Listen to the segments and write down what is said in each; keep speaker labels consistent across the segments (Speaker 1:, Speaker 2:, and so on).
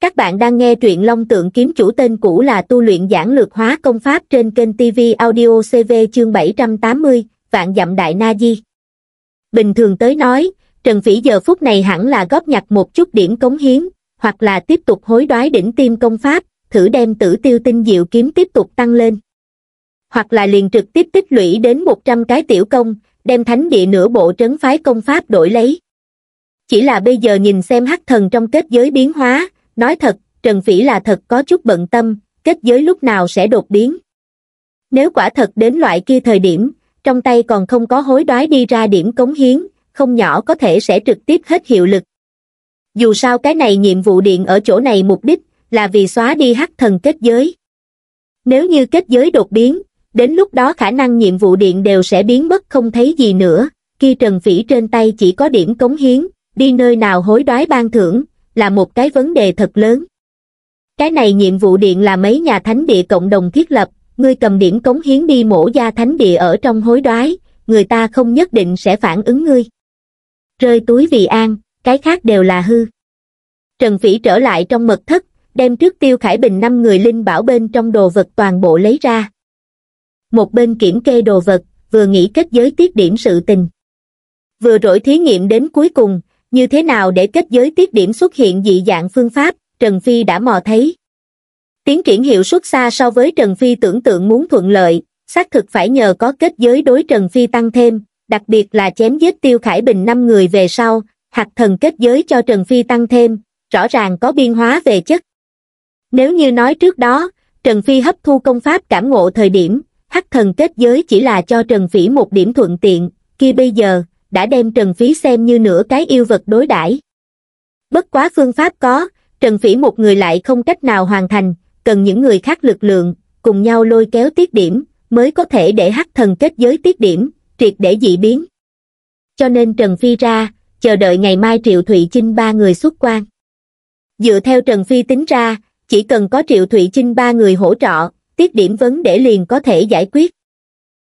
Speaker 1: Các bạn đang nghe truyện Long Tượng Kiếm Chủ tên cũ là tu luyện giảng lược hóa công pháp trên kênh TV Audio CV chương 780, Vạn dặm Đại Na Di. Bình thường tới nói, Trần Phỉ giờ phút này hẳn là góp nhặt một chút điểm cống hiến, hoặc là tiếp tục hối đoái đỉnh tim công pháp, thử đem tử tiêu tinh diệu kiếm tiếp tục tăng lên. Hoặc là liền trực tiếp tích lũy đến 100 cái tiểu công, đem thánh địa nửa bộ trấn phái công pháp đổi lấy. Chỉ là bây giờ nhìn xem hắc thần trong kết giới biến hóa, nói thật trần phỉ là thật có chút bận tâm kết giới lúc nào sẽ đột biến nếu quả thật đến loại kia thời điểm trong tay còn không có hối đoái đi ra điểm cống hiến không nhỏ có thể sẽ trực tiếp hết hiệu lực dù sao cái này nhiệm vụ điện ở chỗ này mục đích là vì xóa đi hắc thần kết giới nếu như kết giới đột biến đến lúc đó khả năng nhiệm vụ điện đều sẽ biến mất không thấy gì nữa khi trần phỉ trên tay chỉ có điểm cống hiến đi nơi nào hối đoái ban thưởng là một cái vấn đề thật lớn. Cái này nhiệm vụ điện là mấy nhà thánh địa cộng đồng thiết lập, ngươi cầm điểm cống hiến đi mổ gia thánh địa ở trong hối đoái, người ta không nhất định sẽ phản ứng ngươi. Rơi túi vì an, cái khác đều là hư. Trần Phỉ trở lại trong mật thất, đem trước tiêu khải bình năm người linh bảo bên trong đồ vật toàn bộ lấy ra. Một bên kiểm kê đồ vật, vừa nghĩ kết giới tiết điểm sự tình. Vừa rỗi thí nghiệm đến cuối cùng, như thế nào để kết giới tiết điểm xuất hiện dị dạng phương pháp, Trần Phi đã mò thấy. Tiến triển hiệu suất xa so với Trần Phi tưởng tượng muốn thuận lợi, xác thực phải nhờ có kết giới đối Trần Phi tăng thêm, đặc biệt là chém giết Tiêu Khải Bình năm người về sau, hạt thần kết giới cho Trần Phi tăng thêm, rõ ràng có biên hóa về chất. Nếu như nói trước đó, Trần Phi hấp thu công pháp cảm ngộ thời điểm, hắc thần kết giới chỉ là cho Trần Phi một điểm thuận tiện, kia bây giờ, đã đem Trần Phí xem như nửa cái yêu vật đối đãi Bất quá phương pháp có, Trần Phỉ một người lại không cách nào hoàn thành, cần những người khác lực lượng, cùng nhau lôi kéo tiết điểm, mới có thể để hắc thần kết giới tiết điểm, triệt để dị biến. Cho nên Trần Phi ra, chờ đợi ngày mai Triệu Thụy Chinh ba người xuất quan. Dựa theo Trần Phi tính ra, chỉ cần có Triệu Thụy Chinh ba người hỗ trợ, tiết điểm vấn để liền có thể giải quyết.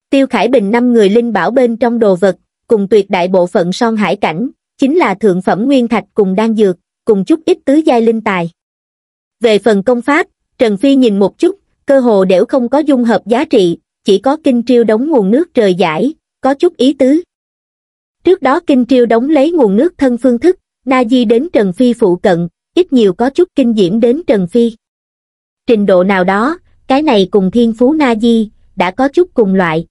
Speaker 1: Tiêu Khải Bình năm người linh bảo bên trong đồ vật, cùng tuyệt đại bộ phận son hải cảnh, chính là thượng phẩm nguyên thạch cùng đan dược, cùng chút ít tứ giai linh tài. Về phần công pháp, Trần Phi nhìn một chút, cơ hồ đều không có dung hợp giá trị, chỉ có kinh triêu đóng nguồn nước trời giải, có chút ý tứ. Trước đó kinh triêu đóng lấy nguồn nước thân phương thức, Na Di đến Trần Phi phụ cận, ít nhiều có chút kinh diễm đến Trần Phi. Trình độ nào đó, cái này cùng thiên phú Na Di, đã có chút cùng loại,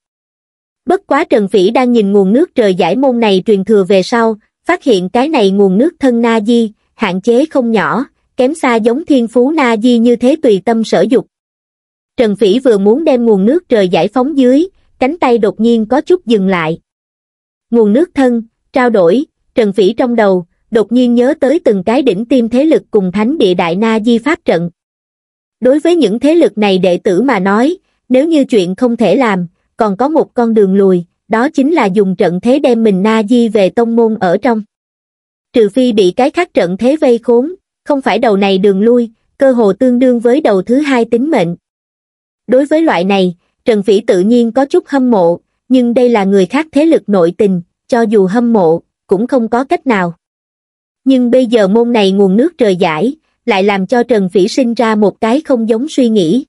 Speaker 1: Bất quá Trần Phỉ đang nhìn nguồn nước trời giải môn này truyền thừa về sau, phát hiện cái này nguồn nước thân Na Di, hạn chế không nhỏ, kém xa giống thiên phú Na Di như thế tùy tâm sở dục. Trần Phỉ vừa muốn đem nguồn nước trời giải phóng dưới, cánh tay đột nhiên có chút dừng lại. Nguồn nước thân, trao đổi, Trần Phỉ trong đầu, đột nhiên nhớ tới từng cái đỉnh tim thế lực cùng thánh địa đại Na Di phát trận. Đối với những thế lực này đệ tử mà nói, nếu như chuyện không thể làm, còn có một con đường lùi, đó chính là dùng trận thế đem mình na di về tông môn ở trong. Trừ phi bị cái khác trận thế vây khốn, không phải đầu này đường lui, cơ hồ tương đương với đầu thứ hai tính mệnh. Đối với loại này, Trần Phỉ tự nhiên có chút hâm mộ, nhưng đây là người khác thế lực nội tình, cho dù hâm mộ, cũng không có cách nào. Nhưng bây giờ môn này nguồn nước trời giải, lại làm cho Trần Phỉ sinh ra một cái không giống suy nghĩ.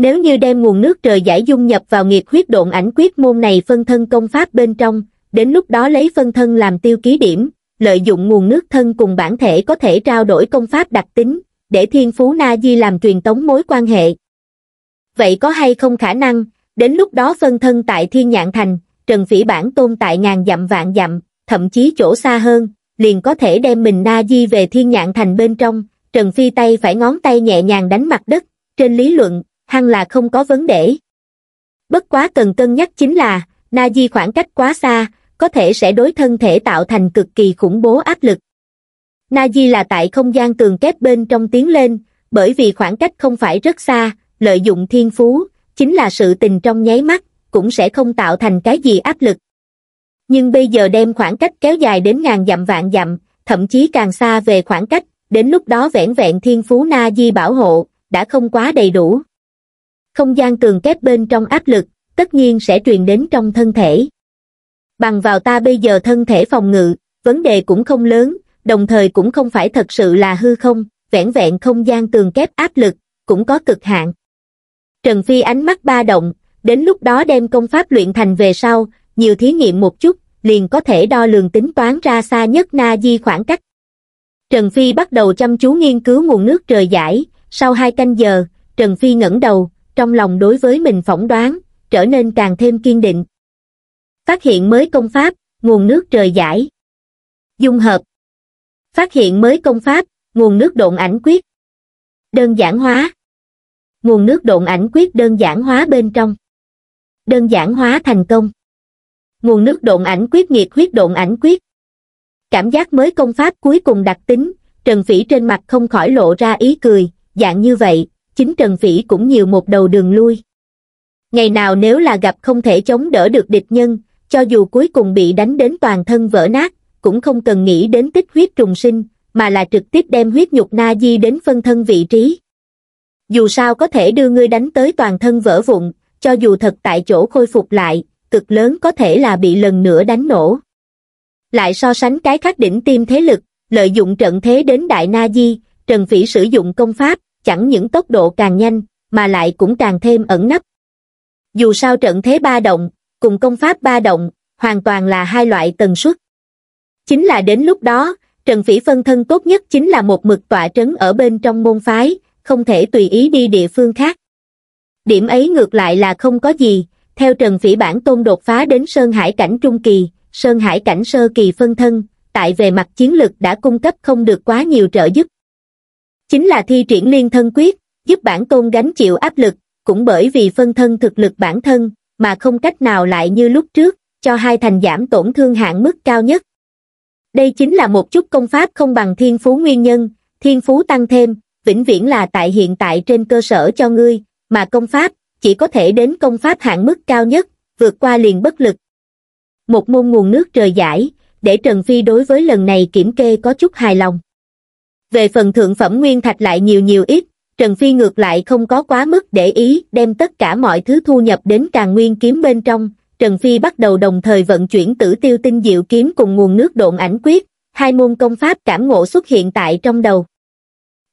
Speaker 1: Nếu như đem nguồn nước trời giải dung nhập vào nghiệt huyết độn ảnh quyết môn này phân thân công pháp bên trong, đến lúc đó lấy phân thân làm tiêu ký điểm, lợi dụng nguồn nước thân cùng bản thể có thể trao đổi công pháp đặc tính, để thiên phú Na Di làm truyền tống mối quan hệ. Vậy có hay không khả năng, đến lúc đó phân thân tại thiên nhạn thành, trần phỉ bản tôn tại ngàn dặm vạn dặm, thậm chí chỗ xa hơn, liền có thể đem mình Na Di về thiên nhạn thành bên trong, trần phi tay phải ngón tay nhẹ nhàng đánh mặt đất, trên lý luận, hăng là không có vấn đề bất quá cần cân nhắc chính là na di khoảng cách quá xa có thể sẽ đối thân thể tạo thành cực kỳ khủng bố áp lực na di là tại không gian tường kép bên trong tiến lên bởi vì khoảng cách không phải rất xa lợi dụng thiên phú chính là sự tình trong nháy mắt cũng sẽ không tạo thành cái gì áp lực nhưng bây giờ đem khoảng cách kéo dài đến ngàn dặm vạn dặm thậm chí càng xa về khoảng cách đến lúc đó vẻn vẹn thiên phú na di bảo hộ đã không quá đầy đủ không gian tường kép bên trong áp lực, tất nhiên sẽ truyền đến trong thân thể. Bằng vào ta bây giờ thân thể phòng ngự, vấn đề cũng không lớn, đồng thời cũng không phải thật sự là hư không, vẹn vẹn không gian tường kép áp lực, cũng có cực hạn. Trần Phi ánh mắt ba động, đến lúc đó đem công pháp luyện thành về sau, nhiều thí nghiệm một chút, liền có thể đo lường tính toán ra xa nhất na di khoảng cách. Trần Phi bắt đầu chăm chú nghiên cứu nguồn nước trời giải, sau hai canh giờ, Trần Phi ngẩng đầu, trong lòng đối với mình phỏng đoán, trở nên càng thêm kiên định. Phát hiện mới công pháp, nguồn nước trời giải. Dung hợp. Phát hiện mới công pháp, nguồn nước độn ảnh quyết. Đơn giản hóa. Nguồn nước độn ảnh quyết đơn giản hóa bên trong. Đơn giản hóa thành công. Nguồn nước độn ảnh quyết nhiệt huyết độn ảnh quyết. Cảm giác mới công pháp cuối cùng đặc tính, Trần Phỉ trên mặt không khỏi lộ ra ý cười, dạng như vậy, chính Trần Phỉ cũng nhiều một đầu đường lui. Ngày nào nếu là gặp không thể chống đỡ được địch nhân, cho dù cuối cùng bị đánh đến toàn thân vỡ nát, cũng không cần nghĩ đến tích huyết trùng sinh, mà là trực tiếp đem huyết nhục na di đến phân thân vị trí. Dù sao có thể đưa ngươi đánh tới toàn thân vỡ vụn, cho dù thật tại chỗ khôi phục lại, cực lớn có thể là bị lần nữa đánh nổ. Lại so sánh cái khác đỉnh tim thế lực, lợi dụng trận thế đến Đại Na Di, Trần Phỉ sử dụng công pháp, chẳng những tốc độ càng nhanh, mà lại cũng càng thêm ẩn nấp. Dù sao trận thế ba động, cùng công pháp ba động, hoàn toàn là hai loại tần suất. Chính là đến lúc đó, Trần Phỉ phân thân tốt nhất chính là một mực tọa trấn ở bên trong môn phái, không thể tùy ý đi địa phương khác. Điểm ấy ngược lại là không có gì, theo Trần Phỉ bản tôn đột phá đến Sơn Hải Cảnh Trung Kỳ, Sơn Hải Cảnh Sơ Kỳ phân thân, tại về mặt chiến lực đã cung cấp không được quá nhiều trợ giúp, chính là thi triển liên thân quyết giúp bản tôn gánh chịu áp lực cũng bởi vì phân thân thực lực bản thân mà không cách nào lại như lúc trước cho hai thành giảm tổn thương hạng mức cao nhất đây chính là một chút công pháp không bằng thiên phú nguyên nhân thiên phú tăng thêm vĩnh viễn là tại hiện tại trên cơ sở cho ngươi mà công pháp chỉ có thể đến công pháp hạng mức cao nhất vượt qua liền bất lực một môn nguồn nước trời giải để trần phi đối với lần này kiểm kê có chút hài lòng về phần thượng phẩm nguyên thạch lại nhiều nhiều ít, Trần Phi ngược lại không có quá mức để ý đem tất cả mọi thứ thu nhập đến càng nguyên kiếm bên trong. Trần Phi bắt đầu đồng thời vận chuyển tử tiêu tinh diệu kiếm cùng nguồn nước độn ảnh quyết, hai môn công pháp cảm ngộ xuất hiện tại trong đầu.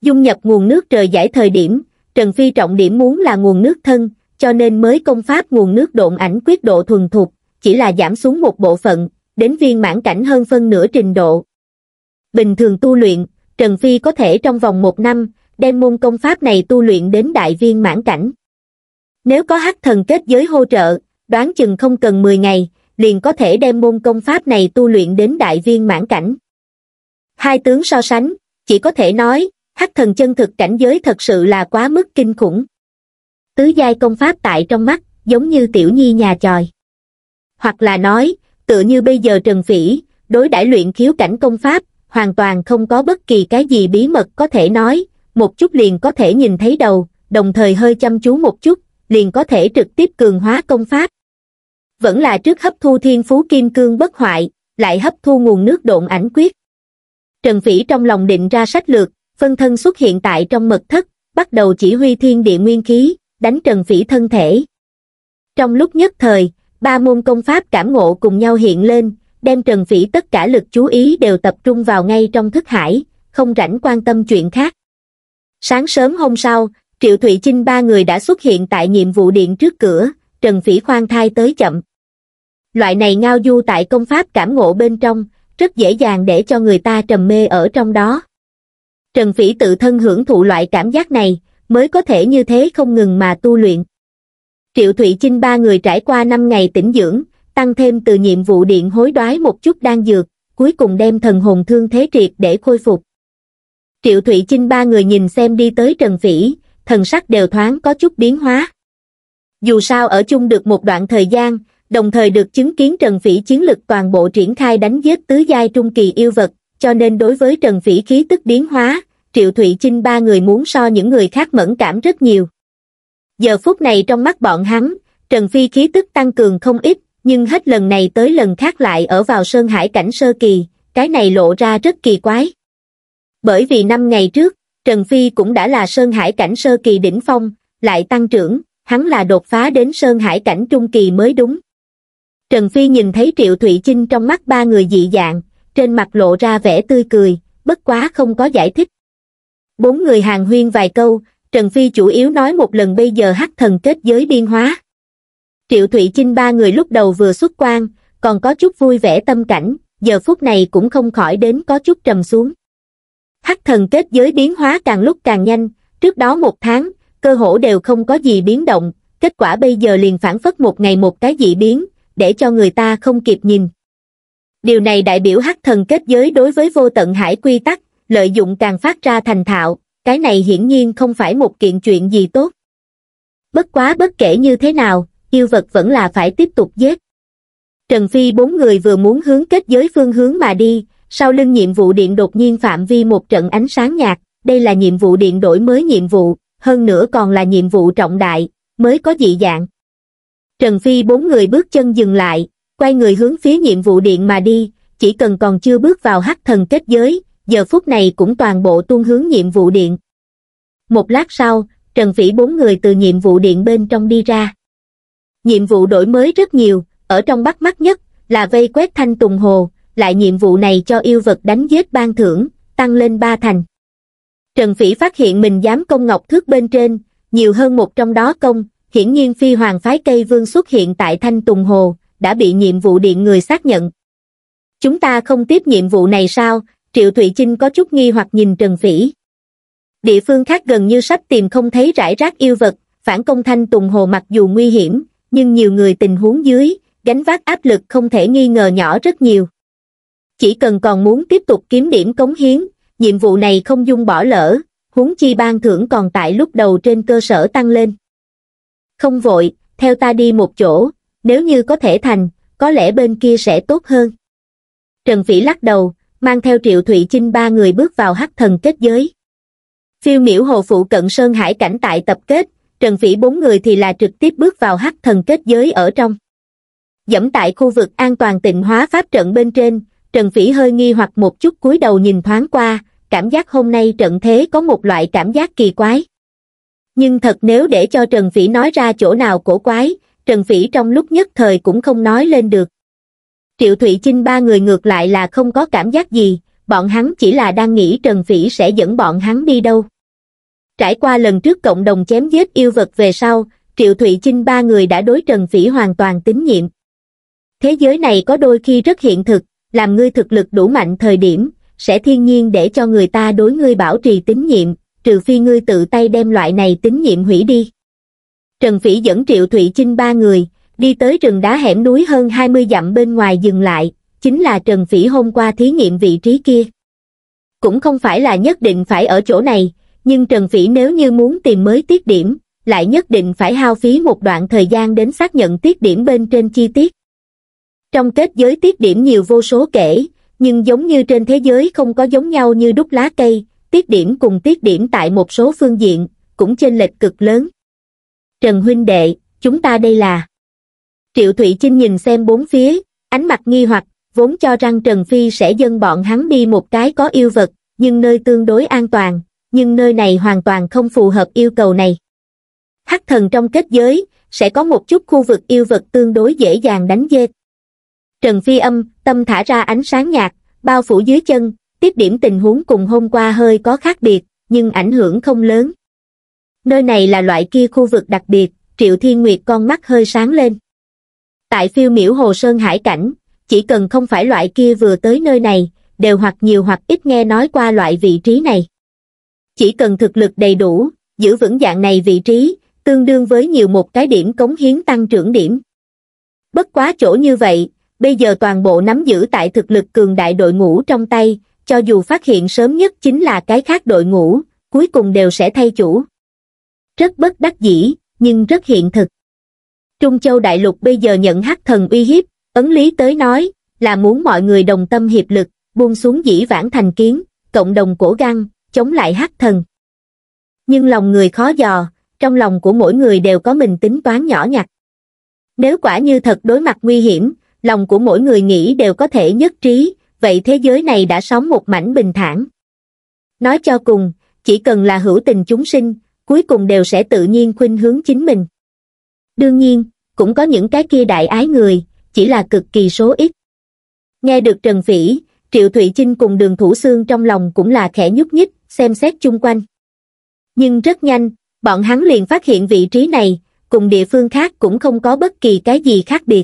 Speaker 1: Dung nhập nguồn nước trời giải thời điểm, Trần Phi trọng điểm muốn là nguồn nước thân, cho nên mới công pháp nguồn nước độn ảnh quyết độ thuần thục, chỉ là giảm xuống một bộ phận, đến viên mãn cảnh hơn phân nửa trình độ. Bình thường tu luyện, Trần Phi có thể trong vòng một năm, đem môn công pháp này tu luyện đến đại viên mãn cảnh. Nếu có hắc thần kết giới hỗ trợ, đoán chừng không cần 10 ngày, liền có thể đem môn công pháp này tu luyện đến đại viên mãn cảnh. Hai tướng so sánh, chỉ có thể nói, hắc thần chân thực cảnh giới thật sự là quá mức kinh khủng. Tứ giai công pháp tại trong mắt, giống như tiểu nhi nhà tròi. Hoặc là nói, tựa như bây giờ Trần Phỉ, đối đãi luyện khiếu cảnh công pháp, hoàn toàn không có bất kỳ cái gì bí mật có thể nói, một chút liền có thể nhìn thấy đầu, đồng thời hơi chăm chú một chút, liền có thể trực tiếp cường hóa công pháp. Vẫn là trước hấp thu thiên phú kim cương bất hoại, lại hấp thu nguồn nước độn ảnh quyết. Trần Phỉ trong lòng định ra sách lược, phân thân xuất hiện tại trong mật thất, bắt đầu chỉ huy thiên địa nguyên khí, đánh Trần Phỉ thân thể. Trong lúc nhất thời, ba môn công pháp cảm ngộ cùng nhau hiện lên, đem Trần Phỉ tất cả lực chú ý đều tập trung vào ngay trong thức hải, không rảnh quan tâm chuyện khác. Sáng sớm hôm sau, Triệu Thụy Chinh ba người đã xuất hiện tại nhiệm vụ điện trước cửa, Trần Phỉ khoan thai tới chậm. Loại này ngao du tại công pháp cảm ngộ bên trong, rất dễ dàng để cho người ta trầm mê ở trong đó. Trần Phỉ tự thân hưởng thụ loại cảm giác này, mới có thể như thế không ngừng mà tu luyện. Triệu Thụy Chinh ba người trải qua 5 ngày tĩnh dưỡng, tăng thêm từ nhiệm vụ điện hối đoái một chút đan dược, cuối cùng đem thần hồn thương thế triệt để khôi phục. Triệu Thụy Chinh ba người nhìn xem đi tới Trần Phỉ, thần sắc đều thoáng có chút biến hóa. Dù sao ở chung được một đoạn thời gian, đồng thời được chứng kiến Trần Phỉ chiến lực toàn bộ triển khai đánh giết tứ giai trung kỳ yêu vật, cho nên đối với Trần Phỉ khí tức biến hóa, Triệu Thụy Chinh ba người muốn so những người khác mẫn cảm rất nhiều. Giờ phút này trong mắt bọn hắn, Trần Phi khí tức tăng cường không ít, nhưng hết lần này tới lần khác lại ở vào Sơn Hải cảnh sơ kỳ, cái này lộ ra rất kỳ quái. Bởi vì năm ngày trước, Trần Phi cũng đã là Sơn Hải cảnh sơ kỳ đỉnh phong, lại tăng trưởng, hắn là đột phá đến Sơn Hải cảnh trung kỳ mới đúng. Trần Phi nhìn thấy Triệu Thụy Chinh trong mắt ba người dị dạng, trên mặt lộ ra vẻ tươi cười, bất quá không có giải thích. Bốn người hàng huyên vài câu, Trần Phi chủ yếu nói một lần bây giờ hắc thần kết giới biên hóa triệu thụy chinh ba người lúc đầu vừa xuất quan còn có chút vui vẻ tâm cảnh giờ phút này cũng không khỏi đến có chút trầm xuống hắc thần kết giới biến hóa càng lúc càng nhanh trước đó một tháng cơ hổ đều không có gì biến động kết quả bây giờ liền phản phất một ngày một cái dị biến để cho người ta không kịp nhìn điều này đại biểu hắc thần kết giới đối với vô tận hải quy tắc lợi dụng càng phát ra thành thạo cái này hiển nhiên không phải một kiện chuyện gì tốt bất quá bất kể như thế nào yêu vật vẫn là phải tiếp tục giết. Trần Phi bốn người vừa muốn hướng kết giới phương hướng mà đi, sau lưng nhiệm vụ điện đột nhiên phạm vi một trận ánh sáng nhạt, đây là nhiệm vụ điện đổi mới nhiệm vụ, hơn nữa còn là nhiệm vụ trọng đại, mới có dị dạng. Trần Phi bốn người bước chân dừng lại, quay người hướng phía nhiệm vụ điện mà đi, chỉ cần còn chưa bước vào hắc thần kết giới, giờ phút này cũng toàn bộ tuôn hướng nhiệm vụ điện. Một lát sau, Trần Phi bốn người từ nhiệm vụ điện bên trong đi ra nhiệm vụ đổi mới rất nhiều, ở trong bắt mắt nhất là vây quét thanh tùng hồ, lại nhiệm vụ này cho yêu vật đánh giết ban thưởng, tăng lên ba thành. Trần Phỉ phát hiện mình dám công ngọc thước bên trên, nhiều hơn một trong đó công, hiển nhiên phi hoàng phái cây vương xuất hiện tại Thanh Tùng Hồ, đã bị nhiệm vụ điện người xác nhận. Chúng ta không tiếp nhiệm vụ này sao? Triệu Thụy Chinh có chút nghi hoặc nhìn Trần Phỉ. Địa phương khác gần như sắp tìm không thấy rải rác yêu vật, phản công Thanh Tùng Hồ mặc dù nguy hiểm, nhưng nhiều người tình huống dưới gánh vác áp lực không thể nghi ngờ nhỏ rất nhiều chỉ cần còn muốn tiếp tục kiếm điểm cống hiến nhiệm vụ này không dung bỏ lỡ huống chi ban thưởng còn tại lúc đầu trên cơ sở tăng lên không vội theo ta đi một chỗ nếu như có thể thành có lẽ bên kia sẽ tốt hơn trần phỉ lắc đầu mang theo triệu thụy chinh ba người bước vào hắc thần kết giới phiêu miểu hồ phụ cận sơn hải cảnh tại tập kết Trần phỉ bốn người thì là trực tiếp bước vào hắc thần kết giới ở trong. Dẫm tại khu vực an toàn tịnh hóa pháp trận bên trên, Trần phỉ hơi nghi hoặc một chút cúi đầu nhìn thoáng qua, cảm giác hôm nay trận thế có một loại cảm giác kỳ quái. Nhưng thật nếu để cho Trần phỉ nói ra chỗ nào cổ quái, Trần phỉ trong lúc nhất thời cũng không nói lên được. Triệu Thụy Chinh ba người ngược lại là không có cảm giác gì, bọn hắn chỉ là đang nghĩ Trần phỉ sẽ dẫn bọn hắn đi đâu trải qua lần trước cộng đồng chém giết yêu vật về sau, Triệu Thụy Chinh ba người đã đối Trần Phỉ hoàn toàn tín nhiệm. Thế giới này có đôi khi rất hiện thực, làm ngươi thực lực đủ mạnh thời điểm, sẽ thiên nhiên để cho người ta đối ngươi bảo trì tín nhiệm, trừ phi ngươi tự tay đem loại này tín nhiệm hủy đi. Trần Phỉ dẫn Triệu Thụy Chinh ba người, đi tới rừng đá hẻm núi hơn 20 dặm bên ngoài dừng lại, chính là Trần Phỉ hôm qua thí nghiệm vị trí kia. Cũng không phải là nhất định phải ở chỗ này, nhưng Trần Phỉ nếu như muốn tìm mới tiết điểm, lại nhất định phải hao phí một đoạn thời gian đến xác nhận tiết điểm bên trên chi tiết. Trong kết giới tiết điểm nhiều vô số kể, nhưng giống như trên thế giới không có giống nhau như đúc lá cây, tiết điểm cùng tiết điểm tại một số phương diện, cũng trên lệch cực lớn. Trần huynh đệ, chúng ta đây là... Triệu Thụy Chinh nhìn xem bốn phía, ánh mặt nghi hoặc, vốn cho rằng Trần Phi sẽ dâng bọn hắn đi một cái có yêu vật, nhưng nơi tương đối an toàn, nhưng nơi này hoàn toàn không phù hợp yêu cầu này. Hắc thần trong kết giới, sẽ có một chút khu vực yêu vật tương đối dễ dàng đánh dê. Trần Phi âm, tâm thả ra ánh sáng nhạt, bao phủ dưới chân, Tiếp điểm tình huống cùng hôm qua hơi có khác biệt, nhưng ảnh hưởng không lớn. Nơi này là loại kia khu vực đặc biệt, Triệu Thiên Nguyệt con mắt hơi sáng lên. Tại phiêu miểu Hồ Sơn Hải Cảnh, chỉ cần không phải loại kia vừa tới nơi này, đều hoặc nhiều hoặc ít nghe nói qua loại vị trí này chỉ cần thực lực đầy đủ, giữ vững dạng này vị trí, tương đương với nhiều một cái điểm cống hiến tăng trưởng điểm. Bất quá chỗ như vậy, bây giờ toàn bộ nắm giữ tại thực lực cường đại đội ngũ trong tay, cho dù phát hiện sớm nhất chính là cái khác đội ngũ, cuối cùng đều sẽ thay chủ. Rất bất đắc dĩ, nhưng rất hiện thực. Trung Châu Đại Lục bây giờ nhận hắc thần uy hiếp, ấn lý tới nói, là muốn mọi người đồng tâm hiệp lực, buông xuống dĩ vãng thành kiến, cộng đồng cổ găng, chống lại hắc thần. Nhưng lòng người khó dò, trong lòng của mỗi người đều có mình tính toán nhỏ nhặt. Nếu quả như thật đối mặt nguy hiểm, lòng của mỗi người nghĩ đều có thể nhất trí, vậy thế giới này đã sống một mảnh bình thản. Nói cho cùng, chỉ cần là hữu tình chúng sinh, cuối cùng đều sẽ tự nhiên khuynh hướng chính mình. Đương nhiên, cũng có những cái kia đại ái người, chỉ là cực kỳ số ít. Nghe được Trần Phỉ, Triệu Thụy Chinh cùng đường thủ xương trong lòng cũng là khẽ nhúc nhích, xem xét chung quanh. Nhưng rất nhanh, bọn hắn liền phát hiện vị trí này, cùng địa phương khác cũng không có bất kỳ cái gì khác biệt.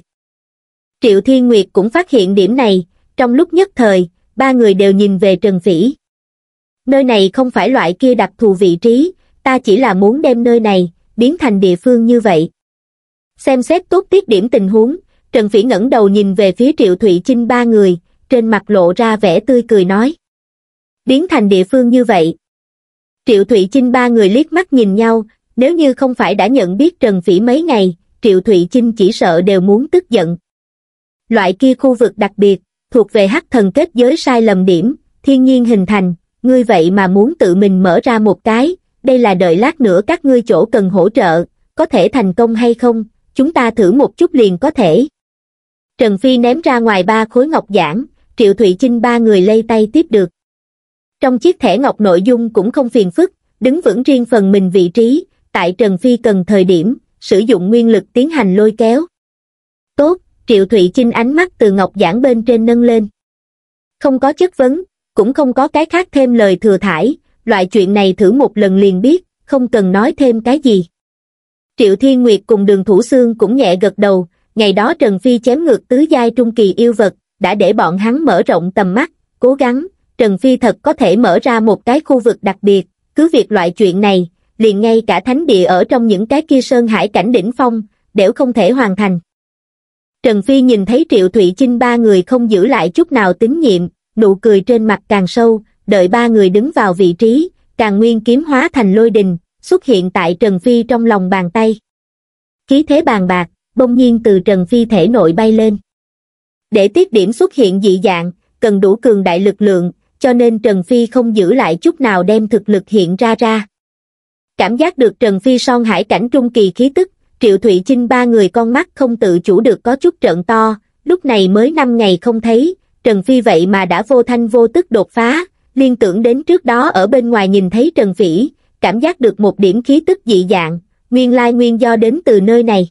Speaker 1: Triệu Thiên Nguyệt cũng phát hiện điểm này, trong lúc nhất thời, ba người đều nhìn về Trần Phỉ. Nơi này không phải loại kia đặc thù vị trí, ta chỉ là muốn đem nơi này, biến thành địa phương như vậy. Xem xét tốt tiết điểm tình huống, Trần Phỉ ngẩng đầu nhìn về phía Triệu Thụy Chinh ba người, trên mặt lộ ra vẻ tươi cười nói biến thành địa phương như vậy. Triệu Thụy Chinh ba người liếc mắt nhìn nhau, nếu như không phải đã nhận biết Trần Phỉ mấy ngày, Triệu Thụy Chinh chỉ sợ đều muốn tức giận. Loại kia khu vực đặc biệt, thuộc về hắc thần kết giới sai lầm điểm, thiên nhiên hình thành, ngươi vậy mà muốn tự mình mở ra một cái, đây là đợi lát nữa các ngươi chỗ cần hỗ trợ, có thể thành công hay không, chúng ta thử một chút liền có thể. Trần Phi ném ra ngoài ba khối ngọc giảng, Triệu Thụy Chinh ba người lây tay tiếp được trong chiếc thẻ ngọc nội dung cũng không phiền phức, đứng vững riêng phần mình vị trí, tại Trần Phi cần thời điểm, sử dụng nguyên lực tiến hành lôi kéo. Tốt, Triệu Thụy Chinh ánh mắt từ ngọc giảng bên trên nâng lên. Không có chất vấn, cũng không có cái khác thêm lời thừa thải, loại chuyện này thử một lần liền biết, không cần nói thêm cái gì. Triệu Thiên Nguyệt cùng đường thủ xương cũng nhẹ gật đầu, ngày đó Trần Phi chém ngược tứ giai trung kỳ yêu vật, đã để bọn hắn mở rộng tầm mắt, cố gắng, Trần Phi thật có thể mở ra một cái khu vực đặc biệt, cứ việc loại chuyện này, liền ngay cả thánh địa ở trong những cái kia sơn hải cảnh đỉnh phong, đều không thể hoàn thành. Trần Phi nhìn thấy Triệu Thụy Chinh ba người không giữ lại chút nào tín nhiệm, nụ cười trên mặt càng sâu, đợi ba người đứng vào vị trí, càng nguyên kiếm hóa thành lôi đình, xuất hiện tại Trần Phi trong lòng bàn tay. Khí thế bàn bạc, bông nhiên từ Trần Phi thể nội bay lên. Để tiết điểm xuất hiện dị dạng, cần đủ cường đại lực lượng, cho nên Trần Phi không giữ lại chút nào đem thực lực hiện ra ra. Cảm giác được Trần Phi son hải cảnh trung kỳ khí tức, Triệu Thụy Chinh ba người con mắt không tự chủ được có chút trợn to, lúc này mới năm ngày không thấy, Trần Phi vậy mà đã vô thanh vô tức đột phá, liên tưởng đến trước đó ở bên ngoài nhìn thấy Trần Phỉ, cảm giác được một điểm khí tức dị dạng, nguyên lai nguyên do đến từ nơi này.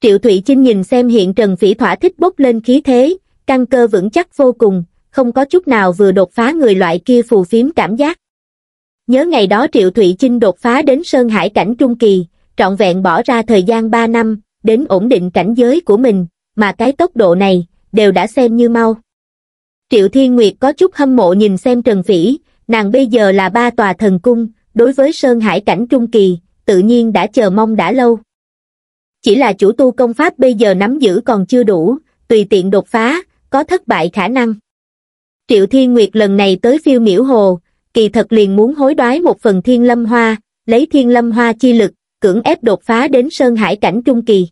Speaker 1: Triệu Thụy Chinh nhìn xem hiện Trần Phỉ thỏa thích bốc lên khí thế, căn cơ vững chắc vô cùng, không có chút nào vừa đột phá người loại kia phù phiếm cảm giác. Nhớ ngày đó Triệu Thụy Chinh đột phá đến Sơn Hải cảnh Trung Kỳ, trọn vẹn bỏ ra thời gian 3 năm, đến ổn định cảnh giới của mình, mà cái tốc độ này, đều đã xem như mau. Triệu Thiên Nguyệt có chút hâm mộ nhìn xem Trần Phỉ, nàng bây giờ là ba tòa thần cung, đối với Sơn Hải cảnh Trung Kỳ, tự nhiên đã chờ mong đã lâu. Chỉ là chủ tu công pháp bây giờ nắm giữ còn chưa đủ, tùy tiện đột phá, có thất bại khả năng. Triệu Thiên Nguyệt lần này tới phiêu miễu hồ, kỳ thật liền muốn hối đoái một phần thiên lâm hoa, lấy thiên lâm hoa chi lực, cưỡng ép đột phá đến Sơn Hải cảnh Trung Kỳ.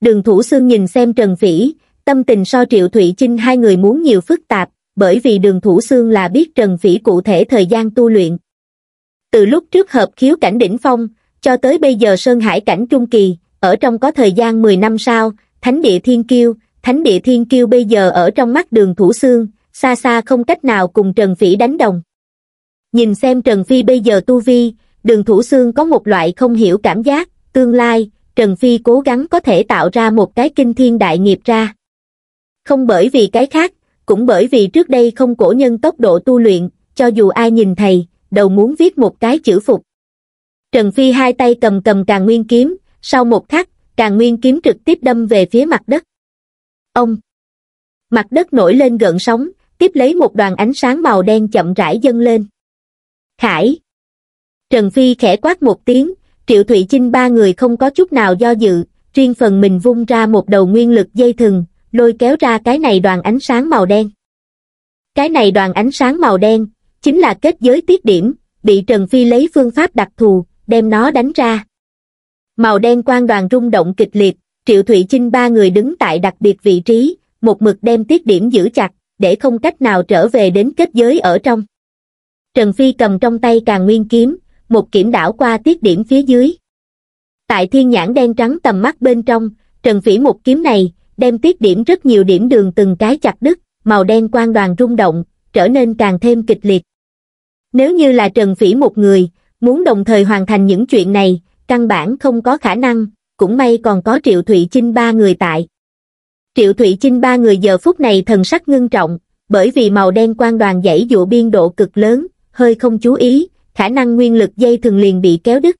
Speaker 1: Đường Thủ Sương nhìn xem Trần Phỉ, tâm tình so Triệu Thụy Chinh hai người muốn nhiều phức tạp, bởi vì đường Thủ Sương là biết Trần Phỉ cụ thể thời gian tu luyện. Từ lúc trước hợp khiếu cảnh đỉnh phong, cho tới bây giờ Sơn Hải cảnh Trung Kỳ, ở trong có thời gian 10 năm sau, Thánh địa Thiên Kiêu, Thánh địa Thiên Kiêu bây giờ ở trong mắt đường Thủ Sương, xa xa không cách nào cùng Trần Phỉ đánh đồng. Nhìn xem Trần Phi bây giờ tu vi, đường thủ xương có một loại không hiểu cảm giác, tương lai, Trần Phi cố gắng có thể tạo ra một cái kinh thiên đại nghiệp ra. Không bởi vì cái khác, cũng bởi vì trước đây không cổ nhân tốc độ tu luyện, cho dù ai nhìn thầy, đầu muốn viết một cái chữ phục. Trần Phi hai tay cầm cầm càng nguyên kiếm, sau một khắc, càng nguyên kiếm trực tiếp đâm về phía mặt đất. Ông! Mặt đất nổi lên gợn sóng, tiếp lấy một đoàn ánh sáng màu đen chậm rãi dâng lên. Khải! Trần Phi khẽ quát một tiếng, Triệu Thụy Chinh ba người không có chút nào do dự, riêng phần mình vung ra một đầu nguyên lực dây thừng, lôi kéo ra cái này đoàn ánh sáng màu đen. Cái này đoàn ánh sáng màu đen, chính là kết giới tiết điểm, bị Trần Phi lấy phương pháp đặc thù, đem nó đánh ra. Màu đen quang đoàn rung động kịch liệt, Triệu Thụy Chinh ba người đứng tại đặc biệt vị trí, một mực đem tiết điểm giữ chặt, để không cách nào trở về đến kết giới ở trong. Trần Phi cầm trong tay càng nguyên kiếm, một kiểm đảo qua tiết điểm phía dưới. Tại thiên nhãn đen trắng tầm mắt bên trong, Trần Phi một kiếm này, đem tiết điểm rất nhiều điểm đường từng cái chặt đứt, màu đen quang đoàn rung động, trở nên càng thêm kịch liệt. Nếu như là Trần Phi một người, muốn đồng thời hoàn thành những chuyện này, căn bản không có khả năng, cũng may còn có Triệu Thụy Chinh ba người tại. Triệu Thụy Chinh ba người giờ phút này thần sắc ngưng trọng, bởi vì màu đen quan đoàn dãy dụ biên độ cực lớn, hơi không chú ý, khả năng nguyên lực dây thường liền bị kéo đứt.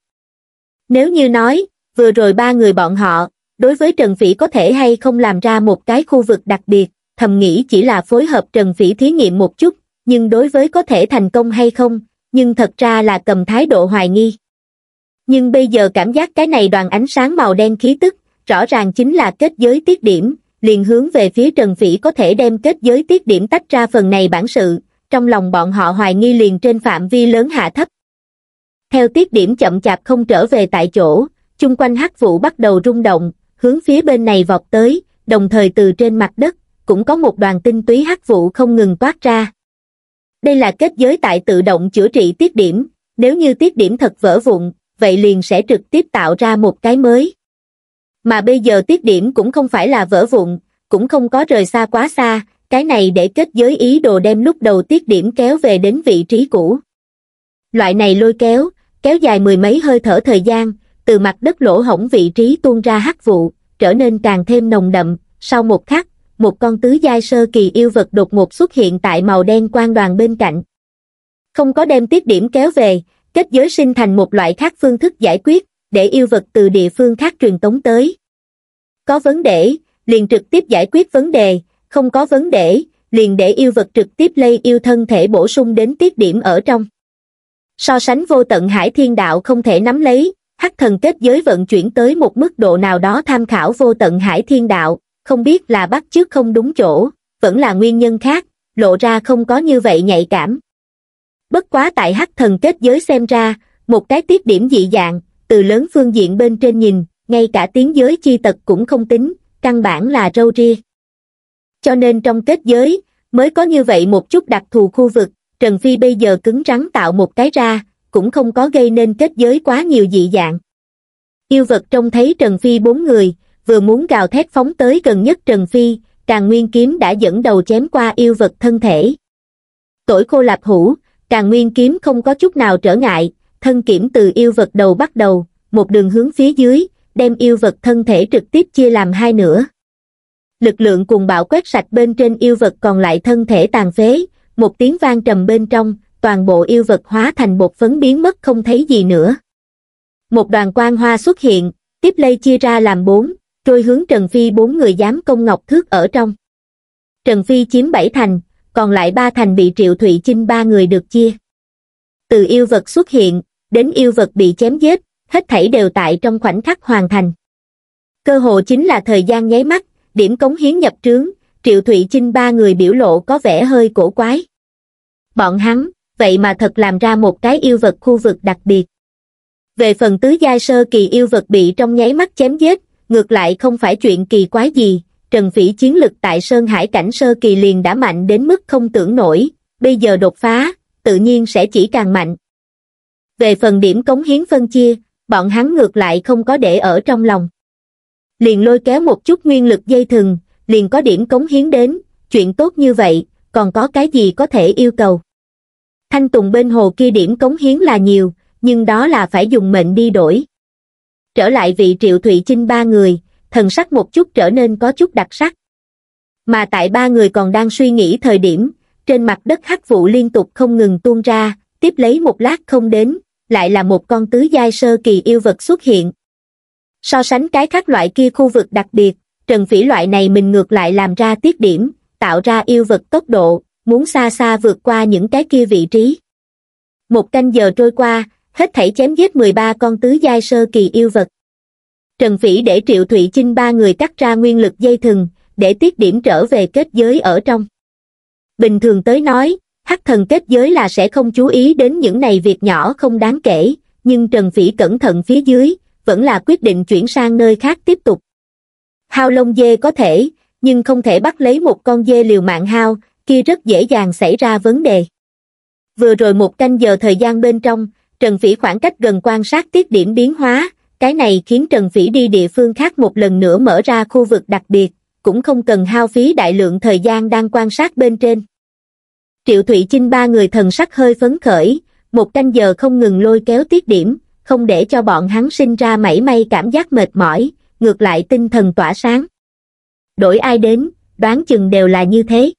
Speaker 1: Nếu như nói, vừa rồi ba người bọn họ, đối với Trần Phỉ có thể hay không làm ra một cái khu vực đặc biệt, thầm nghĩ chỉ là phối hợp Trần Phỉ thí nghiệm một chút, nhưng đối với có thể thành công hay không, nhưng thật ra là cầm thái độ hoài nghi. Nhưng bây giờ cảm giác cái này đoàn ánh sáng màu đen khí tức, rõ ràng chính là kết giới tiết điểm, liền hướng về phía Trần Phỉ có thể đem kết giới tiết điểm tách ra phần này bản sự, trong lòng bọn họ hoài nghi liền trên phạm vi lớn hạ thấp. Theo tiết điểm chậm chạp không trở về tại chỗ, chung quanh hắc vụ bắt đầu rung động, hướng phía bên này vọt tới, đồng thời từ trên mặt đất, cũng có một đoàn tinh túy hắc vụ không ngừng toát ra. Đây là kết giới tại tự động chữa trị tiết điểm, nếu như tiết điểm thật vỡ vụn, vậy liền sẽ trực tiếp tạo ra một cái mới mà bây giờ tiết điểm cũng không phải là vỡ vụn cũng không có rời xa quá xa cái này để kết giới ý đồ đem lúc đầu tiết điểm kéo về đến vị trí cũ loại này lôi kéo kéo dài mười mấy hơi thở thời gian từ mặt đất lỗ hổng vị trí tuôn ra hắc vụ trở nên càng thêm nồng đậm sau một khắc một con tứ giai sơ kỳ yêu vật đột ngột xuất hiện tại màu đen quan đoàn bên cạnh không có đem tiết điểm kéo về kết giới sinh thành một loại khác phương thức giải quyết để yêu vật từ địa phương khác truyền tống tới. Có vấn đề, liền trực tiếp giải quyết vấn đề, không có vấn đề, liền để yêu vật trực tiếp lây yêu thân thể bổ sung đến tiết điểm ở trong. So sánh vô tận hải thiên đạo không thể nắm lấy, hắc thần kết giới vận chuyển tới một mức độ nào đó tham khảo vô tận hải thiên đạo, không biết là bắt chước không đúng chỗ, vẫn là nguyên nhân khác, lộ ra không có như vậy nhạy cảm. Bất quá tại hắc thần kết giới xem ra, một cái tiết điểm dị dạng, từ lớn phương diện bên trên nhìn ngay cả tiếng giới chi tật cũng không tính căn bản là râu ria cho nên trong kết giới mới có như vậy một chút đặc thù khu vực trần phi bây giờ cứng rắn tạo một cái ra cũng không có gây nên kết giới quá nhiều dị dạng yêu vật trông thấy trần phi bốn người vừa muốn gào thét phóng tới gần nhất trần phi càng nguyên kiếm đã dẫn đầu chém qua yêu vật thân thể tuổi khô lạp hủ càng nguyên kiếm không có chút nào trở ngại thân kiểm từ yêu vật đầu bắt đầu, một đường hướng phía dưới, đem yêu vật thân thể trực tiếp chia làm hai nửa. Lực lượng cùng bạo quét sạch bên trên yêu vật còn lại thân thể tàn phế, một tiếng vang trầm bên trong, toàn bộ yêu vật hóa thành bột phấn biến mất không thấy gì nữa. Một đoàn quang hoa xuất hiện, tiếp lây chia ra làm bốn, trôi hướng Trần Phi bốn người dám công ngọc thước ở trong. Trần Phi chiếm bảy thành, còn lại ba thành bị Triệu Thụy Chinh ba người được chia. Từ yêu vật xuất hiện, đến yêu vật bị chém giết, hết thảy đều tại trong khoảnh khắc hoàn thành. Cơ hồ chính là thời gian nháy mắt, điểm cống hiến nhập trướng, Triệu Thụy Chinh ba người biểu lộ có vẻ hơi cổ quái. Bọn hắn, vậy mà thật làm ra một cái yêu vật khu vực đặc biệt. Về phần tứ giai sơ kỳ yêu vật bị trong nháy mắt chém giết, ngược lại không phải chuyện kỳ quái gì, Trần Phỉ chiến lực tại Sơn Hải cảnh sơ kỳ liền đã mạnh đến mức không tưởng nổi, bây giờ đột phá, tự nhiên sẽ chỉ càng mạnh, về phần điểm cống hiến phân chia, bọn hắn ngược lại không có để ở trong lòng. Liền lôi kéo một chút nguyên lực dây thừng, liền có điểm cống hiến đến, chuyện tốt như vậy, còn có cái gì có thể yêu cầu. Thanh Tùng bên hồ kia điểm cống hiến là nhiều, nhưng đó là phải dùng mệnh đi đổi. Trở lại vị Triệu Thụy Chinh ba người, thần sắc một chút trở nên có chút đặc sắc. Mà tại ba người còn đang suy nghĩ thời điểm, trên mặt đất hắc vụ liên tục không ngừng tuôn ra, tiếp lấy một lát không đến, lại là một con tứ giai sơ kỳ yêu vật xuất hiện. So sánh cái khác loại kia khu vực đặc biệt, Trần Phỉ loại này mình ngược lại làm ra tiết điểm, tạo ra yêu vật tốc độ, muốn xa xa vượt qua những cái kia vị trí. Một canh giờ trôi qua, hết thảy chém giết 13 con tứ giai sơ kỳ yêu vật. Trần Phỉ để Triệu Thụy Chinh ba người cắt ra nguyên lực dây thừng, để tiết điểm trở về kết giới ở trong. Bình thường tới nói, hắc thần kết giới là sẽ không chú ý đến những này việc nhỏ không đáng kể, nhưng Trần Phỉ cẩn thận phía dưới, vẫn là quyết định chuyển sang nơi khác tiếp tục. Hao lông dê có thể, nhưng không thể bắt lấy một con dê liều mạng hao, kia rất dễ dàng xảy ra vấn đề. Vừa rồi một canh giờ thời gian bên trong, Trần Phỉ khoảng cách gần quan sát tiết điểm biến hóa, cái này khiến Trần Phỉ đi địa phương khác một lần nữa mở ra khu vực đặc biệt, cũng không cần hao phí đại lượng thời gian đang quan sát bên trên. Triệu Thụy Chinh ba người thần sắc hơi phấn khởi, một canh giờ không ngừng lôi kéo tiết điểm, không để cho bọn hắn sinh ra mảy may cảm giác mệt mỏi, ngược lại tinh thần tỏa sáng. Đổi ai đến, đoán chừng đều là như thế.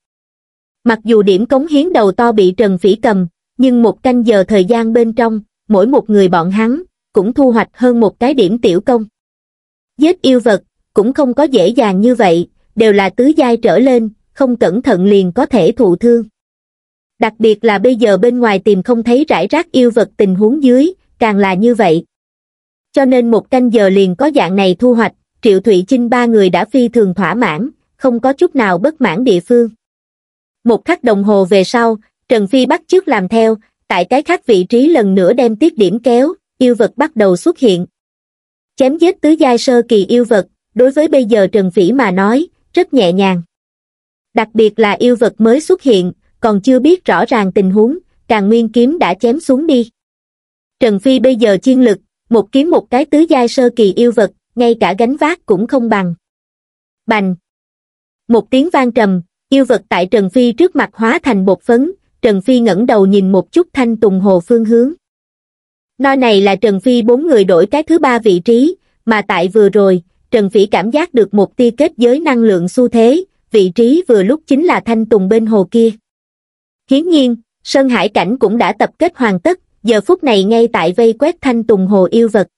Speaker 1: Mặc dù điểm cống hiến đầu to bị Trần Phỉ cầm, nhưng một canh giờ thời gian bên trong, mỗi một người bọn hắn, cũng thu hoạch hơn một cái điểm tiểu công. Giết yêu vật, cũng không có dễ dàng như vậy, đều là tứ giai trở lên, không cẩn thận liền có thể thụ thương đặc biệt là bây giờ bên ngoài tìm không thấy rải rác yêu vật tình huống dưới, càng là như vậy. Cho nên một canh giờ liền có dạng này thu hoạch, Triệu Thụy Chinh ba người đã phi thường thỏa mãn, không có chút nào bất mãn địa phương. Một khắc đồng hồ về sau, Trần Phi bắt trước làm theo, tại cái khác vị trí lần nữa đem tiết điểm kéo, yêu vật bắt đầu xuất hiện. Chém giết tứ giai sơ kỳ yêu vật, đối với bây giờ Trần Phỉ mà nói, rất nhẹ nhàng. Đặc biệt là yêu vật mới xuất hiện, còn chưa biết rõ ràng tình huống, càng nguyên kiếm đã chém xuống đi. Trần Phi bây giờ chiên lực, một kiếm một cái tứ giai sơ kỳ yêu vật, ngay cả gánh vác cũng không bằng. Bành! Một tiếng vang trầm, yêu vật tại Trần Phi trước mặt hóa thành bột phấn, Trần Phi ngẩng đầu nhìn một chút thanh tùng hồ phương hướng. Nơi này là Trần Phi bốn người đổi cái thứ ba vị trí, mà tại vừa rồi, Trần Phi cảm giác được một tia kết giới năng lượng xu thế, vị trí vừa lúc chính là thanh tùng bên hồ kia. Hiển nhiên, Sơn Hải Cảnh cũng đã tập kết hoàn tất, giờ phút này ngay tại vây quét thanh tùng hồ yêu vật.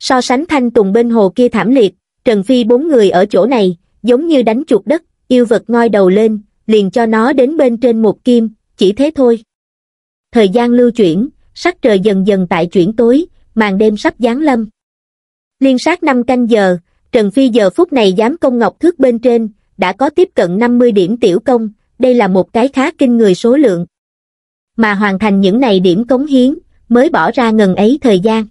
Speaker 1: So sánh thanh tùng bên hồ kia thảm liệt, Trần Phi bốn người ở chỗ này, giống như đánh chuột đất, yêu vật ngoi đầu lên, liền cho nó đến bên trên một kim, chỉ thế thôi. Thời gian lưu chuyển, sắc trời dần dần tại chuyển tối, màn đêm sắp giáng lâm. Liên sát năm canh giờ, Trần Phi giờ phút này dám công ngọc thước bên trên, đã có tiếp cận 50 điểm tiểu công, đây là một cái khá kinh người số lượng. Mà hoàn thành những này điểm cống hiến, mới bỏ ra ngần ấy thời gian.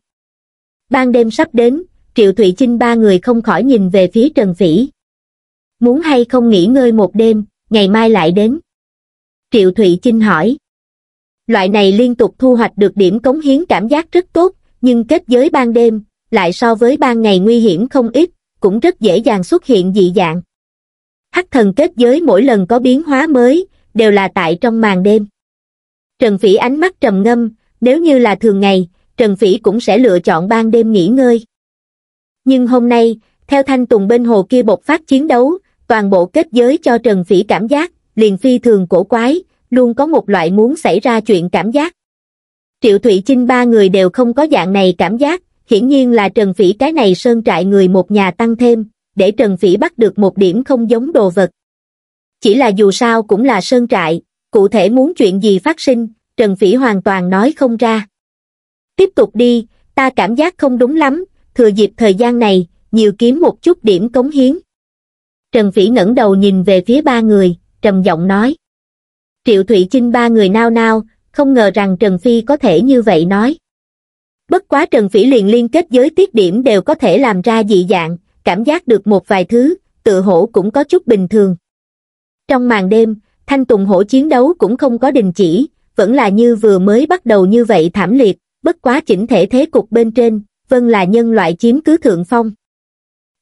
Speaker 1: Ban đêm sắp đến, Triệu Thụy Chinh ba người không khỏi nhìn về phía Trần Phỉ. Muốn hay không nghỉ ngơi một đêm, ngày mai lại đến. Triệu Thụy Chinh hỏi. Loại này liên tục thu hoạch được điểm cống hiến cảm giác rất tốt, nhưng kết giới ban đêm, lại so với ban ngày nguy hiểm không ít, cũng rất dễ dàng xuất hiện dị dạng hắc thần kết giới mỗi lần có biến hóa mới, đều là tại trong màn đêm. Trần Phỉ ánh mắt trầm ngâm, nếu như là thường ngày, Trần Phỉ cũng sẽ lựa chọn ban đêm nghỉ ngơi. Nhưng hôm nay, theo thanh tùng bên hồ kia bộc phát chiến đấu, toàn bộ kết giới cho Trần Phỉ cảm giác, liền phi thường cổ quái, luôn có một loại muốn xảy ra chuyện cảm giác. Triệu Thụy Chinh ba người đều không có dạng này cảm giác, hiển nhiên là Trần Phỉ cái này sơn trại người một nhà tăng thêm, để Trần Phỉ bắt được một điểm không giống đồ vật. Chỉ là dù sao cũng là sơn trại, cụ thể muốn chuyện gì phát sinh, Trần Phỉ hoàn toàn nói không ra. Tiếp tục đi, ta cảm giác không đúng lắm, thừa dịp thời gian này, nhiều kiếm một chút điểm cống hiến. Trần Phỉ ngẩng đầu nhìn về phía ba người, trầm giọng nói. Triệu Thụy Chinh ba người nao nao, không ngờ rằng Trần Phi có thể như vậy nói. Bất quá Trần Phỉ liền liên kết giới tiết điểm đều có thể làm ra dị dạng, cảm giác được một vài thứ, tự hổ cũng có chút bình thường. Trong màn đêm, thanh tùng hổ chiến đấu cũng không có đình chỉ, vẫn là như vừa mới bắt đầu như vậy thảm liệt, bất quá chỉnh thể thế cục bên trên, vân là nhân loại chiếm cứ thượng phong.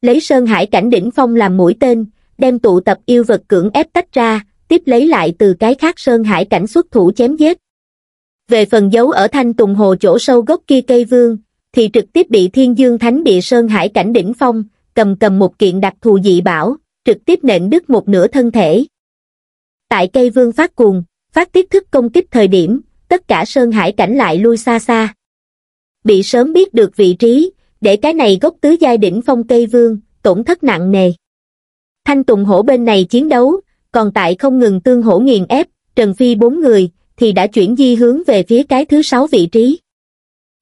Speaker 1: Lấy Sơn Hải cảnh đỉnh phong làm mũi tên, đem tụ tập yêu vật cưỡng ép tách ra, tiếp lấy lại từ cái khác Sơn Hải cảnh xuất thủ chém giết. Về phần dấu ở thanh tùng hồ chỗ sâu gốc kia cây vương, thì trực tiếp bị thiên dương thánh địa Sơn Hải cảnh đỉnh phong, cầm cầm một kiện đặc thù dị bảo, trực tiếp nện đứt một nửa thân thể. Tại cây vương phát cuồng, phát tiết thức công kích thời điểm, tất cả sơn hải cảnh lại lui xa xa. Bị sớm biết được vị trí, để cái này gốc tứ giai đỉnh phong cây vương, tổn thất nặng nề. Thanh Tùng Hổ bên này chiến đấu, còn tại không ngừng tương hổ nghiền ép, Trần Phi bốn người, thì đã chuyển di hướng về phía cái thứ sáu vị trí.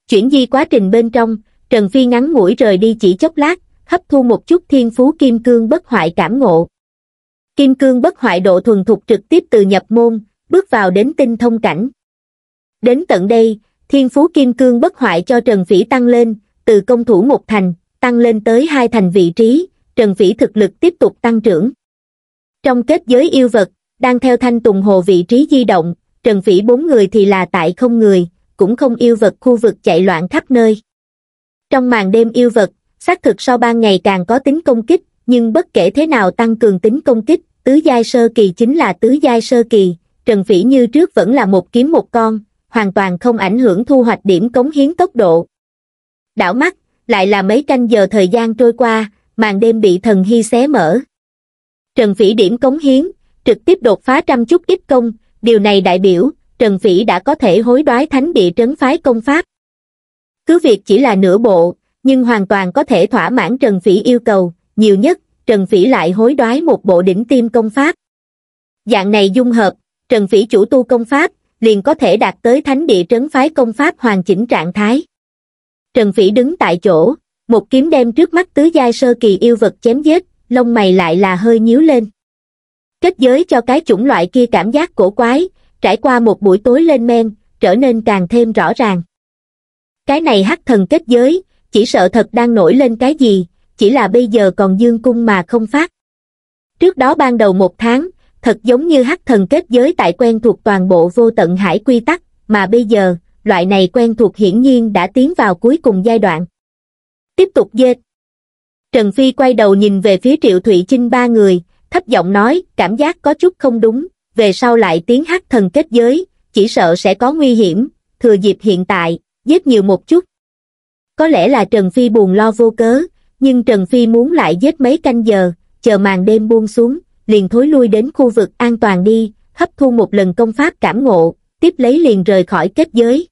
Speaker 1: Chuyển di quá trình bên trong, Trần Phi ngắn ngủi rời đi chỉ chốc lát, hấp thu một chút thiên phú kim cương bất hoại cảm ngộ. Kim cương bất hoại độ thuần thục trực tiếp từ nhập môn, bước vào đến tinh thông cảnh. Đến tận đây, thiên phú kim cương bất hoại cho Trần Phỉ tăng lên, từ công thủ một thành, tăng lên tới hai thành vị trí, Trần Phỉ thực lực tiếp tục tăng trưởng. Trong kết giới yêu vật, đang theo thanh tùng hồ vị trí di động, Trần Phỉ bốn người thì là tại không người, cũng không yêu vật khu vực chạy loạn khắp nơi. Trong màn đêm yêu vật, xác thực sau ban ngày càng có tính công kích nhưng bất kể thế nào tăng cường tính công kích tứ giai sơ kỳ chính là tứ giai sơ kỳ trần phỉ như trước vẫn là một kiếm một con hoàn toàn không ảnh hưởng thu hoạch điểm cống hiến tốc độ đảo mắt lại là mấy canh giờ thời gian trôi qua màn đêm bị thần hy xé mở trần phỉ điểm cống hiến trực tiếp đột phá trăm chút ít công điều này đại biểu trần phỉ đã có thể hối đoái thánh địa trấn phái công pháp cứ việc chỉ là nửa bộ nhưng hoàn toàn có thể thỏa mãn Trần Phỉ yêu cầu, nhiều nhất, Trần Phỉ lại hối đoái một bộ đỉnh tim công pháp. Dạng này dung hợp, Trần Phỉ chủ tu công pháp, liền có thể đạt tới thánh địa trấn phái công pháp hoàn chỉnh trạng thái. Trần Phỉ đứng tại chỗ, một kiếm đem trước mắt tứ giai sơ kỳ yêu vật chém giết, lông mày lại là hơi nhíu lên. Kết giới cho cái chủng loại kia cảm giác cổ quái, trải qua một buổi tối lên men, trở nên càng thêm rõ ràng. Cái này hắc thần kết giới, chỉ sợ thật đang nổi lên cái gì, chỉ là bây giờ còn dương cung mà không phát. Trước đó ban đầu một tháng, thật giống như hắc thần kết giới tại quen thuộc toàn bộ vô tận hải quy tắc, mà bây giờ, loại này quen thuộc hiển nhiên đã tiến vào cuối cùng giai đoạn. Tiếp tục dê. Trần Phi quay đầu nhìn về phía Triệu Thụy Chinh ba người, thấp giọng nói, cảm giác có chút không đúng, về sau lại tiếng hắc thần kết giới, chỉ sợ sẽ có nguy hiểm, thừa dịp hiện tại, giết nhiều một chút, có lẽ là trần phi buồn lo vô cớ nhưng trần phi muốn lại giết mấy canh giờ chờ màn đêm buông xuống liền thối lui đến khu vực an toàn đi hấp thu một lần công pháp cảm ngộ tiếp lấy liền rời khỏi kết giới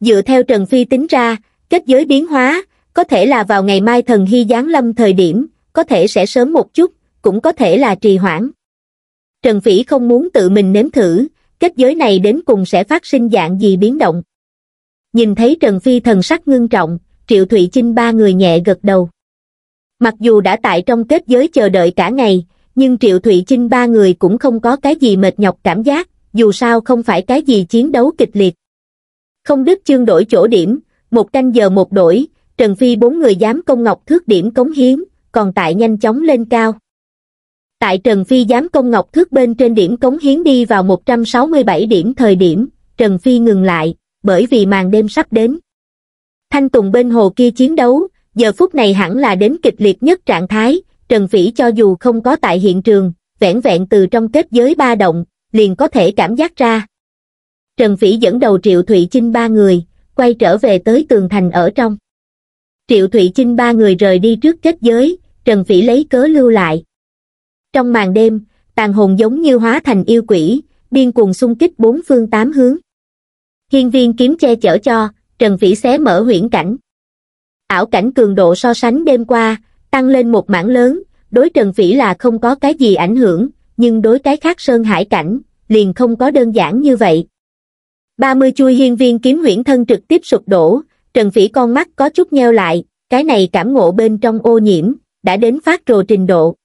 Speaker 1: dựa theo trần phi tính ra kết giới biến hóa có thể là vào ngày mai thần hy giáng lâm thời điểm có thể sẽ sớm một chút cũng có thể là trì hoãn trần phi không muốn tự mình nếm thử kết giới này đến cùng sẽ phát sinh dạng gì biến động nhìn thấy Trần Phi thần sắc ngưng trọng, Triệu Thụy Chinh ba người nhẹ gật đầu. Mặc dù đã tại trong kết giới chờ đợi cả ngày, nhưng Triệu Thụy Chinh ba người cũng không có cái gì mệt nhọc cảm giác, dù sao không phải cái gì chiến đấu kịch liệt. Không đứt chương đổi chỗ điểm, một canh giờ một đổi, Trần Phi bốn người dám công ngọc thước điểm cống hiến, còn tại nhanh chóng lên cao. Tại Trần Phi dám công ngọc thước bên trên điểm cống hiến đi vào 167 điểm thời điểm, Trần Phi ngừng lại, bởi vì màn đêm sắp đến. Thanh Tùng bên hồ kia chiến đấu, giờ phút này hẳn là đến kịch liệt nhất trạng thái, Trần Phỉ cho dù không có tại hiện trường, vẹn vẹn từ trong kết giới ba động, liền có thể cảm giác ra. Trần Phỉ dẫn đầu Triệu Thụy Chinh ba người, quay trở về tới tường thành ở trong. Triệu Thụy Chinh ba người rời đi trước kết giới, Trần Phỉ lấy cớ lưu lại. Trong màn đêm, tàn hồn giống như hóa thành yêu quỷ, điên cuồng xung kích bốn phương tám hướng hiên viên kiếm che chở cho, Trần Vĩ xé mở huyễn cảnh. Ảo cảnh cường độ so sánh đêm qua, tăng lên một mảng lớn, đối Trần Vĩ là không có cái gì ảnh hưởng, nhưng đối cái khác sơn hải cảnh, liền không có đơn giản như vậy. 30 chui hiên viên kiếm huyễn thân trực tiếp sụp đổ, Trần Vĩ con mắt có chút nheo lại, cái này cảm ngộ bên trong ô nhiễm, đã đến phát rồ trình độ.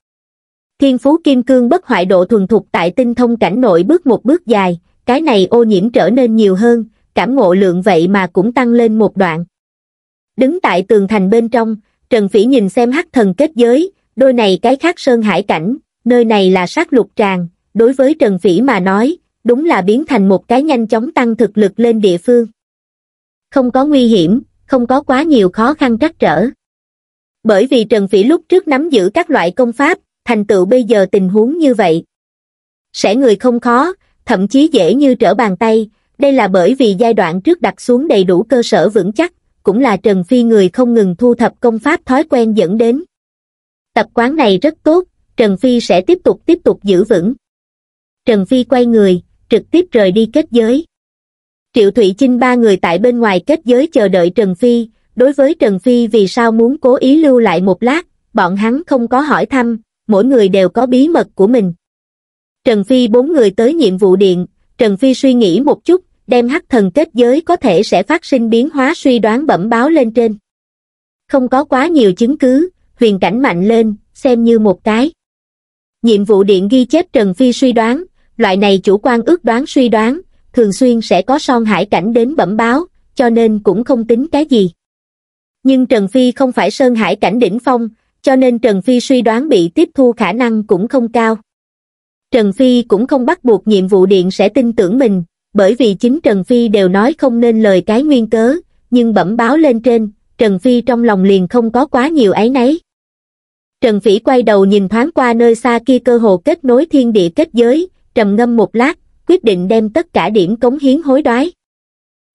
Speaker 1: Thiên phú kim cương bất hoại độ thuần thục tại tinh thông cảnh nội bước một bước dài, cái này ô nhiễm trở nên nhiều hơn, cảm ngộ lượng vậy mà cũng tăng lên một đoạn. Đứng tại tường thành bên trong, Trần Phỉ nhìn xem hắc thần kết giới, đôi này cái khác sơn hải cảnh, nơi này là sát lục tràng, đối với Trần Phỉ mà nói, đúng là biến thành một cái nhanh chóng tăng thực lực lên địa phương. Không có nguy hiểm, không có quá nhiều khó khăn trắc trở. Bởi vì Trần Phỉ lúc trước nắm giữ các loại công pháp, thành tựu bây giờ tình huống như vậy. Sẽ người không khó, thậm chí dễ như trở bàn tay, đây là bởi vì giai đoạn trước đặt xuống đầy đủ cơ sở vững chắc cũng là trần phi người không ngừng thu thập công pháp thói quen dẫn đến tập quán này rất tốt trần phi sẽ tiếp tục tiếp tục giữ vững trần phi quay người trực tiếp rời đi kết giới triệu thụy chinh ba người tại bên ngoài kết giới chờ đợi trần phi đối với trần phi vì sao muốn cố ý lưu lại một lát bọn hắn không có hỏi thăm mỗi người đều có bí mật của mình trần phi bốn người tới nhiệm vụ điện Trần Phi suy nghĩ một chút, đem hắc thần kết giới có thể sẽ phát sinh biến hóa suy đoán bẩm báo lên trên. Không có quá nhiều chứng cứ, huyền cảnh mạnh lên, xem như một cái. Nhiệm vụ điện ghi chép Trần Phi suy đoán, loại này chủ quan ước đoán suy đoán, thường xuyên sẽ có son hải cảnh đến bẩm báo, cho nên cũng không tính cái gì. Nhưng Trần Phi không phải sơn hải cảnh đỉnh phong, cho nên Trần Phi suy đoán bị tiếp thu khả năng cũng không cao. Trần Phi cũng không bắt buộc nhiệm vụ điện sẽ tin tưởng mình, bởi vì chính Trần Phi đều nói không nên lời cái nguyên cớ, nhưng bẩm báo lên trên, Trần Phi trong lòng liền không có quá nhiều áy náy. Trần Phỉ quay đầu nhìn thoáng qua nơi xa kia cơ hồ kết nối thiên địa kết giới, trầm ngâm một lát, quyết định đem tất cả điểm cống hiến hối đoái.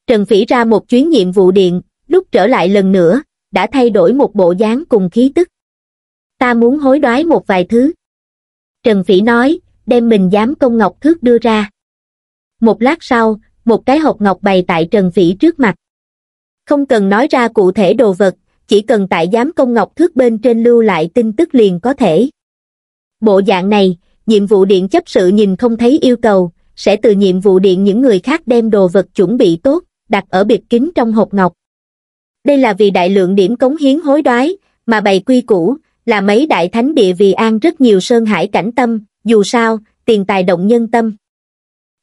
Speaker 1: Trần Phỉ ra một chuyến nhiệm vụ điện, lúc trở lại lần nữa, đã thay đổi một bộ dáng cùng khí tức. Ta muốn hối đoái một vài thứ. Trần Phỉ nói, đem mình dám công ngọc thước đưa ra. Một lát sau, một cái hộp ngọc bày tại Trần Vĩ trước mặt. Không cần nói ra cụ thể đồ vật, chỉ cần tại giám công ngọc thước bên trên lưu lại tin tức liền có thể. Bộ dạng này, nhiệm vụ điện chấp sự nhìn không thấy yêu cầu, sẽ từ nhiệm vụ điện những người khác đem đồ vật chuẩn bị tốt, đặt ở biệt kín trong hộp ngọc. Đây là vì đại lượng điểm cống hiến hối đoái, mà bày quy củ, là mấy đại thánh địa vì an rất nhiều sơn hải cảnh tâm, dù sao, tiền tài động nhân tâm.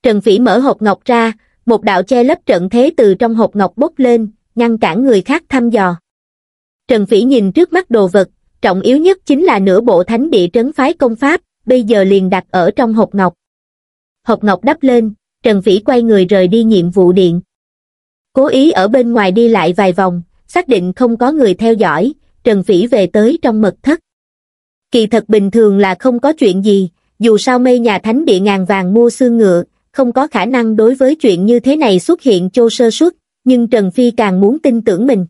Speaker 1: Trần Phỉ mở hộp ngọc ra, một đạo che lấp trận thế từ trong hộp ngọc bốc lên, ngăn cản người khác thăm dò. Trần Phỉ nhìn trước mắt đồ vật, trọng yếu nhất chính là nửa bộ thánh địa trấn phái công pháp, bây giờ liền đặt ở trong hộp ngọc. Hộp ngọc đắp lên, Trần Phỉ quay người rời đi nhiệm vụ điện. Cố ý ở bên ngoài đi lại vài vòng, xác định không có người theo dõi, Trần Phỉ về tới trong mật thất. Kỳ thật bình thường là không có chuyện gì, dù sao mây nhà thánh địa ngàn vàng mua xương ngựa, không có khả năng đối với chuyện như thế này xuất hiện chô sơ suất, nhưng Trần Phi càng muốn tin tưởng mình.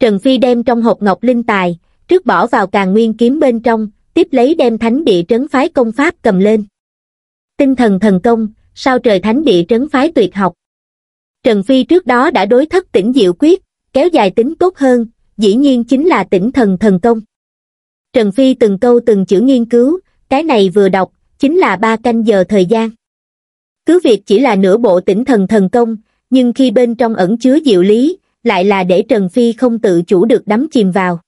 Speaker 1: Trần Phi đem trong hộp ngọc linh tài, trước bỏ vào càng nguyên kiếm bên trong, tiếp lấy đem thánh địa trấn phái công pháp cầm lên. Tinh thần thần công, sao trời thánh địa trấn phái tuyệt học. Trần Phi trước đó đã đối thất tỉnh diệu quyết, kéo dài tính tốt hơn, dĩ nhiên chính là tỉnh thần thần công. Trần Phi từng câu từng chữ nghiên cứu, cái này vừa đọc chính là ba canh giờ thời gian cứ việc chỉ là nửa bộ tỉnh thần thần công nhưng khi bên trong ẩn chứa diệu lý lại là để trần phi không tự chủ được đắm chìm vào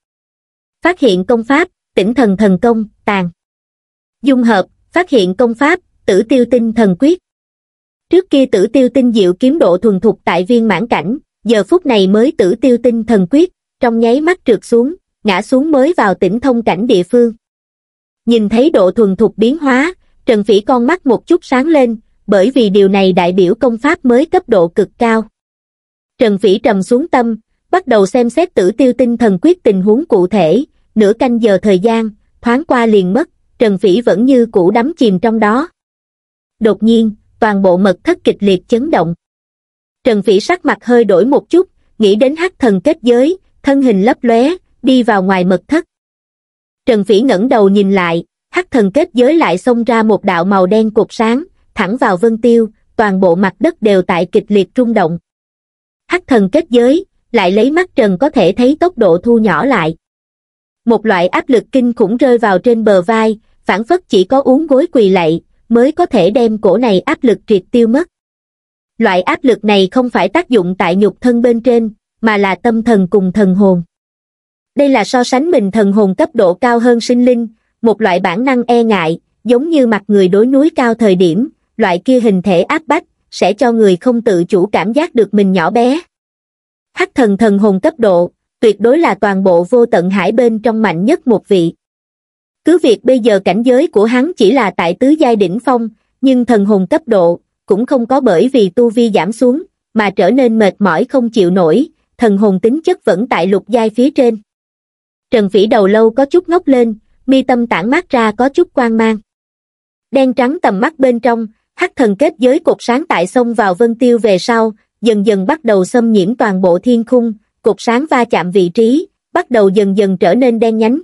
Speaker 1: phát hiện công pháp tỉnh thần thần công tàn dung hợp phát hiện công pháp tử tiêu tinh thần quyết trước kia tử tiêu tinh diệu kiếm độ thuần thục tại viên mãn cảnh giờ phút này mới tử tiêu tinh thần quyết trong nháy mắt trượt xuống ngã xuống mới vào tỉnh thông cảnh địa phương nhìn thấy độ thuần thục biến hóa, Trần Phỉ con mắt một chút sáng lên, bởi vì điều này đại biểu công pháp mới cấp độ cực cao. Trần Phỉ trầm xuống tâm, bắt đầu xem xét tử tiêu tinh thần quyết tình huống cụ thể, nửa canh giờ thời gian, thoáng qua liền mất, Trần Phỉ vẫn như cũ đắm chìm trong đó. Đột nhiên, toàn bộ mật thất kịch liệt chấn động. Trần Phỉ sắc mặt hơi đổi một chút, nghĩ đến hắc thần kết giới, thân hình lấp lóe, đi vào ngoài mật thất. Trần phỉ ngẩng đầu nhìn lại, hắc thần kết giới lại xông ra một đạo màu đen cục sáng, thẳng vào Vân Tiêu, toàn bộ mặt đất đều tại kịch liệt rung động. Hắc thần kết giới, lại lấy mắt Trần có thể thấy tốc độ thu nhỏ lại. Một loại áp lực kinh khủng rơi vào trên bờ vai, phản phất chỉ có uống gối quỳ lạy, mới có thể đem cổ này áp lực triệt tiêu mất. Loại áp lực này không phải tác dụng tại nhục thân bên trên, mà là tâm thần cùng thần hồn. Đây là so sánh mình thần hồn cấp độ cao hơn sinh linh, một loại bản năng e ngại, giống như mặt người đối núi cao thời điểm, loại kia hình thể áp bách, sẽ cho người không tự chủ cảm giác được mình nhỏ bé. Hắc thần thần hồn cấp độ, tuyệt đối là toàn bộ vô tận hải bên trong mạnh nhất một vị. Cứ việc bây giờ cảnh giới của hắn chỉ là tại tứ giai đỉnh phong, nhưng thần hồn cấp độ, cũng không có bởi vì tu vi giảm xuống, mà trở nên mệt mỏi không chịu nổi, thần hồn tính chất vẫn tại lục giai phía trên. Trần Phỉ đầu lâu có chút ngốc lên, mi tâm tản mát ra có chút quang mang. Đen trắng tầm mắt bên trong, hắc thần kết giới cột sáng tại sông vào vân tiêu về sau, dần dần bắt đầu xâm nhiễm toàn bộ thiên khung, cột sáng va chạm vị trí, bắt đầu dần dần trở nên đen nhánh.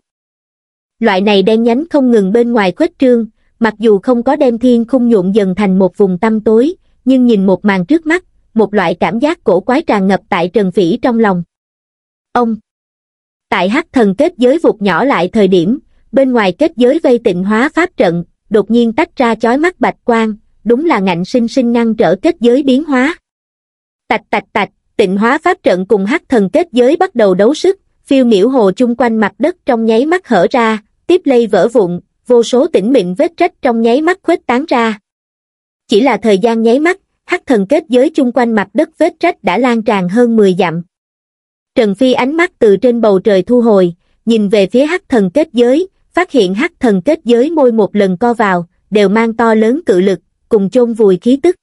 Speaker 1: Loại này đen nhánh không ngừng bên ngoài khuếch trương, mặc dù không có đem thiên khung nhuộm dần thành một vùng tăm tối, nhưng nhìn một màn trước mắt, một loại cảm giác cổ quái tràn ngập tại Trần Phỉ trong lòng. Ông tại hắc thần kết giới vụt nhỏ lại thời điểm bên ngoài kết giới vây tịnh hóa pháp trận đột nhiên tách ra chói mắt bạch quang đúng là ngạnh sinh sinh ngăn trở kết giới biến hóa tạch tạch tạch tịnh hóa pháp trận cùng hắc thần kết giới bắt đầu đấu sức phiêu miểu hồ chung quanh mặt đất trong nháy mắt hở ra tiếp lây vỡ vụn vô số tỉnh mịn vết rách trong nháy mắt khuếch tán ra chỉ là thời gian nháy mắt hắc thần kết giới chung quanh mặt đất vết rách đã lan tràn hơn 10 dặm trần phi ánh mắt từ trên bầu trời thu hồi nhìn về phía hắc thần kết giới phát hiện hắc thần kết giới môi một lần co vào đều mang to lớn cự lực cùng chôn vùi khí tức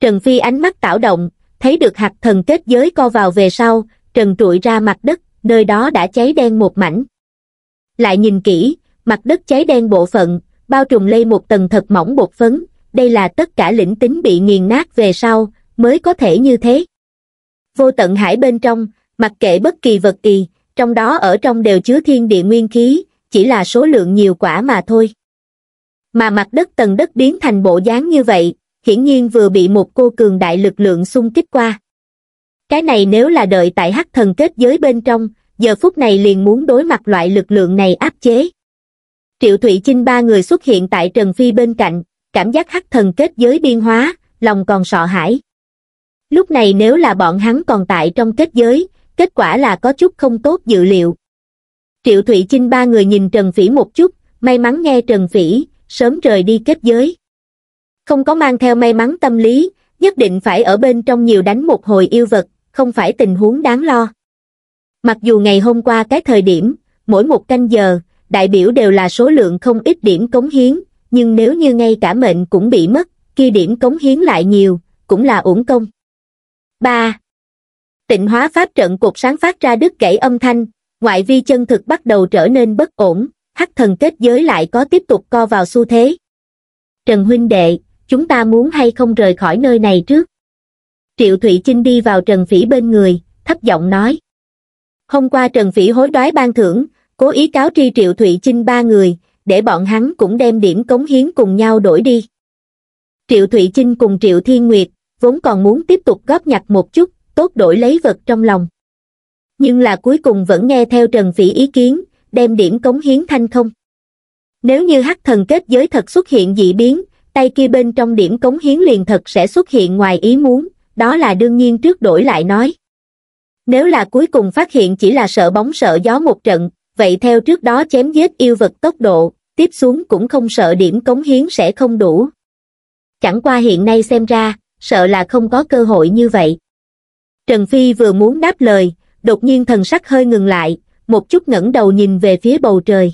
Speaker 1: trần phi ánh mắt tạo động thấy được hắc thần kết giới co vào về sau trần trụi ra mặt đất nơi đó đã cháy đen một mảnh lại nhìn kỹ mặt đất cháy đen bộ phận bao trùm lây một tầng thật mỏng bột phấn đây là tất cả lĩnh tính bị nghiền nát về sau mới có thể như thế vô tận hải bên trong mặc kệ bất kỳ vật gì trong đó ở trong đều chứa thiên địa nguyên khí chỉ là số lượng nhiều quả mà thôi mà mặt đất tầng đất biến thành bộ dáng như vậy hiển nhiên vừa bị một cô cường đại lực lượng xung kích qua cái này nếu là đợi tại hắc thần kết giới bên trong giờ phút này liền muốn đối mặt loại lực lượng này áp chế triệu thụy chinh ba người xuất hiện tại trần phi bên cạnh cảm giác hắc thần kết giới biên hóa lòng còn sợ hãi lúc này nếu là bọn hắn còn tại trong kết giới kết quả là có chút không tốt dự liệu. Triệu Thụy Chinh ba người nhìn Trần Phỉ một chút, may mắn nghe Trần Phỉ, sớm rời đi kết giới. Không có mang theo may mắn tâm lý, nhất định phải ở bên trong nhiều đánh một hồi yêu vật, không phải tình huống đáng lo. Mặc dù ngày hôm qua cái thời điểm, mỗi một canh giờ, đại biểu đều là số lượng không ít điểm cống hiến, nhưng nếu như ngay cả mệnh cũng bị mất, kia điểm cống hiến lại nhiều, cũng là uổng công. 3. Tịnh hóa pháp trận cục sáng phát ra đứt gãy âm thanh, ngoại vi chân thực bắt đầu trở nên bất ổn, hắc thần kết giới lại có tiếp tục co vào xu thế. Trần huynh đệ, chúng ta muốn hay không rời khỏi nơi này trước? Triệu Thụy Chinh đi vào Trần Phỉ bên người, thấp giọng nói. Hôm qua Trần Phỉ hối đoái ban thưởng, cố ý cáo tri Triệu Thụy Chinh ba người, để bọn hắn cũng đem điểm cống hiến cùng nhau đổi đi. Triệu Thụy Chinh cùng Triệu Thiên Nguyệt, vốn còn muốn tiếp tục góp nhặt một chút, tốt đổi lấy vật trong lòng nhưng là cuối cùng vẫn nghe theo trần phỉ ý kiến đem điểm cống hiến thanh không nếu như hắc thần kết giới thật xuất hiện dị biến tay kia bên trong điểm cống hiến liền thật sẽ xuất hiện ngoài ý muốn đó là đương nhiên trước đổi lại nói nếu là cuối cùng phát hiện chỉ là sợ bóng sợ gió một trận vậy theo trước đó chém giết yêu vật tốc độ tiếp xuống cũng không sợ điểm cống hiến sẽ không đủ chẳng qua hiện nay xem ra sợ là không có cơ hội như vậy Trần Phi vừa muốn đáp lời, đột nhiên thần sắc hơi ngừng lại, một chút ngẩng đầu nhìn về phía bầu trời.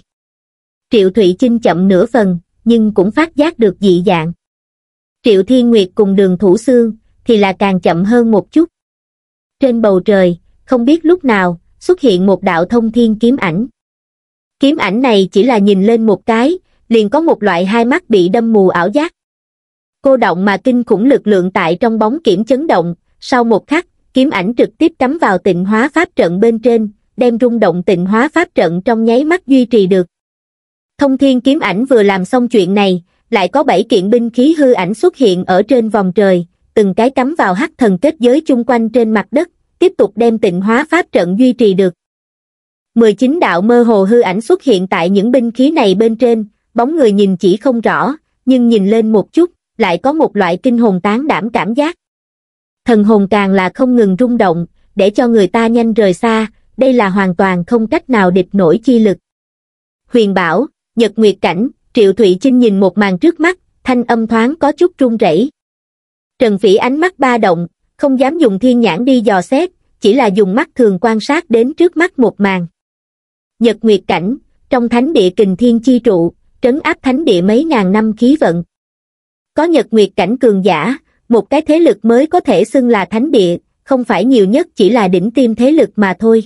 Speaker 1: Triệu Thụy Chinh chậm nửa phần, nhưng cũng phát giác được dị dạng. Triệu Thiên Nguyệt cùng đường thủ xương, thì là càng chậm hơn một chút. Trên bầu trời, không biết lúc nào, xuất hiện một đạo thông thiên kiếm ảnh. Kiếm ảnh này chỉ là nhìn lên một cái, liền có một loại hai mắt bị đâm mù ảo giác. Cô động mà kinh khủng lực lượng tại trong bóng kiểm chấn động, sau một khắc, kiếm ảnh trực tiếp cắm vào tịnh hóa pháp trận bên trên, đem rung động tịnh hóa pháp trận trong nháy mắt duy trì được. Thông thiên kiếm ảnh vừa làm xong chuyện này, lại có bảy kiện binh khí hư ảnh xuất hiện ở trên vòng trời, từng cái cắm vào hắc thần kết giới chung quanh trên mặt đất, tiếp tục đem tịnh hóa pháp trận duy trì được. 19 đạo mơ hồ hư ảnh xuất hiện tại những binh khí này bên trên, bóng người nhìn chỉ không rõ, nhưng nhìn lên một chút, lại có một loại kinh hồn tán đảm cảm giác thần hồn càng là không ngừng rung động, để cho người ta nhanh rời xa, đây là hoàn toàn không cách nào địch nổi chi lực. Huyền Bảo, Nhật Nguyệt Cảnh, Triệu Thụy Chinh nhìn một màn trước mắt, thanh âm thoáng có chút run rẩy. Trần Phỉ ánh mắt ba động, không dám dùng thiên nhãn đi dò xét, chỉ là dùng mắt thường quan sát đến trước mắt một màn. Nhật Nguyệt Cảnh, trong thánh địa kình thiên chi trụ, trấn áp thánh địa mấy ngàn năm khí vận. Có Nhật Nguyệt Cảnh cường giả, một cái thế lực mới có thể xưng là thánh địa, không phải nhiều nhất chỉ là đỉnh tiêm thế lực mà thôi.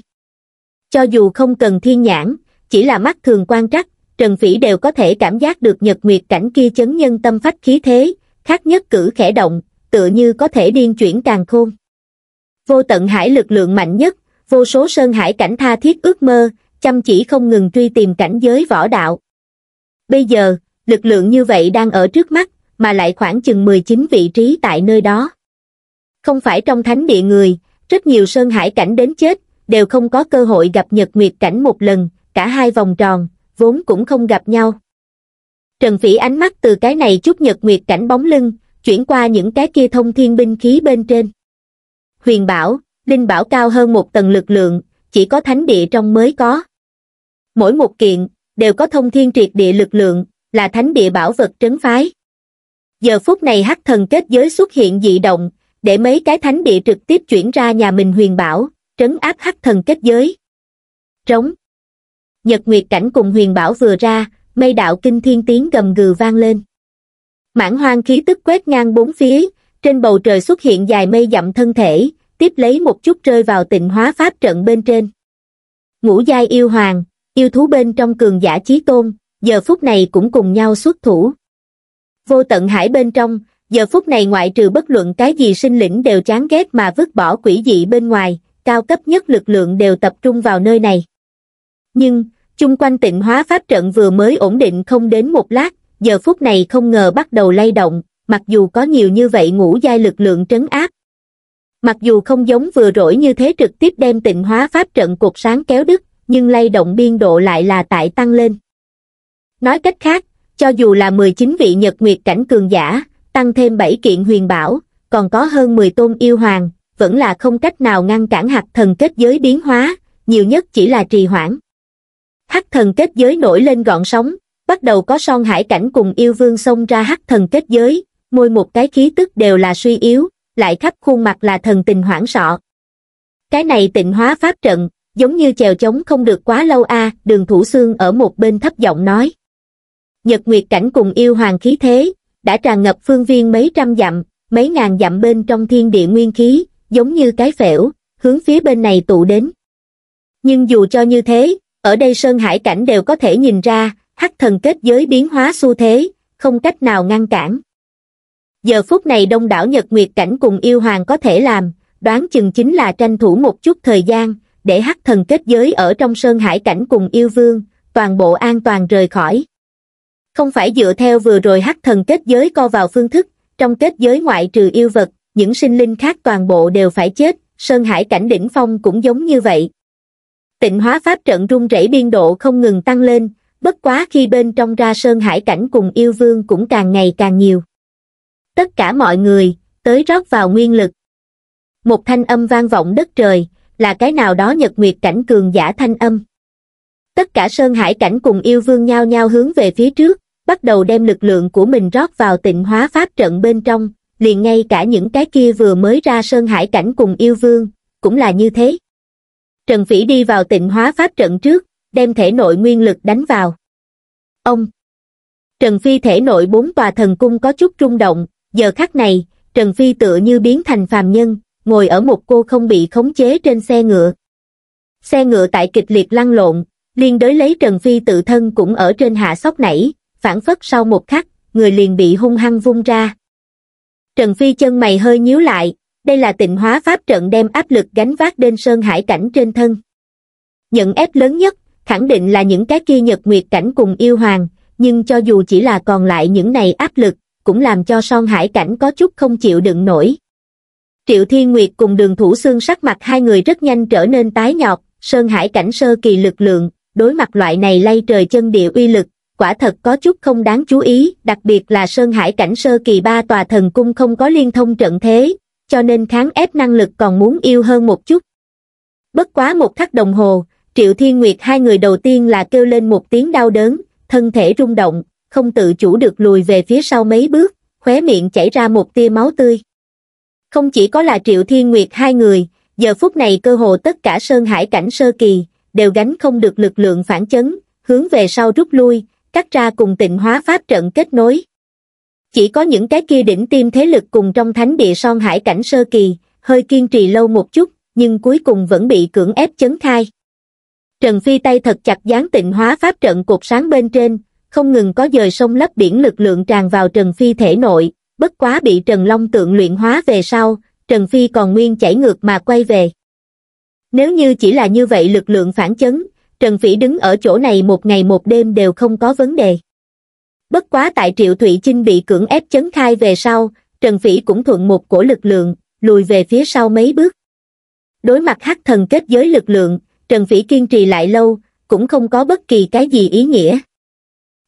Speaker 1: Cho dù không cần thiên nhãn, chỉ là mắt thường quan trắc, Trần Phỉ đều có thể cảm giác được nhật nguyệt cảnh kia chấn nhân tâm phách khí thế, khác nhất cử khẽ động, tựa như có thể điên chuyển càng khôn. Vô tận hải lực lượng mạnh nhất, vô số sơn hải cảnh tha thiết ước mơ, chăm chỉ không ngừng truy tìm cảnh giới võ đạo. Bây giờ, lực lượng như vậy đang ở trước mắt, mà lại khoảng chừng 19 vị trí tại nơi đó. Không phải trong thánh địa người, rất nhiều sơn hải cảnh đến chết, đều không có cơ hội gặp nhật nguyệt cảnh một lần, cả hai vòng tròn, vốn cũng không gặp nhau. Trần Phỉ ánh mắt từ cái này chút nhật nguyệt cảnh bóng lưng, chuyển qua những cái kia thông thiên binh khí bên trên. Huyền bảo, linh bảo cao hơn một tầng lực lượng, chỉ có thánh địa trong mới có. Mỗi một kiện, đều có thông thiên triệt địa lực lượng, là thánh địa bảo vật trấn phái giờ phút này hắc thần kết giới xuất hiện dị động để mấy cái thánh địa trực tiếp chuyển ra nhà mình huyền bảo trấn áp hắc thần kết giới trống nhật nguyệt cảnh cùng huyền bảo vừa ra mây đạo kinh thiên tiếng gầm gừ vang lên mãn hoang khí tức quét ngang bốn phía trên bầu trời xuất hiện dài mây dặm thân thể tiếp lấy một chút rơi vào tịnh hóa pháp trận bên trên ngũ giai yêu hoàng yêu thú bên trong cường giả chí tôn giờ phút này cũng cùng nhau xuất thủ vô tận hải bên trong, giờ phút này ngoại trừ bất luận cái gì sinh lĩnh đều chán ghét mà vứt bỏ quỷ dị bên ngoài, cao cấp nhất lực lượng đều tập trung vào nơi này. Nhưng, chung quanh tịnh hóa pháp trận vừa mới ổn định không đến một lát, giờ phút này không ngờ bắt đầu lay động, mặc dù có nhiều như vậy ngũ giai lực lượng trấn áp. Mặc dù không giống vừa rỗi như thế trực tiếp đem tịnh hóa pháp trận cuộc sáng kéo đứt, nhưng lay động biên độ lại là tại tăng lên. Nói cách khác, cho dù là 19 vị nhật nguyệt cảnh cường giả, tăng thêm 7 kiện huyền bảo, còn có hơn 10 tôn yêu hoàng, vẫn là không cách nào ngăn cản hạt thần kết giới biến hóa, nhiều nhất chỉ là trì hoãn. Hắc thần kết giới nổi lên gọn sóng, bắt đầu có son hải cảnh cùng yêu vương xông ra hắc thần kết giới, môi một cái khí tức đều là suy yếu, lại khắp khuôn mặt là thần tình hoảng sọ. Cái này tịnh hóa pháp trận, giống như chèo chống không được quá lâu a đường thủ xương ở một bên thấp giọng nói nhật nguyệt cảnh cùng yêu hoàng khí thế đã tràn ngập phương viên mấy trăm dặm mấy ngàn dặm bên trong thiên địa nguyên khí giống như cái phễu hướng phía bên này tụ đến nhưng dù cho như thế ở đây sơn hải cảnh đều có thể nhìn ra hắc thần kết giới biến hóa xu thế không cách nào ngăn cản giờ phút này đông đảo nhật nguyệt cảnh cùng yêu hoàng có thể làm đoán chừng chính là tranh thủ một chút thời gian để hắc thần kết giới ở trong sơn hải cảnh cùng yêu vương toàn bộ an toàn rời khỏi không phải dựa theo vừa rồi hắc thần kết giới co vào phương thức trong kết giới ngoại trừ yêu vật những sinh linh khác toàn bộ đều phải chết sơn hải cảnh đỉnh phong cũng giống như vậy tịnh hóa pháp trận rung rẩy biên độ không ngừng tăng lên bất quá khi bên trong ra sơn hải cảnh cùng yêu vương cũng càng ngày càng nhiều tất cả mọi người tới rót vào nguyên lực một thanh âm vang vọng đất trời là cái nào đó nhật nguyệt cảnh cường giả thanh âm tất cả sơn hải cảnh cùng yêu vương nhao nhau hướng về phía trước bắt đầu đem lực lượng của mình rót vào tịnh hóa pháp trận bên trong, liền ngay cả những cái kia vừa mới ra sơn hải cảnh cùng yêu vương, cũng là như thế. Trần Phỉ đi vào tịnh hóa pháp trận trước, đem thể nội nguyên lực đánh vào. Ông Trần Phi thể nội bốn tòa thần cung có chút rung động, giờ khắc này, Trần Phi tựa như biến thành phàm nhân, ngồi ở một cô không bị khống chế trên xe ngựa. Xe ngựa tại kịch liệt lăn lộn, liên đối lấy Trần Phi tự thân cũng ở trên hạ sóc nảy, phản phất sau một khắc, người liền bị hung hăng vung ra. Trần Phi chân mày hơi nhíu lại, đây là tịnh hóa pháp trận đem áp lực gánh vác đên sơn hải cảnh trên thân. Nhận ép lớn nhất, khẳng định là những cái kia nhật nguyệt cảnh cùng yêu hoàng, nhưng cho dù chỉ là còn lại những này áp lực, cũng làm cho son hải cảnh có chút không chịu đựng nổi. Triệu Thiên Nguyệt cùng đường thủ xương sắc mặt hai người rất nhanh trở nên tái nhọt, sơn hải cảnh sơ kỳ lực lượng, đối mặt loại này lay trời chân địa uy lực, quả thật có chút không đáng chú ý, đặc biệt là Sơn Hải cảnh sơ kỳ ba tòa thần cung không có liên thông trận thế, cho nên kháng ép năng lực còn muốn yêu hơn một chút. Bất quá một khắc đồng hồ, Triệu Thiên Nguyệt hai người đầu tiên là kêu lên một tiếng đau đớn, thân thể rung động, không tự chủ được lùi về phía sau mấy bước, khóe miệng chảy ra một tia máu tươi. Không chỉ có là Triệu Thiên Nguyệt hai người, giờ phút này cơ hồ tất cả Sơn Hải cảnh sơ kỳ, đều gánh không được lực lượng phản chấn, hướng về sau rút lui, cắt ra cùng tịnh hóa pháp trận kết nối. Chỉ có những cái kia đỉnh tim thế lực cùng trong thánh địa son hải cảnh sơ kỳ, hơi kiên trì lâu một chút, nhưng cuối cùng vẫn bị cưỡng ép chấn khai. Trần Phi tay thật chặt dán tịnh hóa pháp trận cột sáng bên trên, không ngừng có dời sông lấp biển lực lượng tràn vào Trần Phi thể nội, bất quá bị Trần Long tượng luyện hóa về sau, Trần Phi còn nguyên chảy ngược mà quay về. Nếu như chỉ là như vậy lực lượng phản chấn, Trần Vĩ đứng ở chỗ này một ngày một đêm đều không có vấn đề. Bất quá tại Triệu Thụy Chinh bị cưỡng ép chấn khai về sau, Trần Vĩ cũng thuận một cổ lực lượng, lùi về phía sau mấy bước. Đối mặt hắc thần kết giới lực lượng, Trần Vĩ kiên trì lại lâu, cũng không có bất kỳ cái gì ý nghĩa.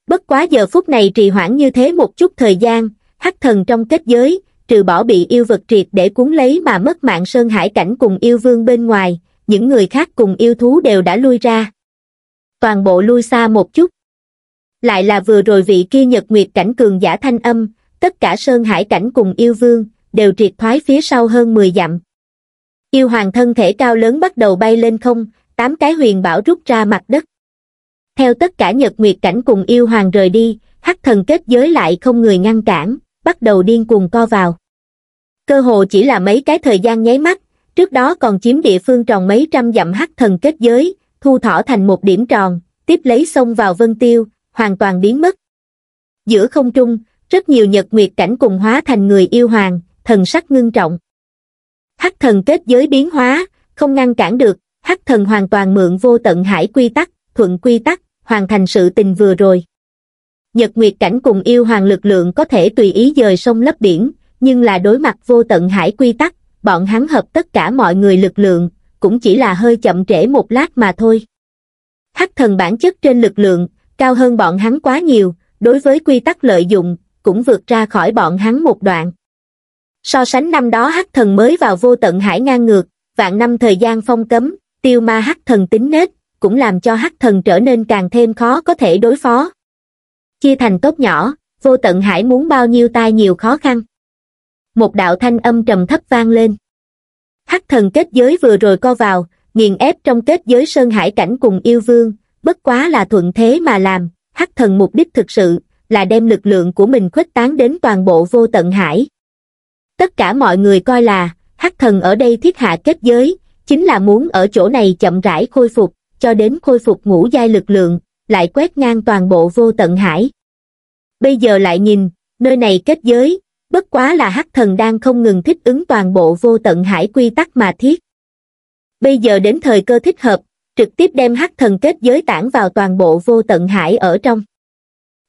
Speaker 1: Bất quá giờ phút này trì hoãn như thế một chút thời gian, hắc thần trong kết giới, trừ bỏ bị yêu vật triệt để cuốn lấy mà mất mạng Sơn Hải Cảnh cùng yêu vương bên ngoài, những người khác cùng yêu thú đều đã lui ra toàn bộ lui xa một chút. Lại là vừa rồi vị kia nhật nguyệt cảnh cường giả thanh âm, tất cả sơn hải cảnh cùng yêu vương, đều triệt thoái phía sau hơn 10 dặm. Yêu hoàng thân thể cao lớn bắt đầu bay lên không, tám cái huyền bảo rút ra mặt đất. Theo tất cả nhật nguyệt cảnh cùng yêu hoàng rời đi, hắc thần kết giới lại không người ngăn cản, bắt đầu điên cuồng co vào. Cơ hồ chỉ là mấy cái thời gian nháy mắt, trước đó còn chiếm địa phương tròn mấy trăm dặm hắc thần kết giới, thu thỏ thành một điểm tròn, tiếp lấy xông vào vân tiêu, hoàn toàn biến mất. Giữa không trung, rất nhiều nhật nguyệt cảnh cùng hóa thành người yêu hoàng, thần sắc ngưng trọng. Hắc thần kết giới biến hóa, không ngăn cản được, hắc thần hoàn toàn mượn vô tận hải quy tắc, thuận quy tắc, hoàn thành sự tình vừa rồi. Nhật nguyệt cảnh cùng yêu hoàng lực lượng có thể tùy ý dời sông lấp biển, nhưng là đối mặt vô tận hải quy tắc, bọn hắn hợp tất cả mọi người lực lượng, cũng chỉ là hơi chậm trễ một lát mà thôi. Hắc thần bản chất trên lực lượng, cao hơn bọn hắn quá nhiều, đối với quy tắc lợi dụng, cũng vượt ra khỏi bọn hắn một đoạn. So sánh năm đó hắc thần mới vào vô tận hải ngang ngược, vạn năm thời gian phong cấm, tiêu ma hắc thần tính nết, cũng làm cho hắc thần trở nên càng thêm khó có thể đối phó. Chia thành tốt nhỏ, vô tận hải muốn bao nhiêu tai nhiều khó khăn. Một đạo thanh âm trầm thấp vang lên hắc thần kết giới vừa rồi co vào nghiền ép trong kết giới sơn hải cảnh cùng yêu vương bất quá là thuận thế mà làm hắc thần mục đích thực sự là đem lực lượng của mình khuếch tán đến toàn bộ vô tận hải tất cả mọi người coi là hắc thần ở đây thiết hạ kết giới chính là muốn ở chỗ này chậm rãi khôi phục cho đến khôi phục ngũ giai lực lượng lại quét ngang toàn bộ vô tận hải bây giờ lại nhìn nơi này kết giới bất quá là hắc thần đang không ngừng thích ứng toàn bộ vô tận hải quy tắc mà thiết bây giờ đến thời cơ thích hợp trực tiếp đem hắc thần kết giới tản vào toàn bộ vô tận hải ở trong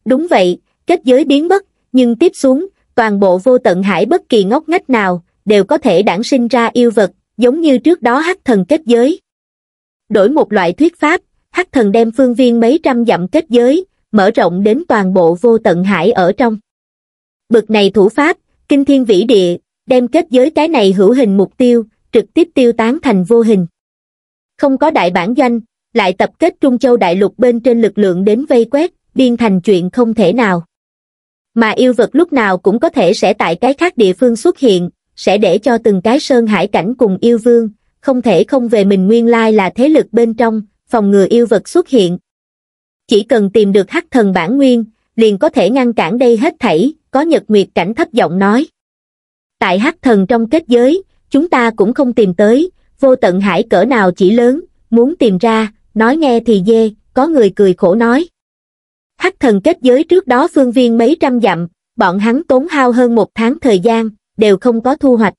Speaker 1: đúng vậy kết giới biến mất nhưng tiếp xuống toàn bộ vô tận hải bất kỳ ngóc ngách nào đều có thể đản sinh ra yêu vật giống như trước đó hắc thần kết giới đổi một loại thuyết pháp hắc thần đem phương viên mấy trăm dặm kết giới mở rộng đến toàn bộ vô tận hải ở trong bực này thủ pháp kinh thiên vĩ địa đem kết giới cái này hữu hình mục tiêu trực tiếp tiêu tán thành vô hình không có đại bản doanh lại tập kết trung châu đại lục bên trên lực lượng đến vây quét biên thành chuyện không thể nào mà yêu vật lúc nào cũng có thể sẽ tại cái khác địa phương xuất hiện sẽ để cho từng cái sơn hải cảnh cùng yêu vương không thể không về mình nguyên lai là thế lực bên trong phòng ngừa yêu vật xuất hiện chỉ cần tìm được hắc thần bản nguyên liền có thể ngăn cản đây hết thảy có nhật nguyệt cảnh thấp giọng nói tại hắc thần trong kết giới chúng ta cũng không tìm tới vô tận hải cỡ nào chỉ lớn muốn tìm ra nói nghe thì dê có người cười khổ nói hắc thần kết giới trước đó phương viên mấy trăm dặm bọn hắn tốn hao hơn một tháng thời gian đều không có thu hoạch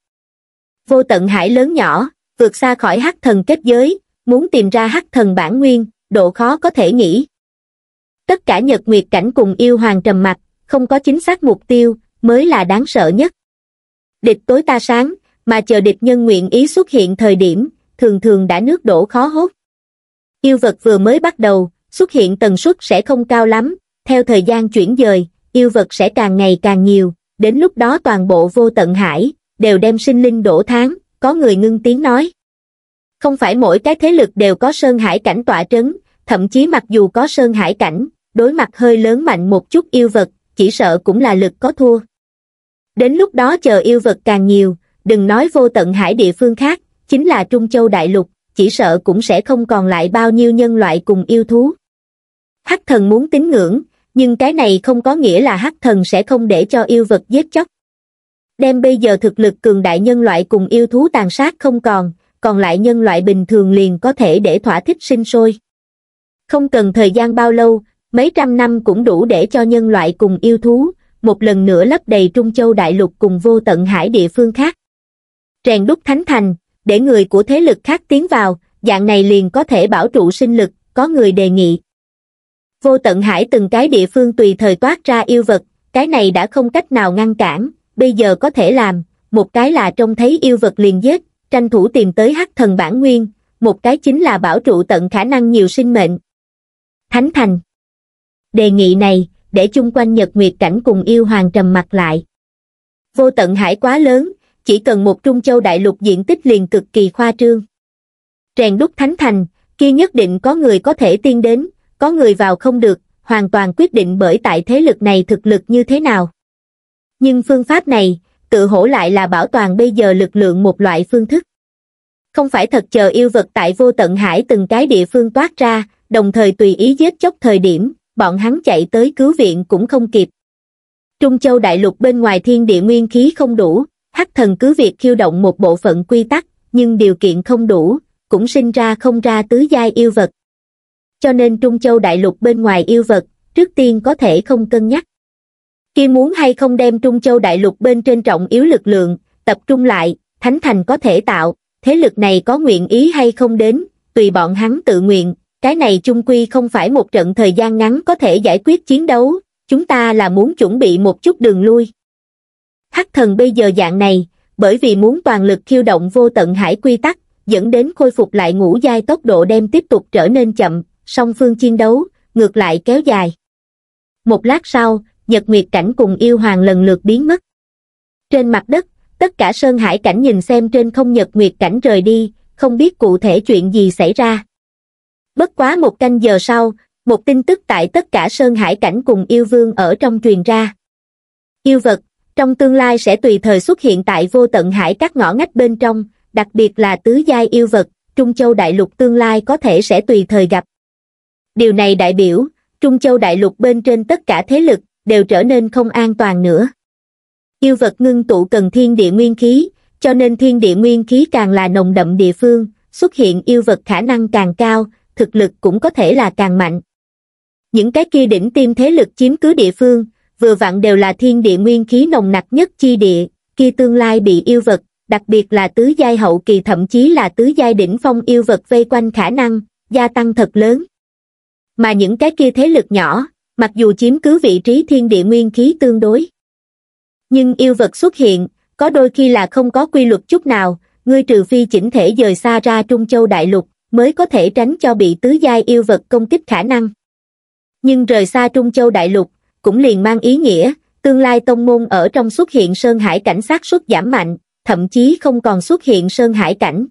Speaker 1: vô tận hải lớn nhỏ vượt xa khỏi hắc thần kết giới muốn tìm ra hắc thần bản nguyên độ khó có thể nghĩ tất cả nhật nguyệt cảnh cùng yêu hoàng trầm mặt không có chính xác mục tiêu mới là đáng sợ nhất địch tối ta sáng mà chờ địch nhân nguyện ý xuất hiện thời điểm thường thường đã nước đổ khó hốt yêu vật vừa mới bắt đầu xuất hiện tần suất sẽ không cao lắm theo thời gian chuyển dời yêu vật sẽ càng ngày càng nhiều đến lúc đó toàn bộ vô tận hải đều đem sinh linh đổ tháng có người ngưng tiếng nói không phải mỗi cái thế lực đều có sơn hải cảnh tỏa trấn thậm chí mặc dù có sơn hải cảnh đối mặt hơi lớn mạnh một chút yêu vật chỉ sợ cũng là lực có thua đến lúc đó chờ yêu vật càng nhiều đừng nói vô tận hải địa phương khác chính là trung châu đại lục chỉ sợ cũng sẽ không còn lại bao nhiêu nhân loại cùng yêu thú hắc thần muốn tín ngưỡng nhưng cái này không có nghĩa là hắc thần sẽ không để cho yêu vật giết chóc đem bây giờ thực lực cường đại nhân loại cùng yêu thú tàn sát không còn còn lại nhân loại bình thường liền có thể để thỏa thích sinh sôi không cần thời gian bao lâu mấy trăm năm cũng đủ để cho nhân loại cùng yêu thú, một lần nữa lấp đầy Trung Châu Đại Lục cùng vô tận hải địa phương khác. Rèn đúc thánh thành, để người của thế lực khác tiến vào, dạng này liền có thể bảo trụ sinh lực, có người đề nghị. Vô tận hải từng cái địa phương tùy thời toát ra yêu vật, cái này đã không cách nào ngăn cản, bây giờ có thể làm, một cái là trông thấy yêu vật liền giết, tranh thủ tìm tới hắc thần bản nguyên, một cái chính là bảo trụ tận khả năng nhiều sinh mệnh. Thánh thành đề nghị này để chung quanh nhật nguyệt cảnh cùng yêu hoàng trầm mặt lại vô tận hải quá lớn chỉ cần một trung châu đại lục diện tích liền cực kỳ khoa trương rèn đúc thánh thành kia nhất định có người có thể tiên đến có người vào không được hoàn toàn quyết định bởi tại thế lực này thực lực như thế nào nhưng phương pháp này tự hổ lại là bảo toàn bây giờ lực lượng một loại phương thức không phải thật chờ yêu vật tại vô tận hải từng cái địa phương toát ra đồng thời tùy ý giết chóc thời điểm bọn hắn chạy tới cứu viện cũng không kịp. Trung Châu đại lục bên ngoài thiên địa nguyên khí không đủ, hắc thần cứ việc khiêu động một bộ phận quy tắc, nhưng điều kiện không đủ, cũng sinh ra không ra tứ giai yêu vật. Cho nên Trung Châu đại lục bên ngoài yêu vật, trước tiên có thể không cân nhắc. Khi muốn hay không đem Trung Châu đại lục bên trên trọng yếu lực lượng, tập trung lại, thánh thành có thể tạo, thế lực này có nguyện ý hay không đến, tùy bọn hắn tự nguyện, cái này chung quy không phải một trận thời gian ngắn có thể giải quyết chiến đấu, chúng ta là muốn chuẩn bị một chút đường lui. Hắc thần bây giờ dạng này, bởi vì muốn toàn lực khiêu động vô tận hải quy tắc, dẫn đến khôi phục lại ngũ giai tốc độ đem tiếp tục trở nên chậm, song phương chiến đấu, ngược lại kéo dài. Một lát sau, Nhật Nguyệt Cảnh cùng yêu hoàng lần lượt biến mất. Trên mặt đất, tất cả Sơn Hải Cảnh nhìn xem trên không Nhật Nguyệt Cảnh rời đi, không biết cụ thể chuyện gì xảy ra. Bất quá một canh giờ sau, một tin tức tại tất cả Sơn Hải Cảnh cùng yêu vương ở trong truyền ra. Yêu vật, trong tương lai sẽ tùy thời xuất hiện tại vô tận hải các ngõ ngách bên trong, đặc biệt là tứ giai yêu vật, Trung Châu Đại Lục tương lai có thể sẽ tùy thời gặp. Điều này đại biểu, Trung Châu Đại Lục bên trên tất cả thế lực, đều trở nên không an toàn nữa. Yêu vật ngưng tụ cần thiên địa nguyên khí, cho nên thiên địa nguyên khí càng là nồng đậm địa phương, xuất hiện yêu vật khả năng càng cao, thực lực cũng có thể là càng mạnh. Những cái kia đỉnh tiêm thế lực chiếm cứ địa phương, vừa vặn đều là thiên địa nguyên khí nồng nặc nhất chi địa, kia tương lai bị yêu vật, đặc biệt là tứ giai hậu kỳ thậm chí là tứ giai đỉnh phong yêu vật vây quanh khả năng, gia tăng thật lớn. Mà những cái kia thế lực nhỏ, mặc dù chiếm cứ vị trí thiên địa nguyên khí tương đối, nhưng yêu vật xuất hiện, có đôi khi là không có quy luật chút nào, ngươi trừ phi chỉnh thể dời xa ra Trung Châu Đại Lục, mới có thể tránh cho bị tứ giai yêu vật công kích khả năng nhưng rời xa trung châu đại lục cũng liền mang ý nghĩa tương lai tông môn ở trong xuất hiện sơn hải cảnh sát suất giảm mạnh thậm chí không còn xuất hiện sơn hải cảnh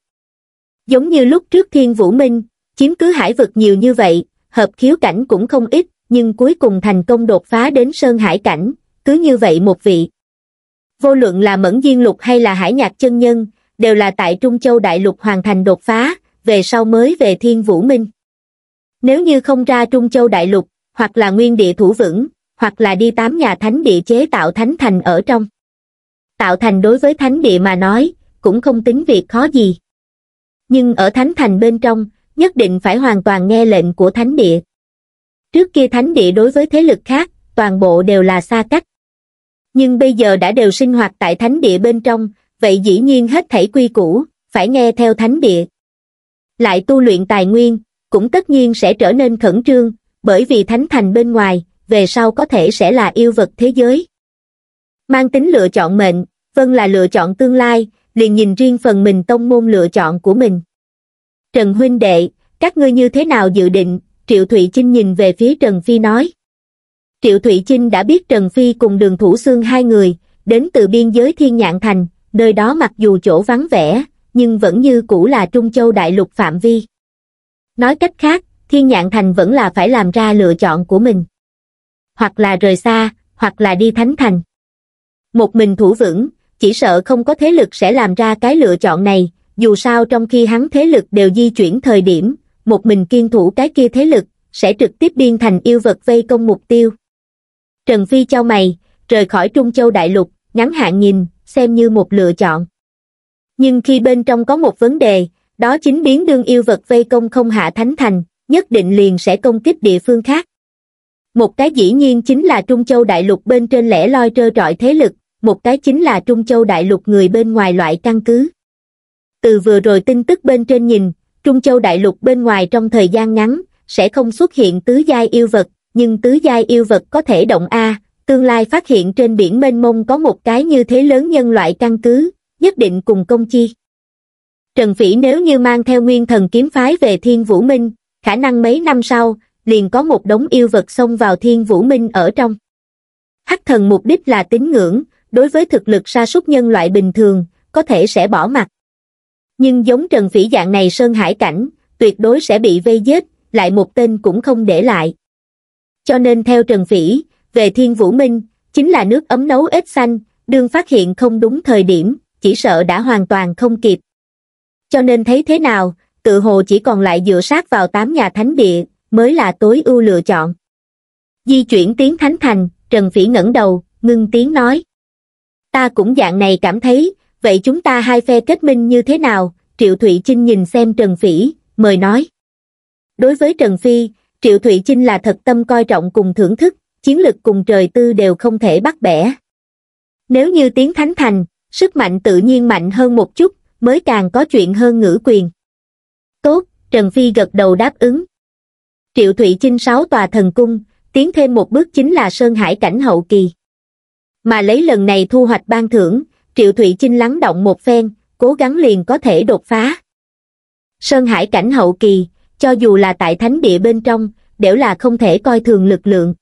Speaker 1: giống như lúc trước thiên vũ minh chiếm cứ hải vực nhiều như vậy hợp khiếu cảnh cũng không ít nhưng cuối cùng thành công đột phá đến sơn hải cảnh cứ như vậy một vị vô luận là mẫn diên lục hay là hải nhạc chân nhân đều là tại trung châu đại lục hoàn thành đột phá về sau mới về thiên vũ minh. Nếu như không ra Trung Châu Đại Lục, hoặc là nguyên địa thủ vững, hoặc là đi tám nhà thánh địa chế tạo thánh thành ở trong. Tạo thành đối với thánh địa mà nói, cũng không tính việc khó gì. Nhưng ở thánh thành bên trong, nhất định phải hoàn toàn nghe lệnh của thánh địa. Trước kia thánh địa đối với thế lực khác, toàn bộ đều là xa cách. Nhưng bây giờ đã đều sinh hoạt tại thánh địa bên trong, vậy dĩ nhiên hết thảy quy củ, phải nghe theo thánh địa lại tu luyện tài nguyên, cũng tất nhiên sẽ trở nên khẩn trương, bởi vì thánh thành bên ngoài, về sau có thể sẽ là yêu vật thế giới. Mang tính lựa chọn mệnh, vân là lựa chọn tương lai, liền nhìn riêng phần mình tông môn lựa chọn của mình. Trần huynh đệ, các ngươi như thế nào dự định, Triệu Thụy Chinh nhìn về phía Trần Phi nói. Triệu Thụy Chinh đã biết Trần Phi cùng đường thủ xương hai người, đến từ biên giới thiên nhạn thành, nơi đó mặc dù chỗ vắng vẻ, nhưng vẫn như cũ là Trung Châu đại lục phạm vi. Nói cách khác, Thiên Nhạn Thành vẫn là phải làm ra lựa chọn của mình. Hoặc là rời xa, hoặc là đi Thánh Thành. Một mình thủ vững, chỉ sợ không có thế lực sẽ làm ra cái lựa chọn này, dù sao trong khi hắn thế lực đều di chuyển thời điểm, một mình kiên thủ cái kia thế lực, sẽ trực tiếp biên thành yêu vật vây công mục tiêu. Trần Phi cho mày, rời khỏi Trung Châu Đại Lục, ngắn hạn nhìn, xem như một lựa chọn nhưng khi bên trong có một vấn đề đó chính biến đương yêu vật vây công không hạ thánh thành nhất định liền sẽ công kích địa phương khác một cái dĩ nhiên chính là trung châu đại lục bên trên lẻ loi trơ trọi thế lực một cái chính là trung châu đại lục người bên ngoài loại căn cứ từ vừa rồi tin tức bên trên nhìn trung châu đại lục bên ngoài trong thời gian ngắn sẽ không xuất hiện tứ giai yêu vật nhưng tứ giai yêu vật có thể động a tương lai phát hiện trên biển mênh mông có một cái như thế lớn nhân loại căn cứ nhất định cùng công chi. Trần Phỉ nếu như mang theo nguyên thần kiếm phái về Thiên Vũ Minh, khả năng mấy năm sau, liền có một đống yêu vật xông vào Thiên Vũ Minh ở trong. Hắc thần mục đích là tín ngưỡng, đối với thực lực sa súc nhân loại bình thường, có thể sẽ bỏ mặt. Nhưng giống Trần Phỉ dạng này sơn hải cảnh, tuyệt đối sẽ bị vây giết, lại một tên cũng không để lại. Cho nên theo Trần Phỉ, về Thiên Vũ Minh, chính là nước ấm nấu ếch xanh, đương phát hiện không đúng thời điểm, chỉ sợ đã hoàn toàn không kịp. Cho nên thấy thế nào, tự hồ chỉ còn lại dựa sát vào tám nhà thánh địa, mới là tối ưu lựa chọn. Di chuyển tiếng thánh thành, Trần Phỉ ngẩng đầu, ngưng tiếng nói. Ta cũng dạng này cảm thấy, vậy chúng ta hai phe kết minh như thế nào? Triệu Thụy Chinh nhìn xem Trần Phỉ, mời nói. Đối với Trần Phi, Triệu Thụy Chinh là thật tâm coi trọng cùng thưởng thức, chiến lực cùng trời tư đều không thể bắt bẻ. Nếu như tiếng thánh thành, sức mạnh tự nhiên mạnh hơn một chút, mới càng có chuyện hơn ngữ quyền. Tốt, Trần Phi gật đầu đáp ứng. Triệu Thụy Chinh sáu tòa thần cung, tiến thêm một bước chính là Sơn Hải cảnh hậu kỳ. Mà lấy lần này thu hoạch ban thưởng, Triệu Thụy Chinh lắng động một phen, cố gắng liền có thể đột phá. Sơn Hải cảnh hậu kỳ, cho dù là tại thánh địa bên trong, đều là không thể coi thường lực lượng.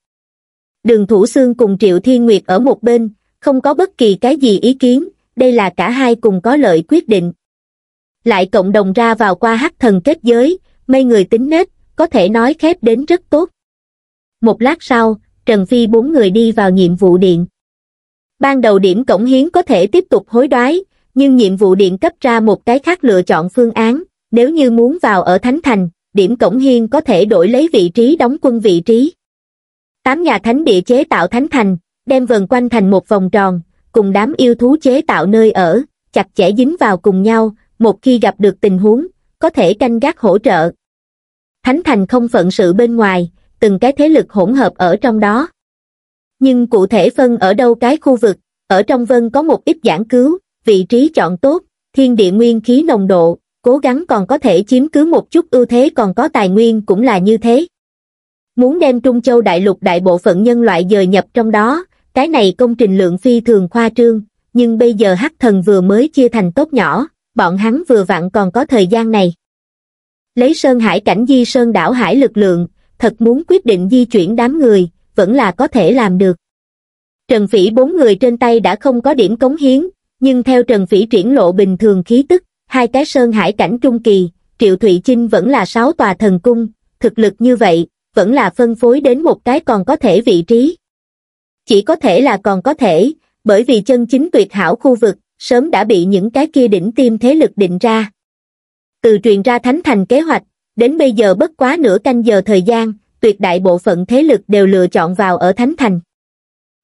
Speaker 1: Đường Thủ Xương cùng Triệu Thiên Nguyệt ở một bên, không có bất kỳ cái gì ý kiến, đây là cả hai cùng có lợi quyết định. Lại cộng đồng ra vào qua hắc thần kết giới, mây người tính nết, có thể nói khép đến rất tốt. Một lát sau, Trần Phi bốn người đi vào nhiệm vụ điện. Ban đầu điểm cổng hiến có thể tiếp tục hối đoái, nhưng nhiệm vụ điện cấp ra một cái khác lựa chọn phương án, nếu như muốn vào ở Thánh Thành, điểm cổng hiên có thể đổi lấy vị trí đóng quân vị trí. Tám nhà thánh địa chế tạo Thánh Thành, đem vần quanh thành một vòng tròn, cùng đám yêu thú chế tạo nơi ở, chặt chẽ dính vào cùng nhau, một khi gặp được tình huống, có thể canh gác hỗ trợ. Thánh thành không phận sự bên ngoài, từng cái thế lực hỗn hợp ở trong đó. Nhưng cụ thể phân ở đâu cái khu vực, ở trong vân có một ít giảng cứu, vị trí chọn tốt, thiên địa nguyên khí nồng độ, cố gắng còn có thể chiếm cứ một chút ưu thế còn có tài nguyên cũng là như thế. Muốn đem Trung Châu đại lục đại bộ phận nhân loại dời nhập trong đó, cái này công trình lượng phi thường khoa trương, nhưng bây giờ hắc thần vừa mới chia thành tốt nhỏ, bọn hắn vừa vặn còn có thời gian này. Lấy Sơn Hải cảnh di Sơn đảo Hải lực lượng, thật muốn quyết định di chuyển đám người, vẫn là có thể làm được. Trần Phỉ bốn người trên tay đã không có điểm cống hiến, nhưng theo Trần Phỉ triển lộ bình thường khí tức, hai cái Sơn Hải cảnh trung kỳ, Triệu Thụy Chinh vẫn là sáu tòa thần cung, thực lực như vậy, vẫn là phân phối đến một cái còn có thể vị trí chỉ có thể là còn có thể, bởi vì chân chính tuyệt hảo khu vực, sớm đã bị những cái kia đỉnh tiêm thế lực định ra. Từ truyền ra thánh thành kế hoạch, đến bây giờ bất quá nửa canh giờ thời gian, tuyệt đại bộ phận thế lực đều lựa chọn vào ở thánh thành.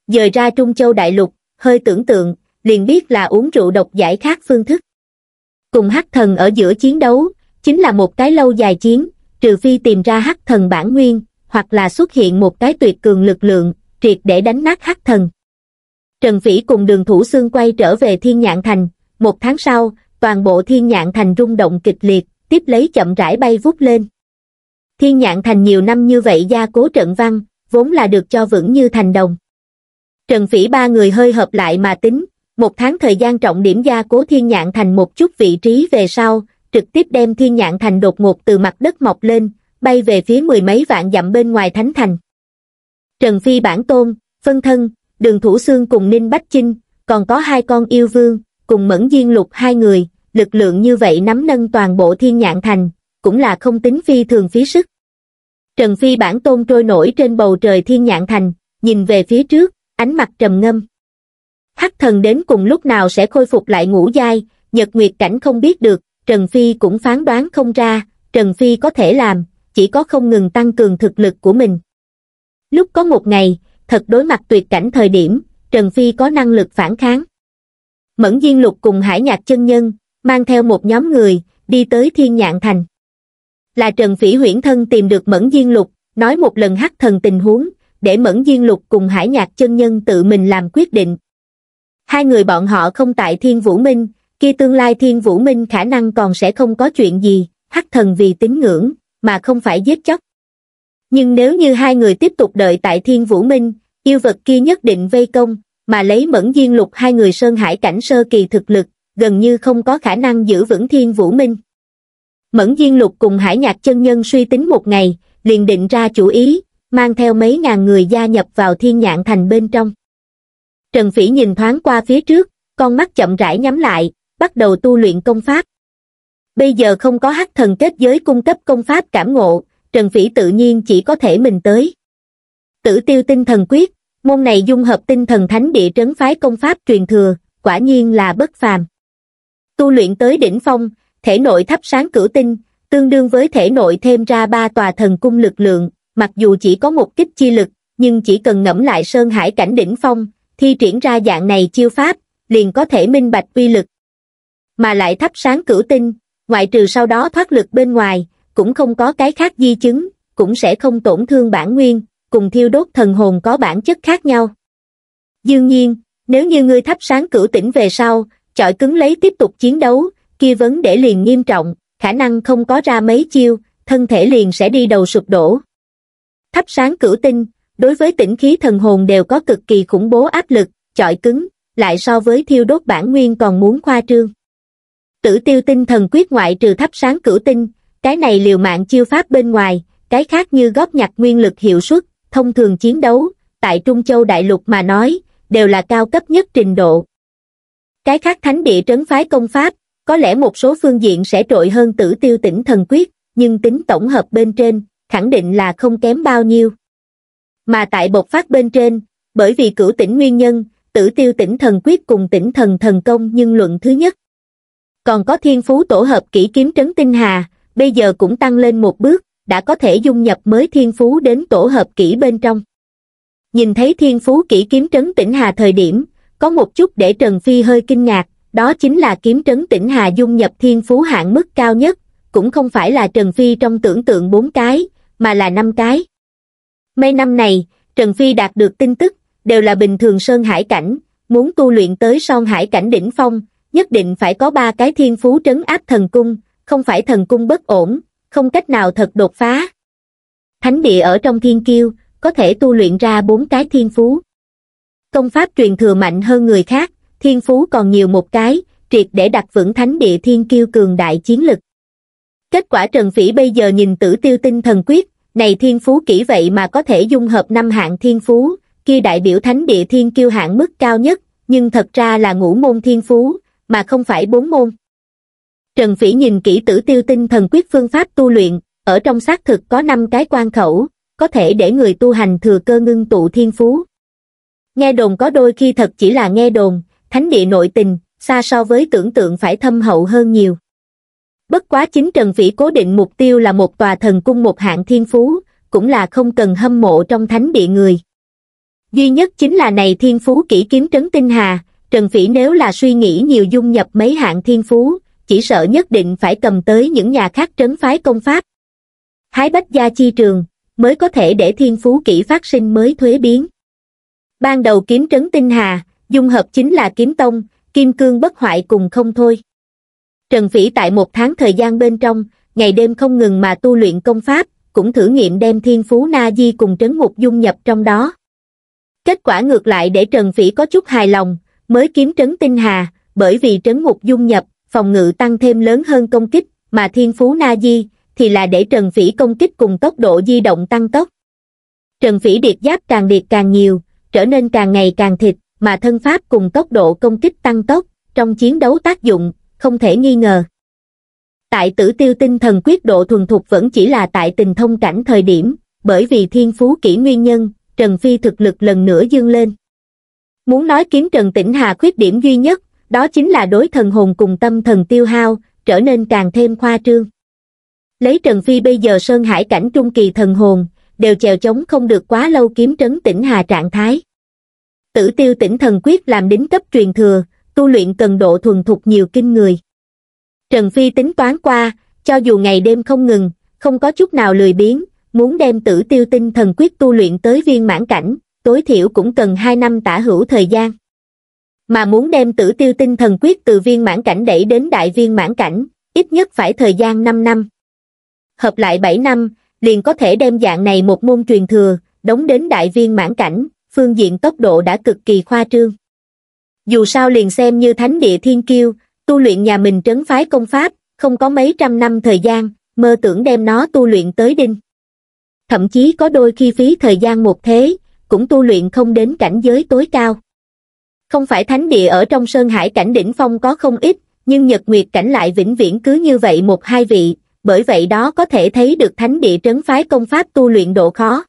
Speaker 1: Dời ra Trung Châu Đại Lục, hơi tưởng tượng, liền biết là uống rượu độc giải khác phương thức. Cùng hắc thần ở giữa chiến đấu, chính là một cái lâu dài chiến, trừ phi tìm ra hắc thần bản nguyên, hoặc là xuất hiện một cái tuyệt cường lực lượng, triệt để đánh nát hắc thần. Trần phỉ cùng đường thủ xương quay trở về Thiên Nhạn Thành, một tháng sau, toàn bộ Thiên Nhạn Thành rung động kịch liệt, tiếp lấy chậm rãi bay vút lên. Thiên Nhạn Thành nhiều năm như vậy gia cố trận văn, vốn là được cho vững như thành đồng. Trần phỉ ba người hơi hợp lại mà tính, một tháng thời gian trọng điểm gia cố Thiên Nhạn Thành một chút vị trí về sau, trực tiếp đem Thiên Nhạn Thành đột ngột từ mặt đất mọc lên, bay về phía mười mấy vạn dặm bên ngoài Thánh Thành. Trần Phi bản tôn, phân thân, đường thủ xương cùng Ninh Bách Chinh, còn có hai con yêu vương, cùng mẫn diên lục hai người, lực lượng như vậy nắm nâng toàn bộ thiên nhạn thành, cũng là không tính phi thường phí sức. Trần Phi bản tôn trôi nổi trên bầu trời thiên nhạn thành, nhìn về phía trước, ánh mặt trầm ngâm. Hắc thần đến cùng lúc nào sẽ khôi phục lại ngũ giai, nhật nguyệt cảnh không biết được, Trần Phi cũng phán đoán không ra, Trần Phi có thể làm, chỉ có không ngừng tăng cường thực lực của mình. Lúc có một ngày, thật đối mặt tuyệt cảnh thời điểm, Trần Phi có năng lực phản kháng. Mẫn Diên Lục cùng Hải Nhạc Chân Nhân, mang theo một nhóm người, đi tới Thiên Nhạn Thành. Là Trần Phỉ huyển thân tìm được Mẫn Diên Lục, nói một lần hắc thần tình huống, để Mẫn Diên Lục cùng Hải Nhạc Chân Nhân tự mình làm quyết định. Hai người bọn họ không tại Thiên Vũ Minh, kia tương lai Thiên Vũ Minh khả năng còn sẽ không có chuyện gì, hắc thần vì tín ngưỡng, mà không phải giết chóc nhưng nếu như hai người tiếp tục đợi tại thiên vũ minh yêu vật kia nhất định vây công mà lấy mẫn diên lục hai người sơn hải cảnh sơ kỳ thực lực gần như không có khả năng giữ vững thiên vũ minh mẫn diên lục cùng hải nhạc chân nhân suy tính một ngày liền định ra chủ ý mang theo mấy ngàn người gia nhập vào thiên nhạn thành bên trong trần phỉ nhìn thoáng qua phía trước con mắt chậm rãi nhắm lại bắt đầu tu luyện công pháp bây giờ không có hắc thần kết giới cung cấp công pháp cảm ngộ Trần Phỉ tự nhiên chỉ có thể mình tới. Tử tiêu tinh thần quyết, môn này dung hợp tinh thần thánh địa trấn phái công pháp truyền thừa, quả nhiên là bất phàm. Tu luyện tới đỉnh phong, thể nội thắp sáng cửu tinh, tương đương với thể nội thêm ra ba tòa thần cung lực lượng, mặc dù chỉ có một kích chi lực, nhưng chỉ cần ngẫm lại sơn hải cảnh đỉnh phong, thi triển ra dạng này chiêu pháp, liền có thể minh bạch quy lực. Mà lại thắp sáng cửu tinh, ngoại trừ sau đó thoát lực bên ngoài, cũng không có cái khác di chứng, cũng sẽ không tổn thương bản nguyên, cùng thiêu đốt thần hồn có bản chất khác nhau. Dương nhiên, nếu như ngươi thắp sáng cửu tỉnh về sau, chọi cứng lấy tiếp tục chiến đấu, kia vấn để liền nghiêm trọng, khả năng không có ra mấy chiêu, thân thể liền sẽ đi đầu sụp đổ. Thắp sáng cửu tinh, đối với tỉnh khí thần hồn đều có cực kỳ khủng bố áp lực, chọi cứng, lại so với thiêu đốt bản nguyên còn muốn khoa trương. Tử tiêu tinh thần quyết ngoại trừ thắp sáng cửu tinh, cái này liều mạng chiêu pháp bên ngoài, cái khác như góp nhặt nguyên lực hiệu suất, thông thường chiến đấu, tại Trung Châu Đại Lục mà nói, đều là cao cấp nhất trình độ. Cái khác thánh địa trấn phái công pháp, có lẽ một số phương diện sẽ trội hơn tử tiêu tỉnh thần quyết, nhưng tính tổng hợp bên trên, khẳng định là không kém bao nhiêu. Mà tại bộc phát bên trên, bởi vì cửu tỉnh nguyên nhân, tử tiêu tỉnh thần quyết cùng tỉnh thần thần công nhưng luận thứ nhất. Còn có thiên phú tổ hợp kỹ kiếm trấn tinh hà, bây giờ cũng tăng lên một bước, đã có thể dung nhập mới thiên phú đến tổ hợp kỹ bên trong. Nhìn thấy thiên phú kỹ kiếm trấn tỉnh Hà thời điểm, có một chút để Trần Phi hơi kinh ngạc, đó chính là kiếm trấn tỉnh Hà dung nhập thiên phú hạng mức cao nhất, cũng không phải là Trần Phi trong tưởng tượng bốn cái, mà là năm cái. Mấy năm này, Trần Phi đạt được tin tức, đều là bình thường sơn hải cảnh, muốn tu luyện tới son hải cảnh đỉnh phong, nhất định phải có ba cái thiên phú trấn áp thần cung, không phải thần cung bất ổn, không cách nào thật đột phá. Thánh địa ở trong thiên kiêu, có thể tu luyện ra bốn cái thiên phú. Công pháp truyền thừa mạnh hơn người khác, thiên phú còn nhiều một cái, triệt để đặt vững thánh địa thiên kiêu cường đại chiến lực. Kết quả Trần Phỉ bây giờ nhìn tử tiêu tinh thần quyết, này thiên phú kỹ vậy mà có thể dung hợp năm hạng thiên phú, kia đại biểu thánh địa thiên kiêu hạng mức cao nhất, nhưng thật ra là ngũ môn thiên phú, mà không phải bốn môn. Trần Phỉ nhìn kỹ tử tiêu tinh thần quyết phương pháp tu luyện, ở trong xác thực có 5 cái quan khẩu, có thể để người tu hành thừa cơ ngưng tụ thiên phú. Nghe đồn có đôi khi thật chỉ là nghe đồn, thánh địa nội tình, xa so với tưởng tượng phải thâm hậu hơn nhiều. Bất quá chính Trần Phỉ cố định mục tiêu là một tòa thần cung một hạng thiên phú, cũng là không cần hâm mộ trong thánh địa người. Duy nhất chính là này thiên phú kỹ kiếm trấn tinh hà, Trần Phỉ nếu là suy nghĩ nhiều dung nhập mấy hạng thiên phú, chỉ sợ nhất định phải cầm tới những nhà khác trấn phái công pháp. Hái bách gia chi trường, mới có thể để thiên phú kỹ phát sinh mới thuế biến. Ban đầu kiếm trấn tinh hà, dung hợp chính là kiếm tông, kim cương bất hoại cùng không thôi. Trần Phỉ tại một tháng thời gian bên trong, ngày đêm không ngừng mà tu luyện công pháp, cũng thử nghiệm đem thiên phú Na Di cùng trấn ngục dung nhập trong đó. Kết quả ngược lại để Trần Phỉ có chút hài lòng, mới kiếm trấn tinh hà, bởi vì trấn ngục dung nhập, phòng ngự tăng thêm lớn hơn công kích mà thiên phú na di thì là để trần phỉ công kích cùng tốc độ di động tăng tốc trần phỉ điệt giáp càng điệt càng nhiều trở nên càng ngày càng thịt mà thân pháp cùng tốc độ công kích tăng tốc trong chiến đấu tác dụng không thể nghi ngờ tại tử tiêu tinh thần quyết độ thuần thục vẫn chỉ là tại tình thông cảnh thời điểm bởi vì thiên phú kỹ nguyên nhân trần phi thực lực lần nữa dương lên muốn nói kiếm trần tĩnh hà khuyết điểm duy nhất đó chính là đối thần hồn cùng tâm thần tiêu hao, trở nên càng thêm khoa trương. Lấy Trần Phi bây giờ Sơn Hải cảnh trung kỳ thần hồn, đều chèo chống không được quá lâu kiếm trấn tỉnh hà trạng thái. Tử tiêu tỉnh thần quyết làm đính cấp truyền thừa, tu luyện cần độ thuần thục nhiều kinh người. Trần Phi tính toán qua, cho dù ngày đêm không ngừng, không có chút nào lười biếng, muốn đem tử tiêu tinh thần quyết tu luyện tới viên mãn cảnh, tối thiểu cũng cần 2 năm tả hữu thời gian mà muốn đem tử tiêu tinh thần quyết từ viên mãn cảnh đẩy đến đại viên mãn cảnh, ít nhất phải thời gian 5 năm. Hợp lại 7 năm, liền có thể đem dạng này một môn truyền thừa, đóng đến đại viên mãn cảnh, phương diện tốc độ đã cực kỳ khoa trương. Dù sao liền xem như thánh địa thiên kiêu, tu luyện nhà mình trấn phái công pháp, không có mấy trăm năm thời gian, mơ tưởng đem nó tu luyện tới đinh. Thậm chí có đôi khi phí thời gian một thế, cũng tu luyện không đến cảnh giới tối cao. Không phải thánh địa ở trong Sơn Hải cảnh đỉnh phong có không ít, nhưng Nhật Nguyệt cảnh lại vĩnh viễn cứ như vậy một hai vị, bởi vậy đó có thể thấy được thánh địa trấn phái công pháp tu luyện độ khó.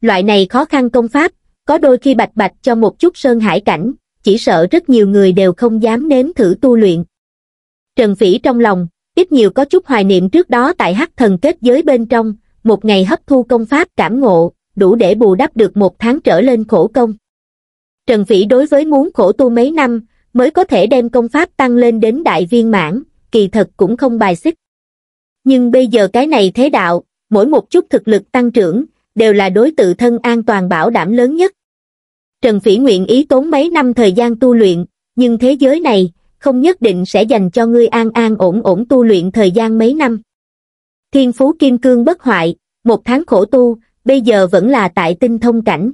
Speaker 1: Loại này khó khăn công pháp, có đôi khi bạch bạch cho một chút Sơn Hải cảnh, chỉ sợ rất nhiều người đều không dám nếm thử tu luyện. Trần Phỉ trong lòng, ít nhiều có chút hoài niệm trước đó tại hắc thần kết giới bên trong, một ngày hấp thu công pháp cảm ngộ, đủ để bù đắp được một tháng trở lên khổ công. Trần Phỉ đối với muốn khổ tu mấy năm, mới có thể đem công pháp tăng lên đến đại viên mãn, kỳ thật cũng không bài xích. Nhưng bây giờ cái này thế đạo, mỗi một chút thực lực tăng trưởng, đều là đối tự thân an toàn bảo đảm lớn nhất. Trần Phỉ nguyện ý tốn mấy năm thời gian tu luyện, nhưng thế giới này, không nhất định sẽ dành cho ngươi an an ổn ổn tu luyện thời gian mấy năm. Thiên phú kim cương bất hoại, một tháng khổ tu, bây giờ vẫn là tại tinh thông cảnh.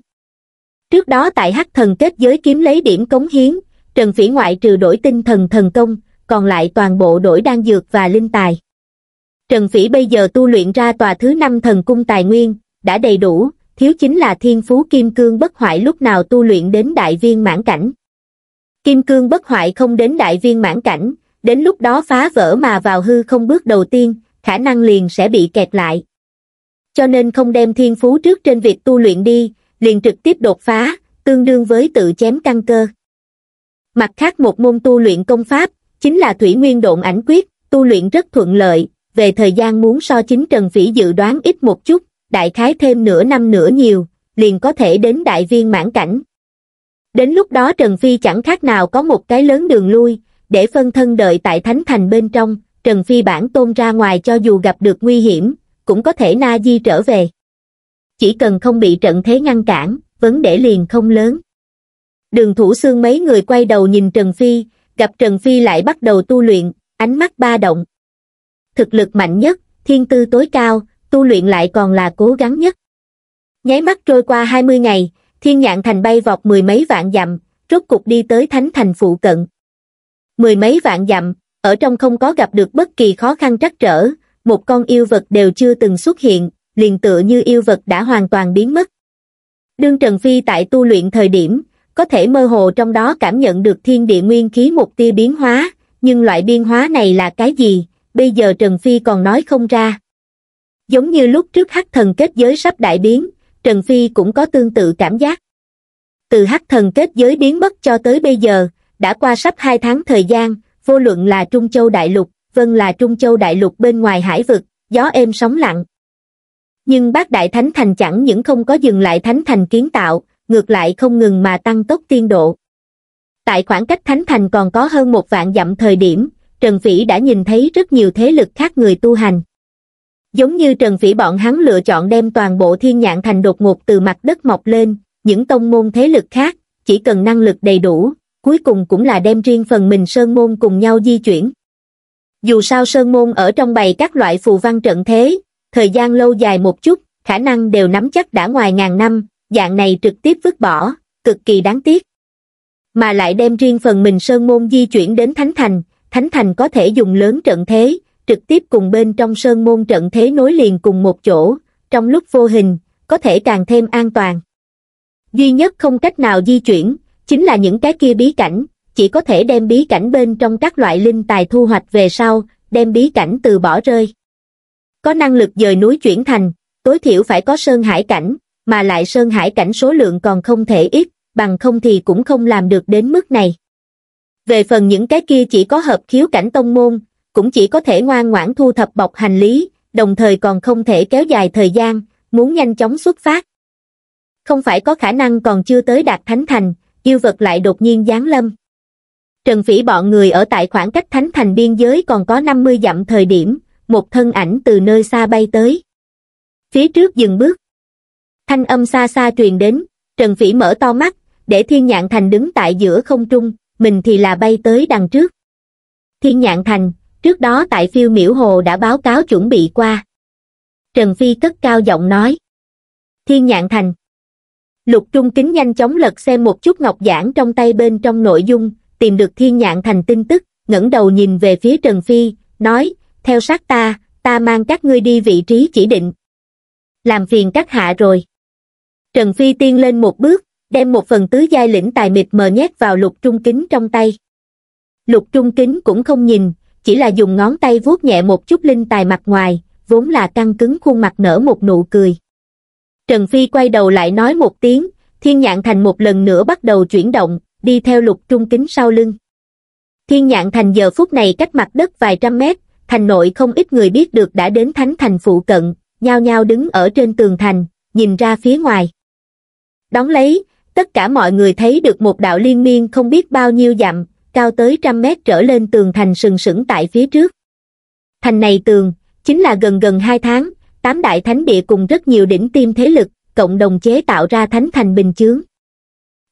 Speaker 1: Trước đó tại hắc thần kết giới kiếm lấy điểm cống hiến, Trần Phỉ ngoại trừ đổi tinh thần thần công, còn lại toàn bộ đổi đan dược và linh tài. Trần Phỉ bây giờ tu luyện ra tòa thứ năm thần cung tài nguyên, đã đầy đủ, thiếu chính là thiên phú kim cương bất hoại lúc nào tu luyện đến đại viên mãn cảnh. Kim cương bất hoại không đến đại viên mãn cảnh, đến lúc đó phá vỡ mà vào hư không bước đầu tiên, khả năng liền sẽ bị kẹt lại. Cho nên không đem thiên phú trước trên việc tu luyện đi, liền trực tiếp đột phá tương đương với tự chém căn cơ mặt khác một môn tu luyện công pháp chính là thủy nguyên độn ảnh quyết tu luyện rất thuận lợi về thời gian muốn so chính trần phỉ dự đoán ít một chút đại khái thêm nửa năm nữa nhiều liền có thể đến đại viên mãn cảnh đến lúc đó trần phi chẳng khác nào có một cái lớn đường lui để phân thân đợi tại thánh thành bên trong trần phi bản tôn ra ngoài cho dù gặp được nguy hiểm cũng có thể na di trở về chỉ cần không bị trận thế ngăn cản, vấn đề liền không lớn. Đường thủ xương mấy người quay đầu nhìn Trần Phi, gặp Trần Phi lại bắt đầu tu luyện, ánh mắt ba động. Thực lực mạnh nhất, thiên tư tối cao, tu luyện lại còn là cố gắng nhất. Nháy mắt trôi qua 20 ngày, thiên nhạn thành bay vọt mười mấy vạn dặm, rốt cục đi tới thánh thành phụ cận. Mười mấy vạn dặm, ở trong không có gặp được bất kỳ khó khăn trắc trở, một con yêu vật đều chưa từng xuất hiện, liền tựa như yêu vật đã hoàn toàn biến mất. Đương Trần Phi tại tu luyện thời điểm, có thể mơ hồ trong đó cảm nhận được thiên địa nguyên khí một tia biến hóa, nhưng loại biến hóa này là cái gì, bây giờ Trần Phi còn nói không ra. Giống như lúc trước hắc thần kết giới sắp đại biến, Trần Phi cũng có tương tự cảm giác. Từ hắc thần kết giới biến mất cho tới bây giờ, đã qua sắp hai tháng thời gian, vô luận là Trung Châu Đại Lục, vân là Trung Châu Đại Lục bên ngoài hải vực, gió êm sóng lặng, nhưng bác đại thánh thành chẳng những không có dừng lại thánh thành kiến tạo ngược lại không ngừng mà tăng tốc tiên độ tại khoảng cách thánh thành còn có hơn một vạn dặm thời điểm trần phỉ đã nhìn thấy rất nhiều thế lực khác người tu hành giống như trần phỉ bọn hắn lựa chọn đem toàn bộ thiên nhạn thành đột ngột từ mặt đất mọc lên những tông môn thế lực khác chỉ cần năng lực đầy đủ cuối cùng cũng là đem riêng phần mình sơn môn cùng nhau di chuyển dù sao sơn môn ở trong bày các loại phù văn trận thế thời gian lâu dài một chút, khả năng đều nắm chắc đã ngoài ngàn năm, dạng này trực tiếp vứt bỏ, cực kỳ đáng tiếc. Mà lại đem riêng phần mình sơn môn di chuyển đến Thánh Thành, Thánh Thành có thể dùng lớn trận thế, trực tiếp cùng bên trong sơn môn trận thế nối liền cùng một chỗ, trong lúc vô hình, có thể càng thêm an toàn. Duy nhất không cách nào di chuyển, chính là những cái kia bí cảnh, chỉ có thể đem bí cảnh bên trong các loại linh tài thu hoạch về sau, đem bí cảnh từ bỏ rơi. Có năng lực dời núi chuyển thành, tối thiểu phải có sơn hải cảnh, mà lại sơn hải cảnh số lượng còn không thể ít, bằng không thì cũng không làm được đến mức này. Về phần những cái kia chỉ có hợp khiếu cảnh tông môn, cũng chỉ có thể ngoan ngoãn thu thập bọc hành lý, đồng thời còn không thể kéo dài thời gian, muốn nhanh chóng xuất phát. Không phải có khả năng còn chưa tới đạt thánh thành, yêu vật lại đột nhiên giáng lâm. Trần Phỉ bọn người ở tại khoảng cách thánh thành biên giới còn có 50 dặm thời điểm, một thân ảnh từ nơi xa bay tới. Phía trước dừng bước. Thanh âm xa xa truyền đến, Trần Phỉ mở to mắt, để Thiên Nhạn Thành đứng tại giữa không trung, mình thì là bay tới đằng trước. Thiên Nhạn Thành, trước đó tại phiêu miễu hồ đã báo cáo chuẩn bị qua. Trần Phi cất cao giọng nói. Thiên Nhạn Thành. Lục Trung Kính nhanh chóng lật xem một chút ngọc giản trong tay bên trong nội dung, tìm được Thiên Nhạn Thành tin tức, ngẩng đầu nhìn về phía Trần Phi, nói, theo sát ta ta mang các ngươi đi vị trí chỉ định làm phiền các hạ rồi trần phi tiên lên một bước đem một phần tứ giai lĩnh tài mịt mờ nhét vào lục trung kính trong tay lục trung kính cũng không nhìn chỉ là dùng ngón tay vuốt nhẹ một chút linh tài mặt ngoài vốn là căng cứng khuôn mặt nở một nụ cười trần phi quay đầu lại nói một tiếng thiên nhạn thành một lần nữa bắt đầu chuyển động đi theo lục trung kính sau lưng thiên nhạn thành giờ phút này cách mặt đất vài trăm mét thành nội không ít người biết được đã đến thánh thành phụ cận, nhao nhao đứng ở trên tường thành, nhìn ra phía ngoài. đóng lấy, tất cả mọi người thấy được một đạo liên miên không biết bao nhiêu dặm, cao tới trăm mét trở lên tường thành sừng sững tại phía trước. Thành này tường, chính là gần gần hai tháng, tám đại thánh địa cùng rất nhiều đỉnh tiêm thế lực, cộng đồng chế tạo ra thánh thành bình chướng.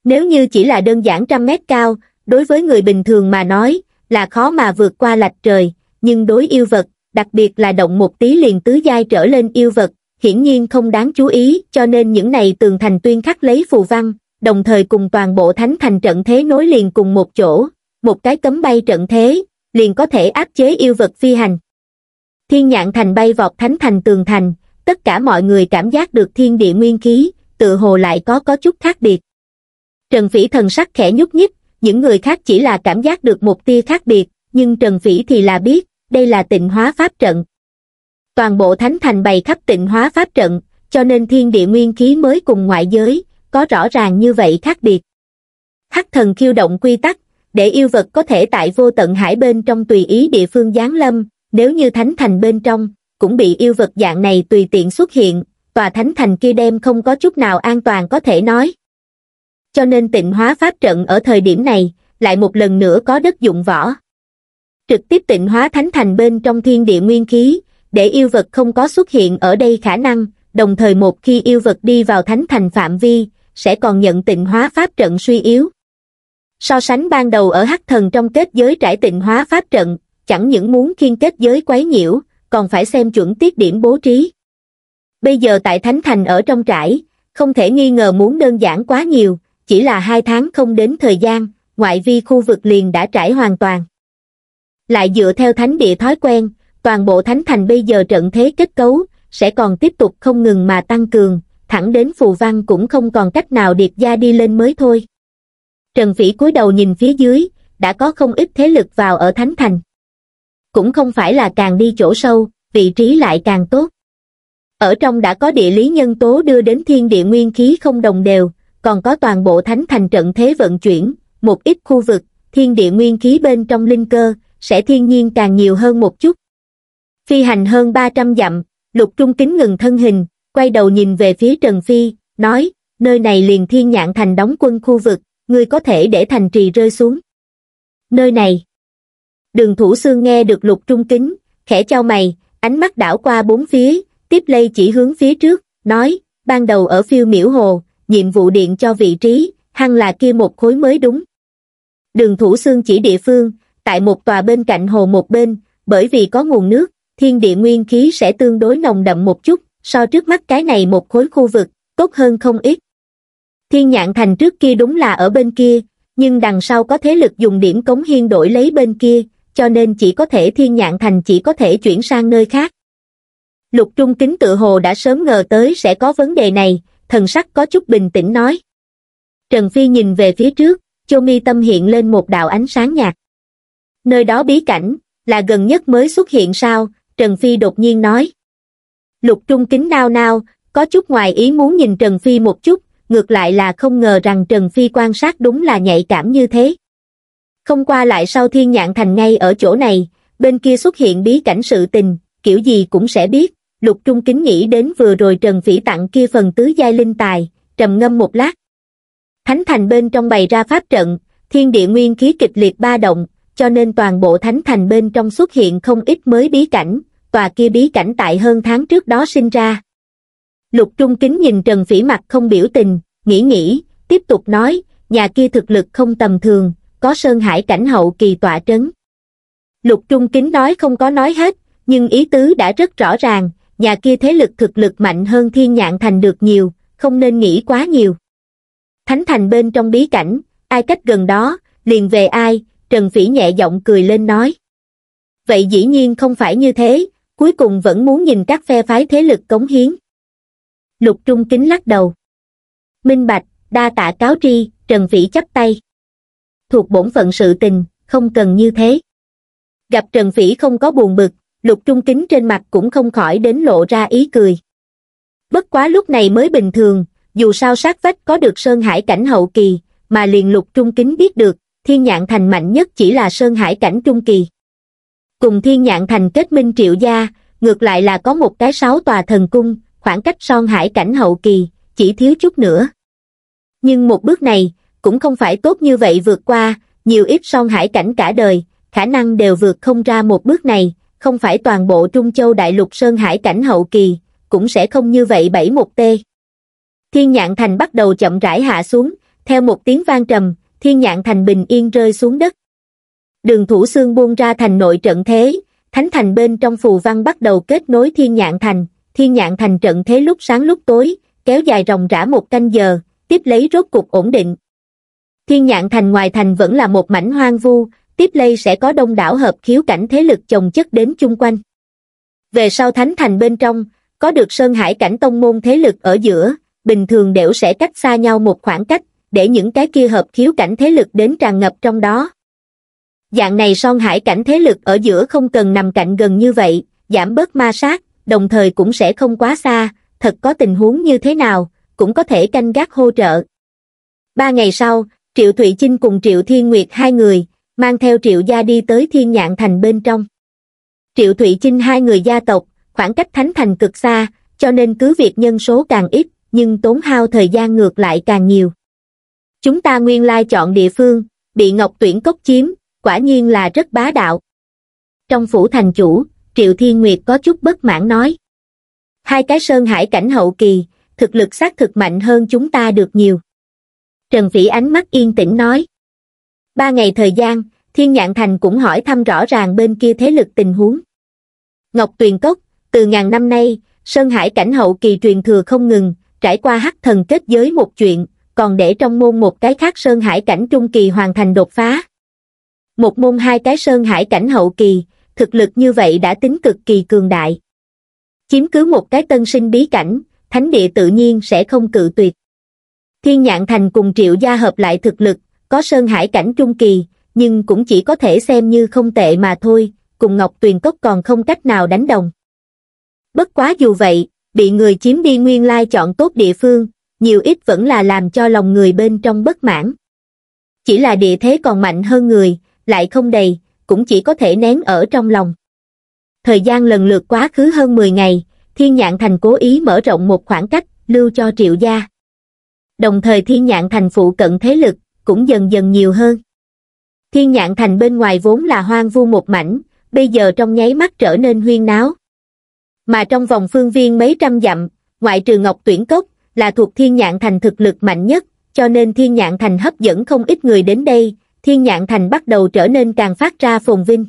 Speaker 1: Nếu như chỉ là đơn giản trăm mét cao, đối với người bình thường mà nói, là khó mà vượt qua lạch trời, nhưng đối yêu vật, đặc biệt là động một tí liền tứ giai trở lên yêu vật, hiển nhiên không đáng chú ý, cho nên những này tường thành tuyên khắc lấy phù văn, đồng thời cùng toàn bộ thánh thành trận thế nối liền cùng một chỗ, một cái cấm bay trận thế, liền có thể áp chế yêu vật phi hành. Thiên nhạn thành bay vọt thánh thành tường thành, tất cả mọi người cảm giác được thiên địa nguyên khí, tự hồ lại có có chút khác biệt. Trần Phỉ thần sắc khẽ nhúc nhích, những người khác chỉ là cảm giác được một tia khác biệt, nhưng Trần Phỉ thì là biết, đây là tịnh hóa pháp trận. Toàn bộ thánh thành bày khắp tịnh hóa pháp trận, cho nên thiên địa nguyên khí mới cùng ngoại giới, có rõ ràng như vậy khác biệt. Hắc thần khiêu động quy tắc, để yêu vật có thể tại vô tận hải bên trong tùy ý địa phương giáng lâm, nếu như thánh thành bên trong, cũng bị yêu vật dạng này tùy tiện xuất hiện, tòa thánh thành kia đem không có chút nào an toàn có thể nói. Cho nên tịnh hóa pháp trận ở thời điểm này, lại một lần nữa có đất dụng võ trực tiếp tịnh hóa thánh thành bên trong thiên địa nguyên khí để yêu vật không có xuất hiện ở đây khả năng đồng thời một khi yêu vật đi vào thánh thành phạm vi sẽ còn nhận tịnh hóa pháp trận suy yếu so sánh ban đầu ở hắc thần trong kết giới trải tịnh hóa pháp trận chẳng những muốn khiên kết giới quấy nhiễu còn phải xem chuẩn tiết điểm bố trí bây giờ tại thánh thành ở trong trải không thể nghi ngờ muốn đơn giản quá nhiều chỉ là hai tháng không đến thời gian ngoại vi khu vực liền đã trải hoàn toàn lại dựa theo thánh địa thói quen, toàn bộ thánh thành bây giờ trận thế kết cấu, sẽ còn tiếp tục không ngừng mà tăng cường, thẳng đến phù văn cũng không còn cách nào điệp gia đi lên mới thôi. Trần Phỉ cúi đầu nhìn phía dưới, đã có không ít thế lực vào ở thánh thành. Cũng không phải là càng đi chỗ sâu, vị trí lại càng tốt. Ở trong đã có địa lý nhân tố đưa đến thiên địa nguyên khí không đồng đều, còn có toàn bộ thánh thành trận thế vận chuyển, một ít khu vực, thiên địa nguyên khí bên trong linh cơ, sẽ thiên nhiên càng nhiều hơn một chút. Phi hành hơn 300 dặm, lục trung kính ngừng thân hình, quay đầu nhìn về phía Trần Phi, nói, nơi này liền thiên nhạn thành đóng quân khu vực, ngươi có thể để thành trì rơi xuống. Nơi này, đường thủ xương nghe được lục trung kính, khẽ trao mày, ánh mắt đảo qua bốn phía, tiếp lây chỉ hướng phía trước, nói, ban đầu ở phiêu miễu hồ, nhiệm vụ điện cho vị trí, hăng là kia một khối mới đúng. Đường thủ xương chỉ địa phương, tại một tòa bên cạnh hồ một bên, bởi vì có nguồn nước, thiên địa nguyên khí sẽ tương đối nồng đậm một chút, so trước mắt cái này một khối khu vực, tốt hơn không ít. Thiên nhạn thành trước kia đúng là ở bên kia, nhưng đằng sau có thế lực dùng điểm cống hiên đổi lấy bên kia, cho nên chỉ có thể thiên nhạn thành chỉ có thể chuyển sang nơi khác. Lục Trung Kính tự hồ đã sớm ngờ tới sẽ có vấn đề này, thần sắc có chút bình tĩnh nói. Trần Phi nhìn về phía trước, châu Mi tâm hiện lên một đạo ánh sáng nhạt nơi đó bí cảnh, là gần nhất mới xuất hiện sao, Trần Phi đột nhiên nói. Lục Trung Kính nao nao, có chút ngoài ý muốn nhìn Trần Phi một chút, ngược lại là không ngờ rằng Trần Phi quan sát đúng là nhạy cảm như thế. Không qua lại sau thiên nhạn thành ngay ở chỗ này, bên kia xuất hiện bí cảnh sự tình, kiểu gì cũng sẽ biết. Lục Trung Kính nghĩ đến vừa rồi Trần Phỉ tặng kia phần tứ giai linh tài, trầm ngâm một lát. Thánh thành bên trong bày ra pháp trận, thiên địa nguyên khí kịch liệt ba động, cho nên toàn bộ thánh thành bên trong xuất hiện không ít mới bí cảnh, tòa kia bí cảnh tại hơn tháng trước đó sinh ra. Lục Trung Kính nhìn Trần Phỉ mặt không biểu tình, nghĩ nghĩ, tiếp tục nói, nhà kia thực lực không tầm thường, có Sơn Hải cảnh hậu kỳ tọa trấn. Lục Trung Kính nói không có nói hết, nhưng ý tứ đã rất rõ ràng, nhà kia thế lực thực lực mạnh hơn thiên nhạn thành được nhiều, không nên nghĩ quá nhiều. Thánh thành bên trong bí cảnh, ai cách gần đó, liền về ai, Trần Phỉ nhẹ giọng cười lên nói. Vậy dĩ nhiên không phải như thế, cuối cùng vẫn muốn nhìn các phe phái thế lực cống hiến. Lục Trung Kính lắc đầu. Minh Bạch, đa tạ cáo tri, Trần Phỉ chắp tay. Thuộc bổn phận sự tình, không cần như thế. Gặp Trần Phỉ không có buồn bực, Lục Trung Kính trên mặt cũng không khỏi đến lộ ra ý cười. Bất quá lúc này mới bình thường, dù sao sát vách có được Sơn Hải cảnh hậu kỳ, mà liền Lục Trung Kính biết được, thiên nhạn thành mạnh nhất chỉ là Sơn Hải cảnh Trung Kỳ. Cùng thiên nhạn thành kết minh triệu gia, ngược lại là có một cái sáu tòa thần cung, khoảng cách Sơn Hải cảnh hậu kỳ, chỉ thiếu chút nữa. Nhưng một bước này, cũng không phải tốt như vậy vượt qua, nhiều ít Sơn Hải cảnh cả đời, khả năng đều vượt không ra một bước này, không phải toàn bộ Trung Châu Đại Lục Sơn Hải cảnh hậu kỳ, cũng sẽ không như vậy bảy một tê. Thiên nhạn thành bắt đầu chậm rãi hạ xuống, theo một tiếng vang trầm, thiên nhạn thành bình yên rơi xuống đất. Đường thủ xương buông ra thành nội trận thế, thánh thành bên trong phù văn bắt đầu kết nối thiên nhạn thành, thiên nhạn thành trận thế lúc sáng lúc tối, kéo dài ròng rã một canh giờ, tiếp lấy rốt cục ổn định. Thiên nhạn thành ngoài thành vẫn là một mảnh hoang vu, tiếp lấy sẽ có đông đảo hợp khiếu cảnh thế lực chồng chất đến chung quanh. Về sau thánh thành bên trong, có được sơn hải cảnh tông môn thế lực ở giữa, bình thường đều sẽ cách xa nhau một khoảng cách, để những cái kia hợp khiếu cảnh thế lực đến tràn ngập trong đó dạng này son hải cảnh thế lực ở giữa không cần nằm cạnh gần như vậy giảm bớt ma sát đồng thời cũng sẽ không quá xa thật có tình huống như thế nào cũng có thể canh gác hỗ trợ ba ngày sau triệu thụy chinh cùng triệu thiên nguyệt hai người mang theo triệu gia đi tới thiên nhạn thành bên trong triệu thụy chinh hai người gia tộc khoảng cách thánh thành cực xa cho nên cứ việc nhân số càng ít nhưng tốn hao thời gian ngược lại càng nhiều Chúng ta nguyên lai chọn địa phương, bị Ngọc Tuyển cốc chiếm, quả nhiên là rất bá đạo. Trong phủ thành chủ, Triệu Thiên Nguyệt có chút bất mãn nói. Hai cái sơn hải cảnh hậu kỳ, thực lực xác thực mạnh hơn chúng ta được nhiều. Trần Vĩ ánh mắt yên tĩnh nói. Ba ngày thời gian, Thiên Nhạn Thành cũng hỏi thăm rõ ràng bên kia thế lực tình huống. Ngọc Tuyền Cốc, từ ngàn năm nay, Sơn Hải cảnh hậu kỳ truyền thừa không ngừng, trải qua hắc thần kết giới một chuyện, còn để trong môn một cái khác Sơn Hải cảnh trung kỳ hoàn thành đột phá. Một môn hai cái Sơn Hải cảnh hậu kỳ, thực lực như vậy đã tính cực kỳ cường đại. Chiếm cứ một cái tân sinh bí cảnh, thánh địa tự nhiên sẽ không cự tuyệt. Thiên Nhạn Thành cùng Triệu Gia hợp lại thực lực, có Sơn Hải cảnh trung kỳ, nhưng cũng chỉ có thể xem như không tệ mà thôi, cùng Ngọc Tuyền Cốc còn không cách nào đánh đồng. Bất quá dù vậy, bị người chiếm đi nguyên lai chọn tốt địa phương, nhiều ít vẫn là làm cho lòng người bên trong bất mãn. Chỉ là địa thế còn mạnh hơn người, lại không đầy, cũng chỉ có thể nén ở trong lòng. Thời gian lần lượt quá khứ hơn 10 ngày, Thiên Nhạn Thành cố ý mở rộng một khoảng cách, lưu cho Triệu Gia. Đồng thời Thiên Nhạn Thành phụ cận thế lực, cũng dần dần nhiều hơn. Thiên Nhạn Thành bên ngoài vốn là hoang vu một mảnh, bây giờ trong nháy mắt trở nên huyên náo. Mà trong vòng phương viên mấy trăm dặm, ngoại trừ Ngọc Tuyển Cốc, là thuộc thiên nhạn thành thực lực mạnh nhất, cho nên thiên nhạn thành hấp dẫn không ít người đến đây, thiên nhạn thành bắt đầu trở nên càng phát ra phồn vinh.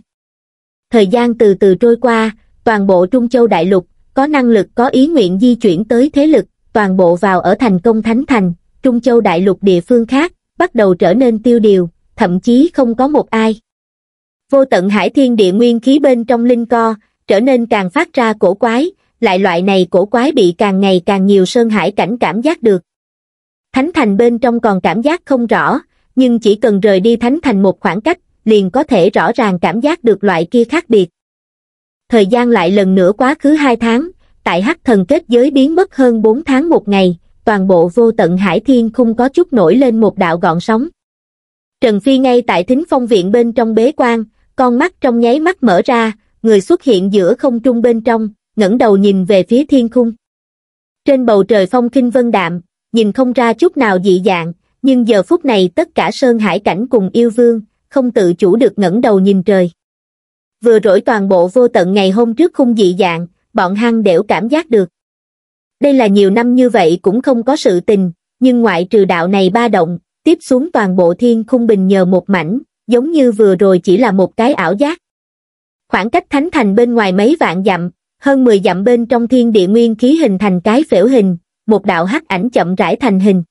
Speaker 1: Thời gian từ từ trôi qua, toàn bộ Trung Châu Đại Lục, có năng lực có ý nguyện di chuyển tới thế lực, toàn bộ vào ở thành công thánh thành, Trung Châu Đại Lục địa phương khác, bắt đầu trở nên tiêu điều, thậm chí không có một ai. Vô tận hải thiên địa nguyên khí bên trong linh co, trở nên càng phát ra cổ quái, lại loại này cổ quái bị càng ngày càng nhiều sơn hải cảnh cảm giác được. Thánh thành bên trong còn cảm giác không rõ, nhưng chỉ cần rời đi thánh thành một khoảng cách, liền có thể rõ ràng cảm giác được loại kia khác biệt. Thời gian lại lần nữa quá khứ hai tháng, tại hắc thần kết giới biến mất hơn 4 tháng một ngày, toàn bộ vô tận hải thiên không có chút nổi lên một đạo gọn sóng. Trần Phi ngay tại thính phong viện bên trong bế quan, con mắt trong nháy mắt mở ra, người xuất hiện giữa không trung bên trong, ngẩng đầu nhìn về phía thiên khung. Trên bầu trời phong kinh vân đạm, nhìn không ra chút nào dị dạng, nhưng giờ phút này tất cả sơn hải cảnh cùng yêu vương, không tự chủ được ngẩng đầu nhìn trời. Vừa rỗi toàn bộ vô tận ngày hôm trước khung dị dạng, bọn hăng đều cảm giác được. Đây là nhiều năm như vậy cũng không có sự tình, nhưng ngoại trừ đạo này ba động, tiếp xuống toàn bộ thiên khung bình nhờ một mảnh, giống như vừa rồi chỉ là một cái ảo giác. Khoảng cách thánh thành bên ngoài mấy vạn dặm, hơn 10 dặm bên trong thiên địa nguyên khí hình thành cái phễu hình, một đạo hắc ảnh chậm rãi thành hình.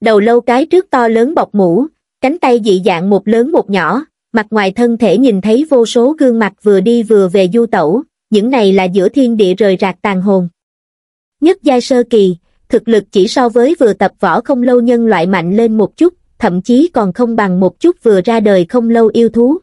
Speaker 1: Đầu lâu cái trước to lớn bọc mũ, cánh tay dị dạng một lớn một nhỏ, mặt ngoài thân thể nhìn thấy vô số gương mặt vừa đi vừa về du tẩu, những này là giữa thiên địa rời rạc tàn hồn. Nhất giai sơ kỳ, thực lực chỉ so với vừa tập võ không lâu nhân loại mạnh lên một chút, thậm chí còn không bằng một chút vừa ra đời không lâu yêu thú.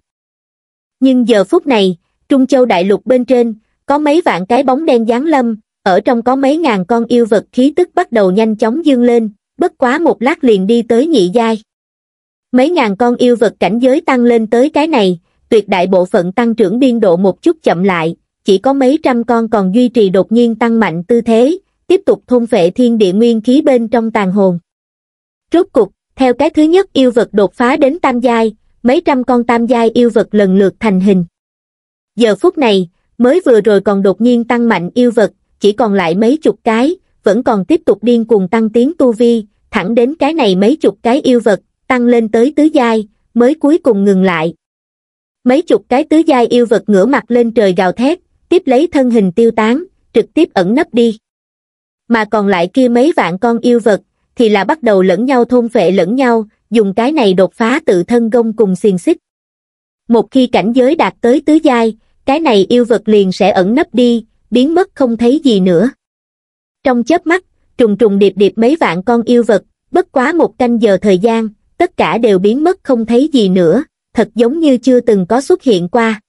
Speaker 1: Nhưng giờ phút này, Trung Châu Đại Lục bên trên, có mấy vạn cái bóng đen giáng lâm, ở trong có mấy ngàn con yêu vật khí tức bắt đầu nhanh chóng dương lên, bất quá một lát liền đi tới nhị giai. Mấy ngàn con yêu vật cảnh giới tăng lên tới cái này, tuyệt đại bộ phận tăng trưởng biên độ một chút chậm lại, chỉ có mấy trăm con còn duy trì đột nhiên tăng mạnh tư thế, tiếp tục thôn phệ thiên địa nguyên khí bên trong tàn hồn. Rốt cục, theo cái thứ nhất yêu vật đột phá đến tam giai, mấy trăm con tam giai yêu vật lần lượt thành hình. Giờ phút này, mới vừa rồi còn đột nhiên tăng mạnh yêu vật, chỉ còn lại mấy chục cái, vẫn còn tiếp tục điên cuồng tăng tiến tu vi, thẳng đến cái này mấy chục cái yêu vật, tăng lên tới tứ giai, mới cuối cùng ngừng lại. Mấy chục cái tứ giai yêu vật ngửa mặt lên trời gào thét, tiếp lấy thân hình tiêu tán, trực tiếp ẩn nấp đi. Mà còn lại kia mấy vạn con yêu vật, thì là bắt đầu lẫn nhau thôn vệ lẫn nhau, dùng cái này đột phá tự thân gông cùng xiềng xích. Một khi cảnh giới đạt tới tứ giai, cái này yêu vật liền sẽ ẩn nấp đi biến mất không thấy gì nữa trong chớp mắt trùng trùng điệp điệp mấy vạn con yêu vật bất quá một canh giờ thời gian tất cả đều biến mất không thấy gì nữa thật giống như chưa từng có xuất hiện qua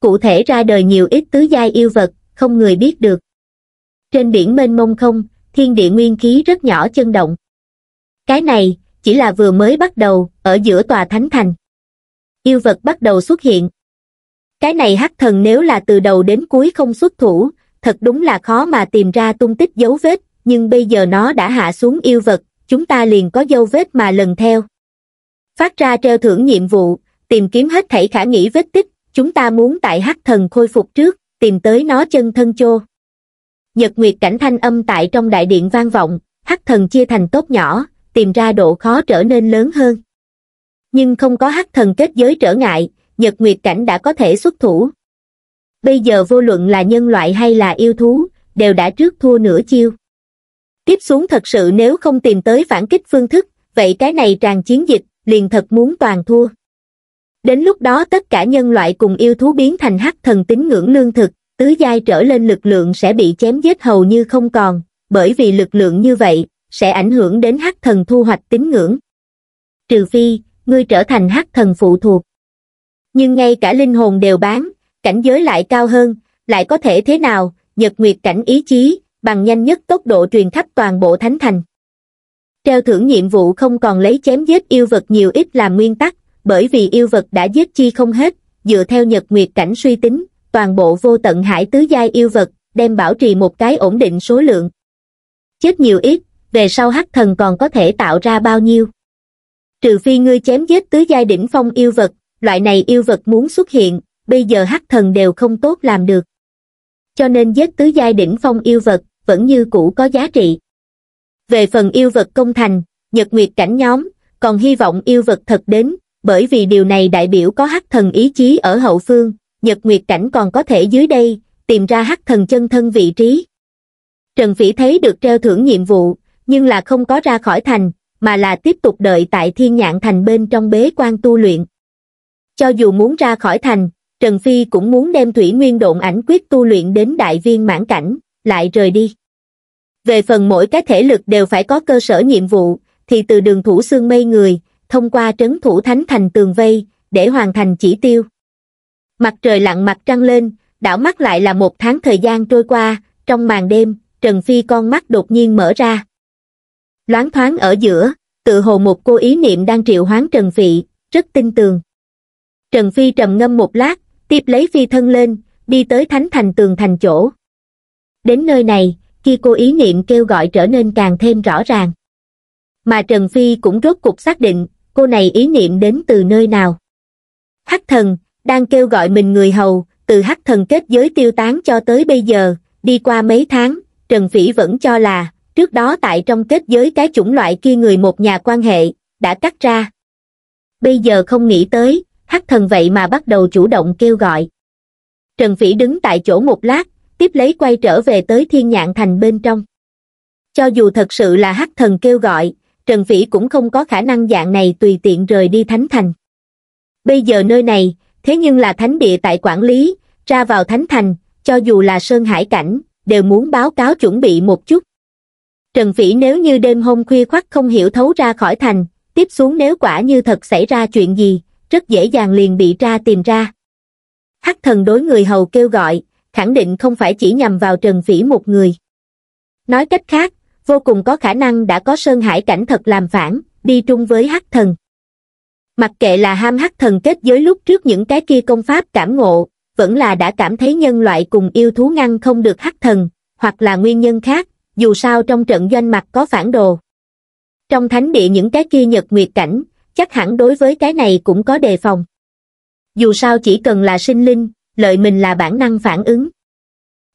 Speaker 1: cụ thể ra đời nhiều ít tứ giai yêu vật không người biết được trên biển mênh mông không thiên địa nguyên khí rất nhỏ chân động cái này chỉ là vừa mới bắt đầu ở giữa tòa thánh thành yêu vật bắt đầu xuất hiện cái này hắc thần nếu là từ đầu đến cuối không xuất thủ, thật đúng là khó mà tìm ra tung tích dấu vết, nhưng bây giờ nó đã hạ xuống yêu vật, chúng ta liền có dấu vết mà lần theo. Phát ra treo thưởng nhiệm vụ, tìm kiếm hết thảy khả nghĩ vết tích, chúng ta muốn tại hắc thần khôi phục trước, tìm tới nó chân thân chô. Nhật Nguyệt cảnh thanh âm tại trong đại điện vang vọng, hắc thần chia thành tốt nhỏ, tìm ra độ khó trở nên lớn hơn. Nhưng không có hắc thần kết giới trở ngại, Nhật Nguyệt Cảnh đã có thể xuất thủ. Bây giờ vô luận là nhân loại hay là yêu thú, đều đã trước thua nửa chiêu. Tiếp xuống thật sự nếu không tìm tới phản kích phương thức, vậy cái này tràn chiến dịch, liền thật muốn toàn thua. Đến lúc đó tất cả nhân loại cùng yêu thú biến thành hắc thần tín ngưỡng lương thực, tứ giai trở lên lực lượng sẽ bị chém giết hầu như không còn, bởi vì lực lượng như vậy, sẽ ảnh hưởng đến hắc thần thu hoạch tín ngưỡng. Trừ phi, ngươi trở thành hắc thần phụ thuộc nhưng ngay cả linh hồn đều bán, cảnh giới lại cao hơn, lại có thể thế nào, nhật nguyệt cảnh ý chí, bằng nhanh nhất tốc độ truyền khắp toàn bộ thánh thành. Treo thưởng nhiệm vụ không còn lấy chém giết yêu vật nhiều ít làm nguyên tắc, bởi vì yêu vật đã giết chi không hết, dựa theo nhật nguyệt cảnh suy tính, toàn bộ vô tận hải tứ giai yêu vật, đem bảo trì một cái ổn định số lượng. Chết nhiều ít, về sau hắc thần còn có thể tạo ra bao nhiêu. Trừ phi ngươi chém giết tứ giai đỉnh phong yêu vật, loại này yêu vật muốn xuất hiện, bây giờ hắc thần đều không tốt làm được. Cho nên giết tứ giai đỉnh phong yêu vật, vẫn như cũ có giá trị. Về phần yêu vật công thành, nhật nguyệt cảnh nhóm, còn hy vọng yêu vật thật đến, bởi vì điều này đại biểu có hắc thần ý chí ở hậu phương, nhật nguyệt cảnh còn có thể dưới đây, tìm ra hắc thần chân thân vị trí. Trần Phỉ thấy được treo thưởng nhiệm vụ, nhưng là không có ra khỏi thành, mà là tiếp tục đợi tại thiên nhạn thành bên trong bế quan tu luyện. Cho dù muốn ra khỏi thành, Trần Phi cũng muốn đem thủy nguyên độn ảnh quyết tu luyện đến đại viên mãn cảnh, lại rời đi. Về phần mỗi cái thể lực đều phải có cơ sở nhiệm vụ, thì từ đường thủ xương mây người, thông qua trấn thủ thánh thành tường vây, để hoàn thành chỉ tiêu. Mặt trời lặn mặt trăng lên, đảo mắt lại là một tháng thời gian trôi qua, trong màn đêm, Trần Phi con mắt đột nhiên mở ra. Loáng thoáng ở giữa, tự hồ một cô ý niệm đang triệu hoán Trần Phi, rất tin tường trần phi trầm ngâm một lát tiếp lấy phi thân lên đi tới thánh thành tường thành chỗ đến nơi này khi cô ý niệm kêu gọi trở nên càng thêm rõ ràng mà trần phi cũng rốt cục xác định cô này ý niệm đến từ nơi nào hắc thần đang kêu gọi mình người hầu từ hắc thần kết giới tiêu tán cho tới bây giờ đi qua mấy tháng trần phỉ vẫn cho là trước đó tại trong kết giới cái chủng loại kia người một nhà quan hệ đã cắt ra bây giờ không nghĩ tới hắc thần vậy mà bắt đầu chủ động kêu gọi. Trần Phỉ đứng tại chỗ một lát, tiếp lấy quay trở về tới thiên nhạn thành bên trong. Cho dù thật sự là hắc thần kêu gọi, Trần Phỉ cũng không có khả năng dạng này tùy tiện rời đi thánh thành. Bây giờ nơi này, thế nhưng là thánh địa tại quản lý, ra vào thánh thành, cho dù là sơn hải cảnh, đều muốn báo cáo chuẩn bị một chút. Trần Phỉ nếu như đêm hôm khuya khoắt không hiểu thấu ra khỏi thành, tiếp xuống nếu quả như thật xảy ra chuyện gì, rất dễ dàng liền bị tra tìm ra. Hắc thần đối người hầu kêu gọi, khẳng định không phải chỉ nhằm vào Trần Phỉ một người. Nói cách khác, vô cùng có khả năng đã có Sơn Hải cảnh thật làm phản, đi chung với Hắc thần. Mặc kệ là ham Hắc thần kết giới lúc trước những cái kia công pháp cảm ngộ, vẫn là đã cảm thấy nhân loại cùng yêu thú ngăn không được Hắc thần, hoặc là nguyên nhân khác, dù sao trong trận doanh mặt có phản đồ. Trong thánh địa những cái kia nhật nguyệt cảnh, chắc hẳn đối với cái này cũng có đề phòng. Dù sao chỉ cần là sinh linh, lợi mình là bản năng phản ứng.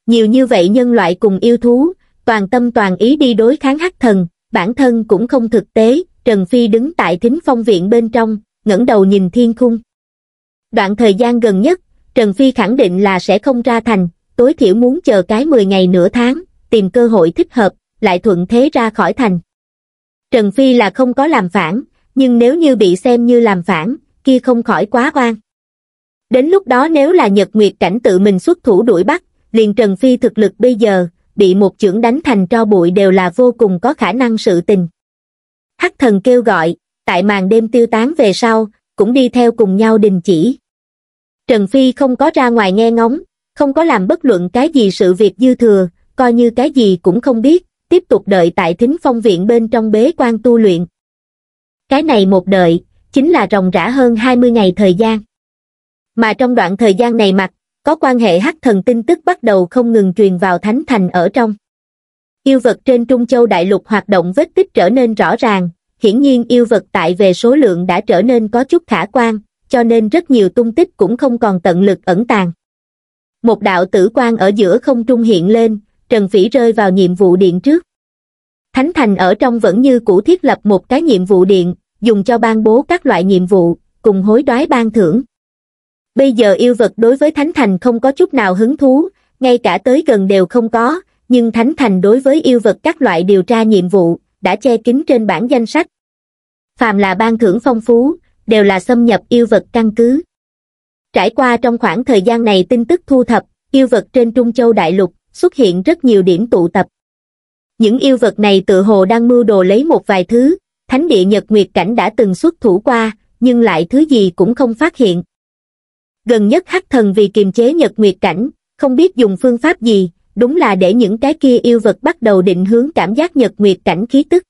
Speaker 1: Nhiều như vậy nhân loại cùng yêu thú, toàn tâm toàn ý đi đối kháng hắc thần, bản thân cũng không thực tế, Trần Phi đứng tại thính phong viện bên trong, ngẩng đầu nhìn thiên khung. Đoạn thời gian gần nhất, Trần Phi khẳng định là sẽ không ra thành, tối thiểu muốn chờ cái 10 ngày nửa tháng, tìm cơ hội thích hợp, lại thuận thế ra khỏi thành. Trần Phi là không có làm phản, nhưng nếu như bị xem như làm phản, kia không khỏi quá oan. Đến lúc đó nếu là Nhật Nguyệt Cảnh tự mình xuất thủ đuổi bắt, liền Trần Phi thực lực bây giờ, bị một chưởng đánh thành tro bụi đều là vô cùng có khả năng sự tình. Hắc thần kêu gọi, tại màn đêm tiêu tán về sau, cũng đi theo cùng nhau đình chỉ. Trần Phi không có ra ngoài nghe ngóng, không có làm bất luận cái gì sự việc dư thừa, coi như cái gì cũng không biết, tiếp tục đợi tại thính phong viện bên trong bế quan tu luyện, cái này một đợi, chính là ròng rã hơn 20 ngày thời gian. Mà trong đoạn thời gian này mặt, có quan hệ hắc thần tin tức bắt đầu không ngừng truyền vào thánh thành ở trong. Yêu vật trên Trung Châu Đại Lục hoạt động vết tích trở nên rõ ràng, hiển nhiên yêu vật tại về số lượng đã trở nên có chút khả quan, cho nên rất nhiều tung tích cũng không còn tận lực ẩn tàng. Một đạo tử quan ở giữa không trung hiện lên, Trần Phỉ rơi vào nhiệm vụ điện trước. Thánh Thành ở trong vẫn như cũ thiết lập một cái nhiệm vụ điện, dùng cho ban bố các loại nhiệm vụ, cùng hối đoái ban thưởng. Bây giờ yêu vật đối với Thánh Thành không có chút nào hứng thú, ngay cả tới gần đều không có, nhưng Thánh Thành đối với yêu vật các loại điều tra nhiệm vụ, đã che kín trên bản danh sách. Phàm là ban thưởng phong phú, đều là xâm nhập yêu vật căn cứ. Trải qua trong khoảng thời gian này tin tức thu thập, yêu vật trên Trung Châu Đại Lục xuất hiện rất nhiều điểm tụ tập. Những yêu vật này tự hồ đang mưu đồ lấy một vài thứ, thánh địa Nhật Nguyệt Cảnh đã từng xuất thủ qua, nhưng lại thứ gì cũng không phát hiện. Gần nhất hắc thần vì kiềm chế Nhật Nguyệt Cảnh, không biết dùng phương pháp gì, đúng là để những cái kia yêu vật bắt đầu định hướng cảm giác Nhật Nguyệt Cảnh khí tức.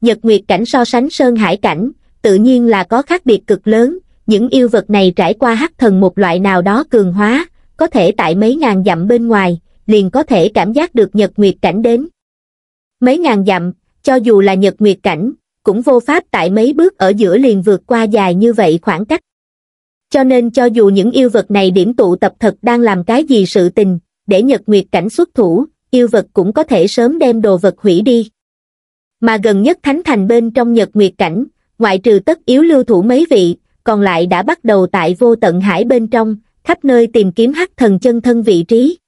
Speaker 1: Nhật Nguyệt Cảnh so sánh Sơn Hải Cảnh, tự nhiên là có khác biệt cực lớn, những yêu vật này trải qua hắc thần một loại nào đó cường hóa, có thể tại mấy ngàn dặm bên ngoài, liền có thể cảm giác được Nhật Nguyệt Cảnh đến. Mấy ngàn dặm, cho dù là nhật nguyệt cảnh, cũng vô pháp tại mấy bước ở giữa liền vượt qua dài như vậy khoảng cách. Cho nên cho dù những yêu vật này điểm tụ tập thật đang làm cái gì sự tình, để nhật nguyệt cảnh xuất thủ, yêu vật cũng có thể sớm đem đồ vật hủy đi. Mà gần nhất thánh thành bên trong nhật nguyệt cảnh, ngoại trừ tất yếu lưu thủ mấy vị, còn lại đã bắt đầu tại vô tận hải bên trong, khắp nơi tìm kiếm hắc thần chân thân vị trí.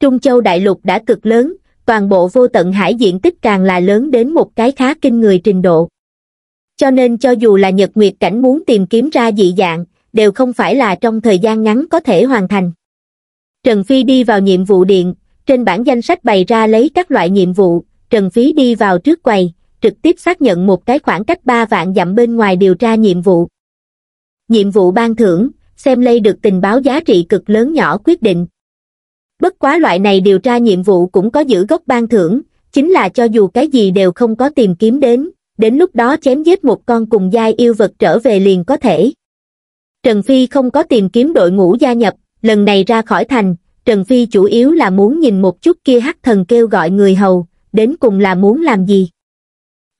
Speaker 1: Trung Châu Đại Lục đã cực lớn, toàn bộ vô tận hải diện tích càng là lớn đến một cái khá kinh người trình độ. Cho nên cho dù là Nhật Nguyệt Cảnh muốn tìm kiếm ra dị dạng, đều không phải là trong thời gian ngắn có thể hoàn thành. Trần Phi đi vào nhiệm vụ điện, trên bản danh sách bày ra lấy các loại nhiệm vụ, Trần Phi đi vào trước quầy, trực tiếp xác nhận một cái khoảng cách 3 vạn dặm bên ngoài điều tra nhiệm vụ. Nhiệm vụ ban thưởng, xem lây được tình báo giá trị cực lớn nhỏ quyết định bất quá loại này điều tra nhiệm vụ cũng có giữ gốc ban thưởng chính là cho dù cái gì đều không có tìm kiếm đến đến lúc đó chém giết một con cùng giai yêu vật trở về liền có thể trần phi không có tìm kiếm đội ngũ gia nhập lần này ra khỏi thành trần phi chủ yếu là muốn nhìn một chút kia hắc thần kêu gọi người hầu đến cùng là muốn làm gì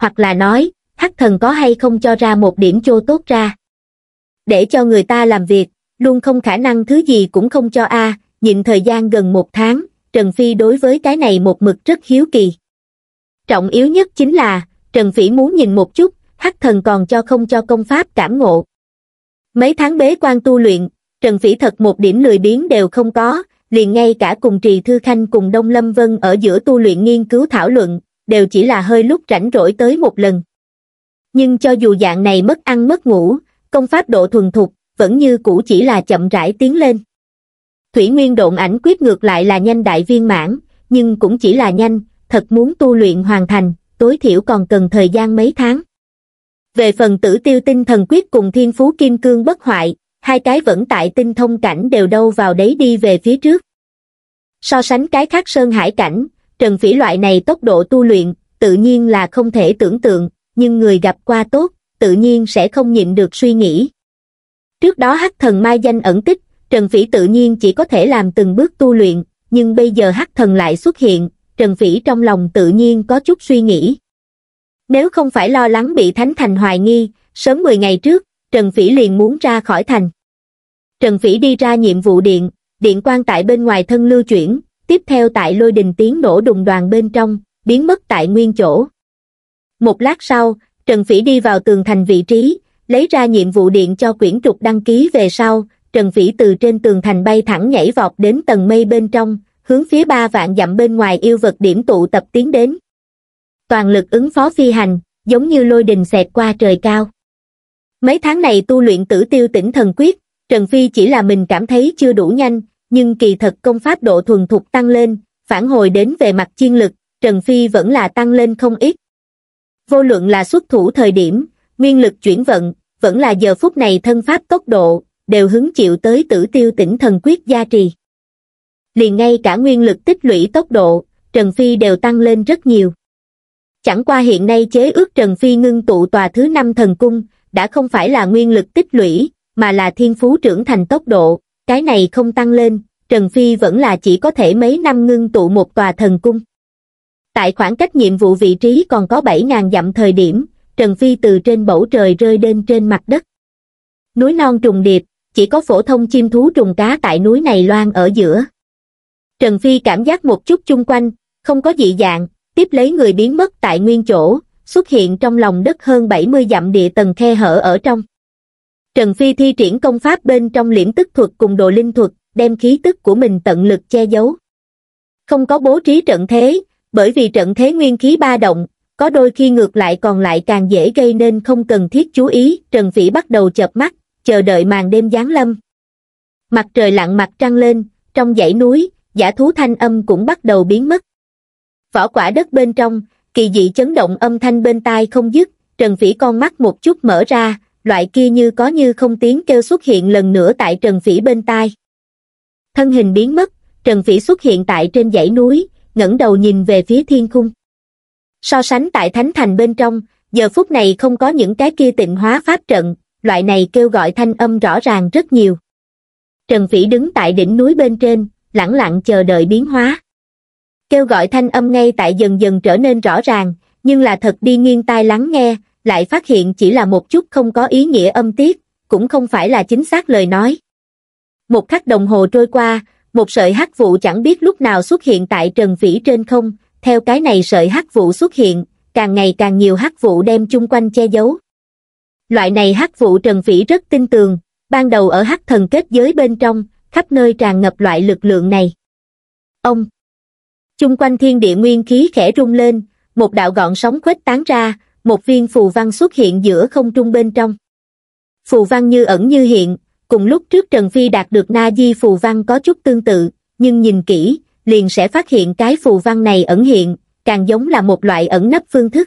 Speaker 1: hoặc là nói hắc thần có hay không cho ra một điểm chô tốt ra để cho người ta làm việc luôn không khả năng thứ gì cũng không cho a à, nhìn thời gian gần một tháng trần phi đối với cái này một mực rất hiếu kỳ trọng yếu nhất chính là trần phỉ muốn nhìn một chút hắc thần còn cho không cho công pháp cảm ngộ mấy tháng bế quan tu luyện trần phỉ thật một điểm lười biếng đều không có liền ngay cả cùng trì thư khanh cùng đông lâm vân ở giữa tu luyện nghiên cứu thảo luận đều chỉ là hơi lúc rảnh rỗi tới một lần nhưng cho dù dạng này mất ăn mất ngủ công pháp độ thuần thục vẫn như cũ chỉ là chậm rãi tiến lên Thủy Nguyên Độn Ảnh Quyết ngược lại là nhanh đại viên mãn, nhưng cũng chỉ là nhanh, thật muốn tu luyện hoàn thành, tối thiểu còn cần thời gian mấy tháng. Về phần tử tiêu tinh thần quyết cùng thiên phú kim cương bất hoại, hai cái vẫn tại tinh thông cảnh đều đâu vào đấy đi về phía trước. So sánh cái khác sơn hải cảnh, trần phỉ loại này tốc độ tu luyện, tự nhiên là không thể tưởng tượng, nhưng người gặp qua tốt, tự nhiên sẽ không nhịn được suy nghĩ. Trước đó hắc thần mai danh ẩn tích, Trần Phỉ tự nhiên chỉ có thể làm từng bước tu luyện, nhưng bây giờ hắc thần lại xuất hiện, Trần Phỉ trong lòng tự nhiên có chút suy nghĩ. Nếu không phải lo lắng bị Thánh Thành hoài nghi, sớm 10 ngày trước, Trần Phỉ liền muốn ra khỏi thành. Trần Phỉ đi ra nhiệm vụ điện, điện quan tại bên ngoài thân lưu chuyển, tiếp theo tại lôi đình tiếng nổ đùng đoàn bên trong, biến mất tại nguyên chỗ. Một lát sau, Trần Phỉ đi vào tường thành vị trí, lấy ra nhiệm vụ điện cho quyển trục đăng ký về sau, Trần Vĩ từ trên tường thành bay thẳng nhảy vọt đến tầng mây bên trong, hướng phía ba vạn dặm bên ngoài yêu vật điểm tụ tập tiến đến. Toàn lực ứng phó phi hành, giống như lôi đình xẹt qua trời cao. Mấy tháng này tu luyện tử tiêu tỉnh thần quyết, Trần Phi chỉ là mình cảm thấy chưa đủ nhanh, nhưng kỳ thật công pháp độ thuần thục tăng lên, phản hồi đến về mặt chiên lực, Trần Phi vẫn là tăng lên không ít. Vô luận là xuất thủ thời điểm, nguyên lực chuyển vận, vẫn là giờ phút này thân pháp tốc độ, đều hứng chịu tới tử tiêu tỉnh thần quyết gia trì. Liền ngay cả nguyên lực tích lũy tốc độ, Trần Phi đều tăng lên rất nhiều. Chẳng qua hiện nay chế ước Trần Phi ngưng tụ tòa thứ năm thần cung, đã không phải là nguyên lực tích lũy, mà là thiên phú trưởng thành tốc độ, cái này không tăng lên, Trần Phi vẫn là chỉ có thể mấy năm ngưng tụ một tòa thần cung. Tại khoảng cách nhiệm vụ vị trí còn có 7.000 dặm thời điểm, Trần Phi từ trên bầu trời rơi đến trên mặt đất. Núi non trùng điệp, chỉ có phổ thông chim thú trùng cá tại núi này loan ở giữa. Trần Phi cảm giác một chút chung quanh, không có dị dạng, tiếp lấy người biến mất tại nguyên chỗ, xuất hiện trong lòng đất hơn 70 dặm địa tầng khe hở ở trong. Trần Phi thi triển công pháp bên trong liễm tức thuật cùng đồ linh thuật, đem khí tức của mình tận lực che giấu. Không có bố trí trận thế, bởi vì trận thế nguyên khí ba động, có đôi khi ngược lại còn lại càng dễ gây nên không cần thiết chú ý, Trần phi bắt đầu chợp mắt, chờ đợi màn đêm giáng lâm. Mặt trời lặng mặt trăng lên, trong dãy núi, giả thú thanh âm cũng bắt đầu biến mất. Vỏ quả đất bên trong, kỳ dị chấn động âm thanh bên tai không dứt, Trần Phỉ con mắt một chút mở ra, loại kia như có như không tiếng kêu xuất hiện lần nữa tại Trần Phỉ bên tai. Thân hình biến mất, Trần Phỉ xuất hiện tại trên dãy núi, ngẩng đầu nhìn về phía thiên khung. So sánh tại Thánh Thành bên trong, giờ phút này không có những cái kia tịnh hóa pháp trận, loại này kêu gọi thanh âm rõ ràng rất nhiều. Trần Phỉ đứng tại đỉnh núi bên trên, lặng lặng chờ đợi biến hóa. Kêu gọi thanh âm ngay tại dần dần trở nên rõ ràng, nhưng là thật đi nghiêng tai lắng nghe, lại phát hiện chỉ là một chút không có ý nghĩa âm tiết, cũng không phải là chính xác lời nói. Một khắc đồng hồ trôi qua, một sợi hắc vụ chẳng biết lúc nào xuất hiện tại Trần Phỉ trên không, theo cái này sợi hắc vụ xuất hiện, càng ngày càng nhiều hắc vụ đem chung quanh che giấu. Loại này hắc vụ Trần Vĩ rất tin tường, ban đầu ở hắc thần kết giới bên trong, khắp nơi tràn ngập loại lực lượng này. Ông! Chung quanh thiên địa nguyên khí khẽ rung lên, một đạo gọn sóng khuếch tán ra, một viên phù văn xuất hiện giữa không trung bên trong. Phù văn như ẩn như hiện, cùng lúc trước Trần Phi đạt được na di phù văn có chút tương tự, nhưng nhìn kỹ, liền sẽ phát hiện cái phù văn này ẩn hiện, càng giống là một loại ẩn nấp phương thức.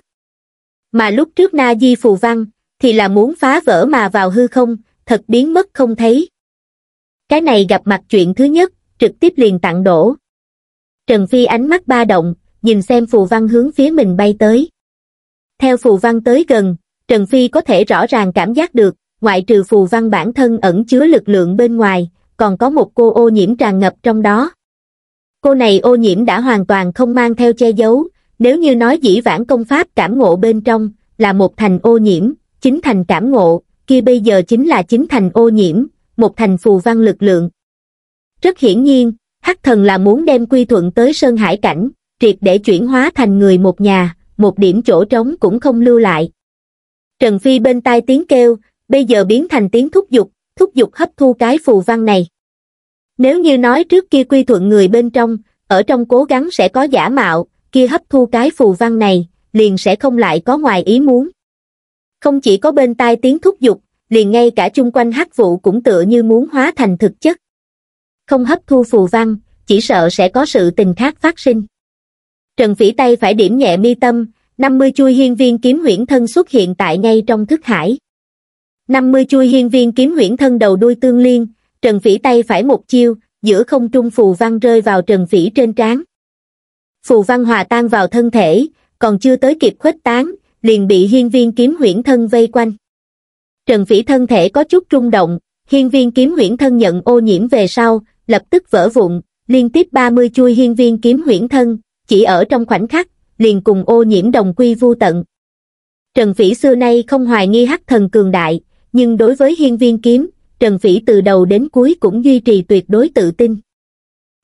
Speaker 1: Mà lúc trước na di phù văn, thì là muốn phá vỡ mà vào hư không, thật biến mất không thấy. Cái này gặp mặt chuyện thứ nhất, trực tiếp liền tặng đổ. Trần Phi ánh mắt ba động, nhìn xem phù văn hướng phía mình bay tới. Theo phù văn tới gần, Trần Phi có thể rõ ràng cảm giác được, ngoại trừ phù văn bản thân ẩn chứa lực lượng bên ngoài, còn có một cô ô nhiễm tràn ngập trong đó. Cô này ô nhiễm đã hoàn toàn không mang theo che giấu, nếu như nói dĩ vãng công pháp cảm ngộ bên trong, là một thành ô nhiễm, chính thành cảm ngộ, kia bây giờ chính là chính thành ô nhiễm, một thành phù văn lực lượng. Rất hiển nhiên, Hắc Thần là muốn đem quy thuận tới Sơn Hải Cảnh, triệt để chuyển hóa thành người một nhà, một điểm chỗ trống cũng không lưu lại. Trần Phi bên tai tiếng kêu, bây giờ biến thành tiếng thúc giục, thúc giục hấp thu cái phù văn này. Nếu như nói trước kia quy thuận người bên trong, ở trong cố gắng sẽ có giả mạo, kia hấp thu cái phù văn này, liền sẽ không lại có ngoài ý muốn không chỉ có bên tai tiếng thúc giục liền ngay cả chung quanh hắc vụ cũng tựa như muốn hóa thành thực chất không hấp thu phù văn chỉ sợ sẽ có sự tình khác phát sinh trần phỉ tay phải điểm nhẹ mi tâm năm mươi chui hiên viên kiếm huyễn thân xuất hiện tại ngay trong thức hải năm mươi chui hiên viên kiếm huyễn thân đầu đuôi tương liên trần phỉ tay phải một chiêu giữa không trung phù văn rơi vào trần phỉ trên trán phù văn hòa tan vào thân thể còn chưa tới kịp khuếch tán liền bị hiên viên kiếm huyễn thân vây quanh. Trần Phỉ thân thể có chút rung động, hiên viên kiếm huyễn thân nhận ô nhiễm về sau, lập tức vỡ vụn, liên tiếp 30 chui hiên viên kiếm huyễn thân, chỉ ở trong khoảnh khắc, liền cùng ô nhiễm đồng quy vu tận. Trần Phỉ xưa nay không hoài nghi hắc thần cường đại, nhưng đối với hiên viên kiếm, Trần Phỉ từ đầu đến cuối cũng duy trì tuyệt đối tự tin.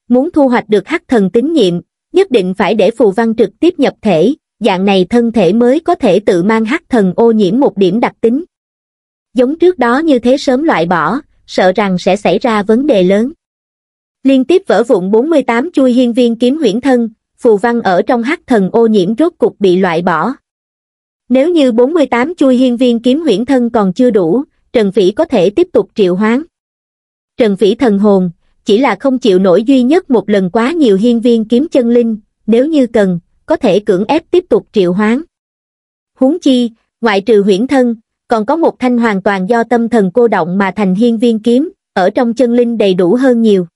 Speaker 1: Muốn thu hoạch được hắc thần tín nhiệm, nhất định phải để phù văn trực tiếp nhập thể, dạng này thân thể mới có thể tự mang hắc thần ô nhiễm một điểm đặc tính. Giống trước đó như thế sớm loại bỏ, sợ rằng sẽ xảy ra vấn đề lớn. Liên tiếp vỡ vụn 48 chui hiên viên kiếm huyễn thân, phù văn ở trong hắc thần ô nhiễm rốt cục bị loại bỏ. Nếu như 48 chui hiên viên kiếm huyễn thân còn chưa đủ, Trần Phỉ có thể tiếp tục triệu hoán. Trần Phỉ thần hồn, chỉ là không chịu nổi duy nhất một lần quá nhiều hiên viên kiếm chân linh, nếu như cần, có thể cưỡng ép tiếp tục triệu hoán. Huống chi, ngoại trừ huyễn thân, còn có một thanh hoàn toàn do tâm thần cô động mà thành hiên viên kiếm, ở trong chân linh đầy đủ hơn nhiều.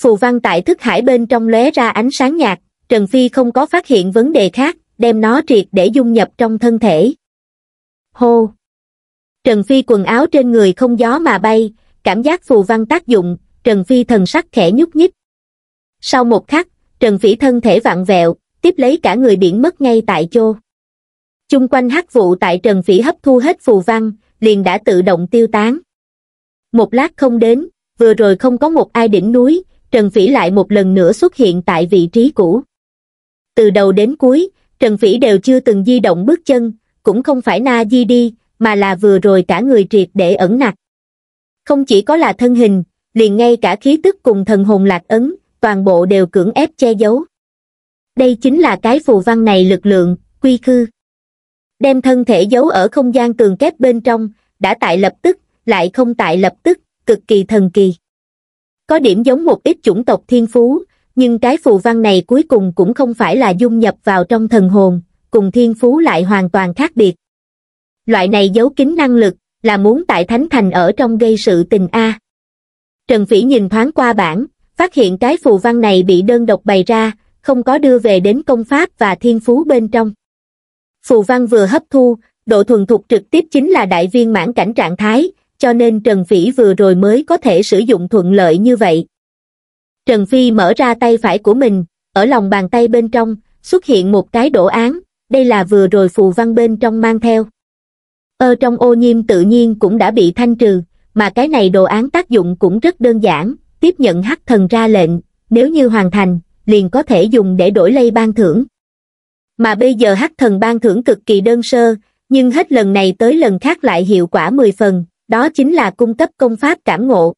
Speaker 1: Phù văn tại thức hải bên trong lóe ra ánh sáng nhạt, Trần Phi không có phát hiện vấn đề khác, đem nó triệt để dung nhập trong thân thể. Hô! Trần Phi quần áo trên người không gió mà bay, cảm giác phù văn tác dụng, Trần Phi thần sắc khẽ nhúc nhích. Sau một khắc, Trần Phi thân thể vặn vẹo, tiếp lấy cả người biển mất ngay tại chỗ chung quanh hắc vụ tại trần phỉ hấp thu hết phù văn liền đã tự động tiêu tán một lát không đến vừa rồi không có một ai đỉnh núi trần phỉ lại một lần nữa xuất hiện tại vị trí cũ từ đầu đến cuối trần phỉ đều chưa từng di động bước chân cũng không phải na di đi mà là vừa rồi cả người triệt để ẩn nặc không chỉ có là thân hình liền ngay cả khí tức cùng thần hồn lạc ấn toàn bộ đều cưỡng ép che giấu đây chính là cái phù văn này lực lượng quy khư đem thân thể giấu ở không gian tường kép bên trong đã tại lập tức lại không tại lập tức cực kỳ thần kỳ có điểm giống một ít chủng tộc thiên phú nhưng cái phù văn này cuối cùng cũng không phải là dung nhập vào trong thần hồn cùng thiên phú lại hoàn toàn khác biệt loại này giấu kín năng lực là muốn tại thánh thành ở trong gây sự tình a trần phỉ nhìn thoáng qua bảng phát hiện cái phù văn này bị đơn độc bày ra không có đưa về đến công pháp và thiên phú bên trong. Phù văn vừa hấp thu, độ thuần thục trực tiếp chính là đại viên mãn cảnh trạng thái, cho nên Trần Vĩ vừa rồi mới có thể sử dụng thuận lợi như vậy. Trần Phi mở ra tay phải của mình, ở lòng bàn tay bên trong, xuất hiện một cái đổ án, đây là vừa rồi phù văn bên trong mang theo. ơ trong ô nhiêm tự nhiên cũng đã bị thanh trừ, mà cái này đồ án tác dụng cũng rất đơn giản, tiếp nhận hắc thần ra lệnh, nếu như hoàn thành, liền có thể dùng để đổi lây ban thưởng. Mà bây giờ hắc thần ban thưởng cực kỳ đơn sơ, nhưng hết lần này tới lần khác lại hiệu quả 10 phần, đó chính là cung cấp công pháp cảm ngộ.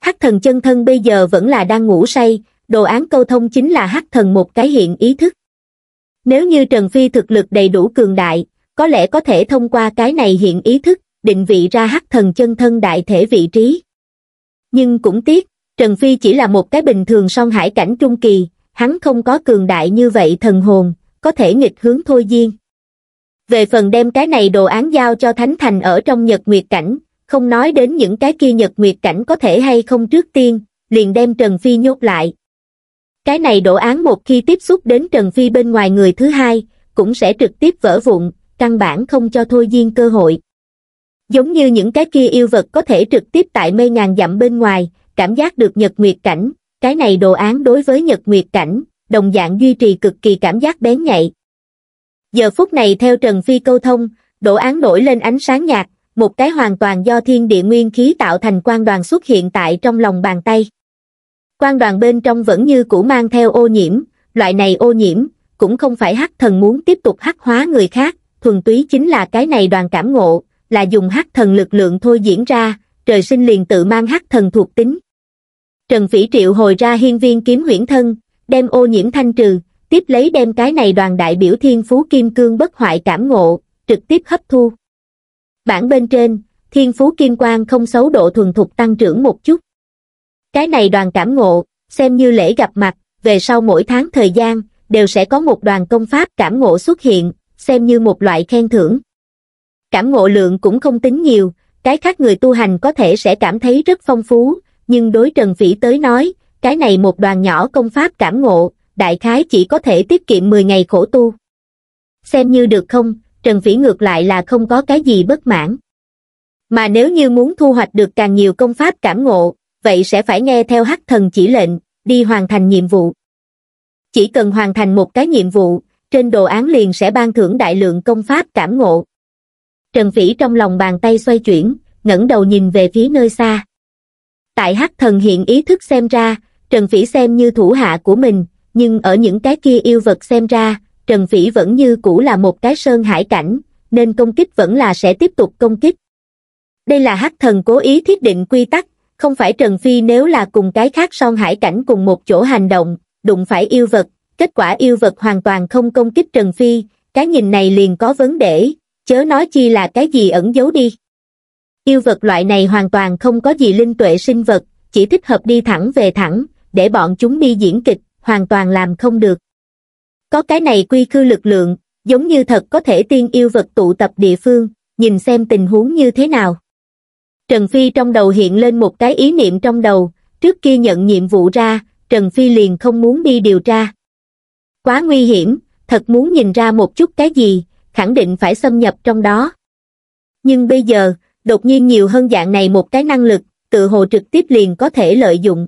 Speaker 1: Hắc thần chân thân bây giờ vẫn là đang ngủ say, đồ án câu thông chính là hắc thần một cái hiện ý thức. Nếu như Trần Phi thực lực đầy đủ cường đại, có lẽ có thể thông qua cái này hiện ý thức, định vị ra hắc thần chân thân đại thể vị trí. Nhưng cũng tiếc, Trần Phi chỉ là một cái bình thường song hải cảnh trung kỳ, hắn không có cường đại như vậy thần hồn, có thể nghịch hướng thôi diên. Về phần đem cái này đồ án giao cho Thánh Thành ở trong Nhật Nguyệt Cảnh, không nói đến những cái kia Nhật Nguyệt Cảnh có thể hay không trước tiên, liền đem Trần Phi nhốt lại. Cái này đồ án một khi tiếp xúc đến Trần Phi bên ngoài người thứ hai, cũng sẽ trực tiếp vỡ vụn, căn bản không cho Thôi Diên cơ hội. Giống như những cái kia yêu vật có thể trực tiếp tại mê ngàn dặm bên ngoài, cảm giác được nhật nguyệt cảnh, cái này đồ án đối với nhật nguyệt cảnh, đồng dạng duy trì cực kỳ cảm giác bén nhạy. Giờ phút này theo Trần Phi câu thông, đồ án nổi lên ánh sáng nhạt, một cái hoàn toàn do thiên địa nguyên khí tạo thành quan đoàn xuất hiện tại trong lòng bàn tay. Quan đoàn bên trong vẫn như cũ mang theo ô nhiễm, loại này ô nhiễm, cũng không phải hắc thần muốn tiếp tục hắc hóa người khác, thuần túy chính là cái này đoàn cảm ngộ, là dùng hắc thần lực lượng thôi diễn ra, trời sinh liền tự mang hắc thần thuộc tính. Trần Phỉ triệu hồi ra hiên viên kiếm huyển thân, đem ô nhiễm thanh trừ, tiếp lấy đem cái này đoàn đại biểu thiên phú kim cương bất hoại cảm ngộ, trực tiếp hấp thu. Bản bên trên, thiên phú kim quang không xấu độ thuần thục tăng trưởng một chút. Cái này đoàn cảm ngộ, xem như lễ gặp mặt, về sau mỗi tháng thời gian, đều sẽ có một đoàn công pháp cảm ngộ xuất hiện, xem như một loại khen thưởng. Cảm ngộ lượng cũng không tính nhiều, cái khác người tu hành có thể sẽ cảm thấy rất phong phú, nhưng đối Trần Phỉ tới nói, cái này một đoàn nhỏ công pháp cảm ngộ, đại khái chỉ có thể tiết kiệm 10 ngày khổ tu. Xem như được không, Trần Phỉ ngược lại là không có cái gì bất mãn. Mà nếu như muốn thu hoạch được càng nhiều công pháp cảm ngộ, vậy sẽ phải nghe theo hắc thần chỉ lệnh, đi hoàn thành nhiệm vụ. Chỉ cần hoàn thành một cái nhiệm vụ, trên đồ án liền sẽ ban thưởng đại lượng công pháp cảm ngộ. Trần Phỉ trong lòng bàn tay xoay chuyển, ngẩng đầu nhìn về phía nơi xa, tại hắc thần hiện ý thức xem ra trần phỉ xem như thủ hạ của mình nhưng ở những cái kia yêu vật xem ra trần phỉ vẫn như cũ là một cái sơn hải cảnh nên công kích vẫn là sẽ tiếp tục công kích đây là hắc thần cố ý thiết định quy tắc không phải trần phi nếu là cùng cái khác song hải cảnh cùng một chỗ hành động đụng phải yêu vật kết quả yêu vật hoàn toàn không công kích trần phi cái nhìn này liền có vấn đề chớ nói chi là cái gì ẩn giấu đi yêu vật loại này hoàn toàn không có gì linh tuệ sinh vật chỉ thích hợp đi thẳng về thẳng để bọn chúng đi diễn kịch hoàn toàn làm không được có cái này quy khư lực lượng giống như thật có thể tiên yêu vật tụ tập địa phương nhìn xem tình huống như thế nào trần phi trong đầu hiện lên một cái ý niệm trong đầu trước khi nhận nhiệm vụ ra trần phi liền không muốn đi điều tra quá nguy hiểm thật muốn nhìn ra một chút cái gì khẳng định phải xâm nhập trong đó nhưng bây giờ đột nhiên nhiều hơn dạng này một cái năng lực, tự hồ trực tiếp liền có thể lợi dụng.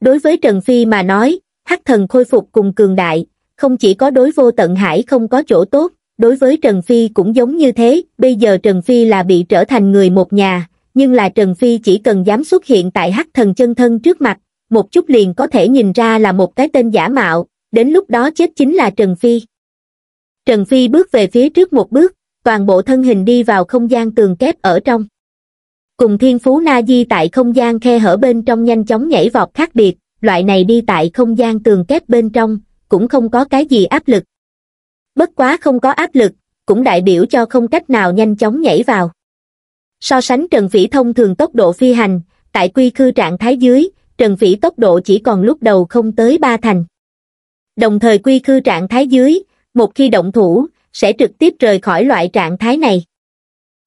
Speaker 1: Đối với Trần Phi mà nói, hắc thần khôi phục cùng cường đại, không chỉ có đối vô tận hải không có chỗ tốt, đối với Trần Phi cũng giống như thế, bây giờ Trần Phi là bị trở thành người một nhà, nhưng là Trần Phi chỉ cần dám xuất hiện tại hắc thần chân thân trước mặt, một chút liền có thể nhìn ra là một cái tên giả mạo, đến lúc đó chết chính là Trần Phi. Trần Phi bước về phía trước một bước, toàn bộ thân hình đi vào không gian tường kép ở trong. Cùng thiên phú na di tại không gian khe hở bên trong nhanh chóng nhảy vọt khác biệt, loại này đi tại không gian tường kép bên trong, cũng không có cái gì áp lực. Bất quá không có áp lực, cũng đại biểu cho không cách nào nhanh chóng nhảy vào. So sánh Trần Phỉ thông thường tốc độ phi hành, tại quy khư trạng thái dưới, Trần Phỉ tốc độ chỉ còn lúc đầu không tới ba thành. Đồng thời quy khư trạng thái dưới, một khi động thủ, sẽ trực tiếp rời khỏi loại trạng thái này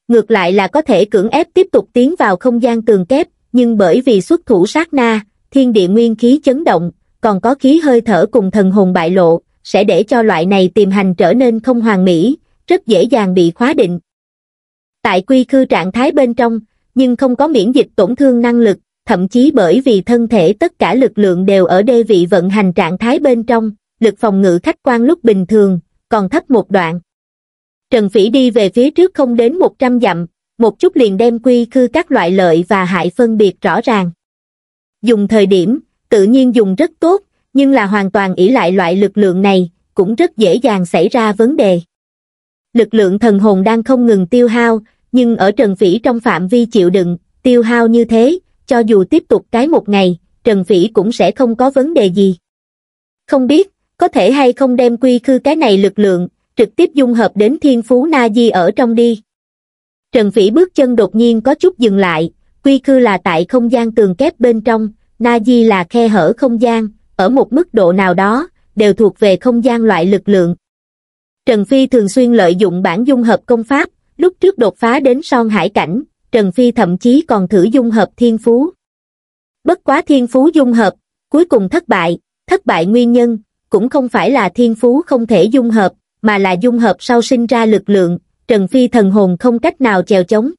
Speaker 1: ngược lại là có thể cưỡng ép tiếp tục tiến vào không gian tường kép nhưng bởi vì xuất thủ sát na thiên địa nguyên khí chấn động còn có khí hơi thở cùng thần hồn bại lộ sẽ để cho loại này tiềm hành trở nên không hoàn mỹ rất dễ dàng bị khóa định tại quy khư trạng thái bên trong nhưng không có miễn dịch tổn thương năng lực thậm chí bởi vì thân thể tất cả lực lượng đều ở đê vị vận hành trạng thái bên trong lực phòng ngự khách quan lúc bình thường còn thấp một đoạn. Trần Phỉ đi về phía trước không đến 100 dặm, một chút liền đem quy khư các loại lợi và hại phân biệt rõ ràng. Dùng thời điểm, tự nhiên dùng rất tốt, nhưng là hoàn toàn ỷ lại loại lực lượng này, cũng rất dễ dàng xảy ra vấn đề. Lực lượng thần hồn đang không ngừng tiêu hao, nhưng ở Trần Phỉ trong phạm vi chịu đựng, tiêu hao như thế, cho dù tiếp tục cái một ngày, Trần Phỉ cũng sẽ không có vấn đề gì. Không biết, có thể hay không đem quy khư cái này lực lượng, trực tiếp dung hợp đến thiên phú na di ở trong đi. Trần Phỉ bước chân đột nhiên có chút dừng lại, quy khư là tại không gian tường kép bên trong, na di là khe hở không gian, ở một mức độ nào đó, đều thuộc về không gian loại lực lượng. Trần Phi thường xuyên lợi dụng bản dung hợp công pháp, lúc trước đột phá đến son hải cảnh, Trần Phi thậm chí còn thử dung hợp thiên phú. Bất quá thiên phú dung hợp, cuối cùng thất bại, thất bại nguyên nhân, cũng không phải là thiên phú không thể dung hợp, mà là dung hợp sau sinh ra lực lượng, Trần Phi thần hồn không cách nào chèo chống.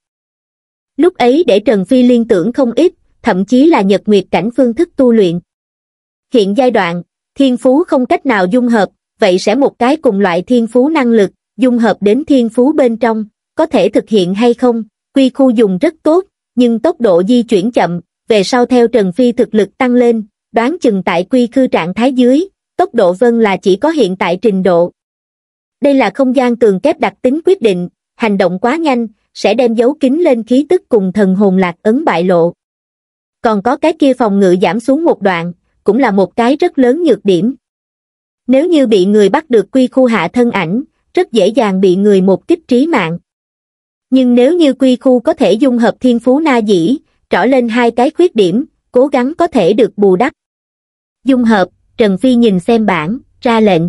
Speaker 1: Lúc ấy để Trần Phi liên tưởng không ít, thậm chí là nhật nguyệt cảnh phương thức tu luyện. Hiện giai đoạn, thiên phú không cách nào dung hợp, vậy sẽ một cái cùng loại thiên phú năng lực, dung hợp đến thiên phú bên trong, có thể thực hiện hay không, quy khu dùng rất tốt, nhưng tốc độ di chuyển chậm, về sau theo Trần Phi thực lực tăng lên, đoán chừng tại quy khư trạng thái dưới, tốc độ vân là chỉ có hiện tại trình độ. Đây là không gian cường kép đặc tính quyết định, hành động quá nhanh, sẽ đem dấu kín lên khí tức cùng thần hồn lạc ấn bại lộ. Còn có cái kia phòng ngự giảm xuống một đoạn, cũng là một cái rất lớn nhược điểm. Nếu như bị người bắt được quy khu hạ thân ảnh, rất dễ dàng bị người một kích trí mạng. Nhưng nếu như quy khu có thể dung hợp thiên phú na dĩ, trỏ lên hai cái khuyết điểm, cố gắng có thể được bù đắp. Dung hợp, Trần Phi nhìn xem bảng, ra lệnh.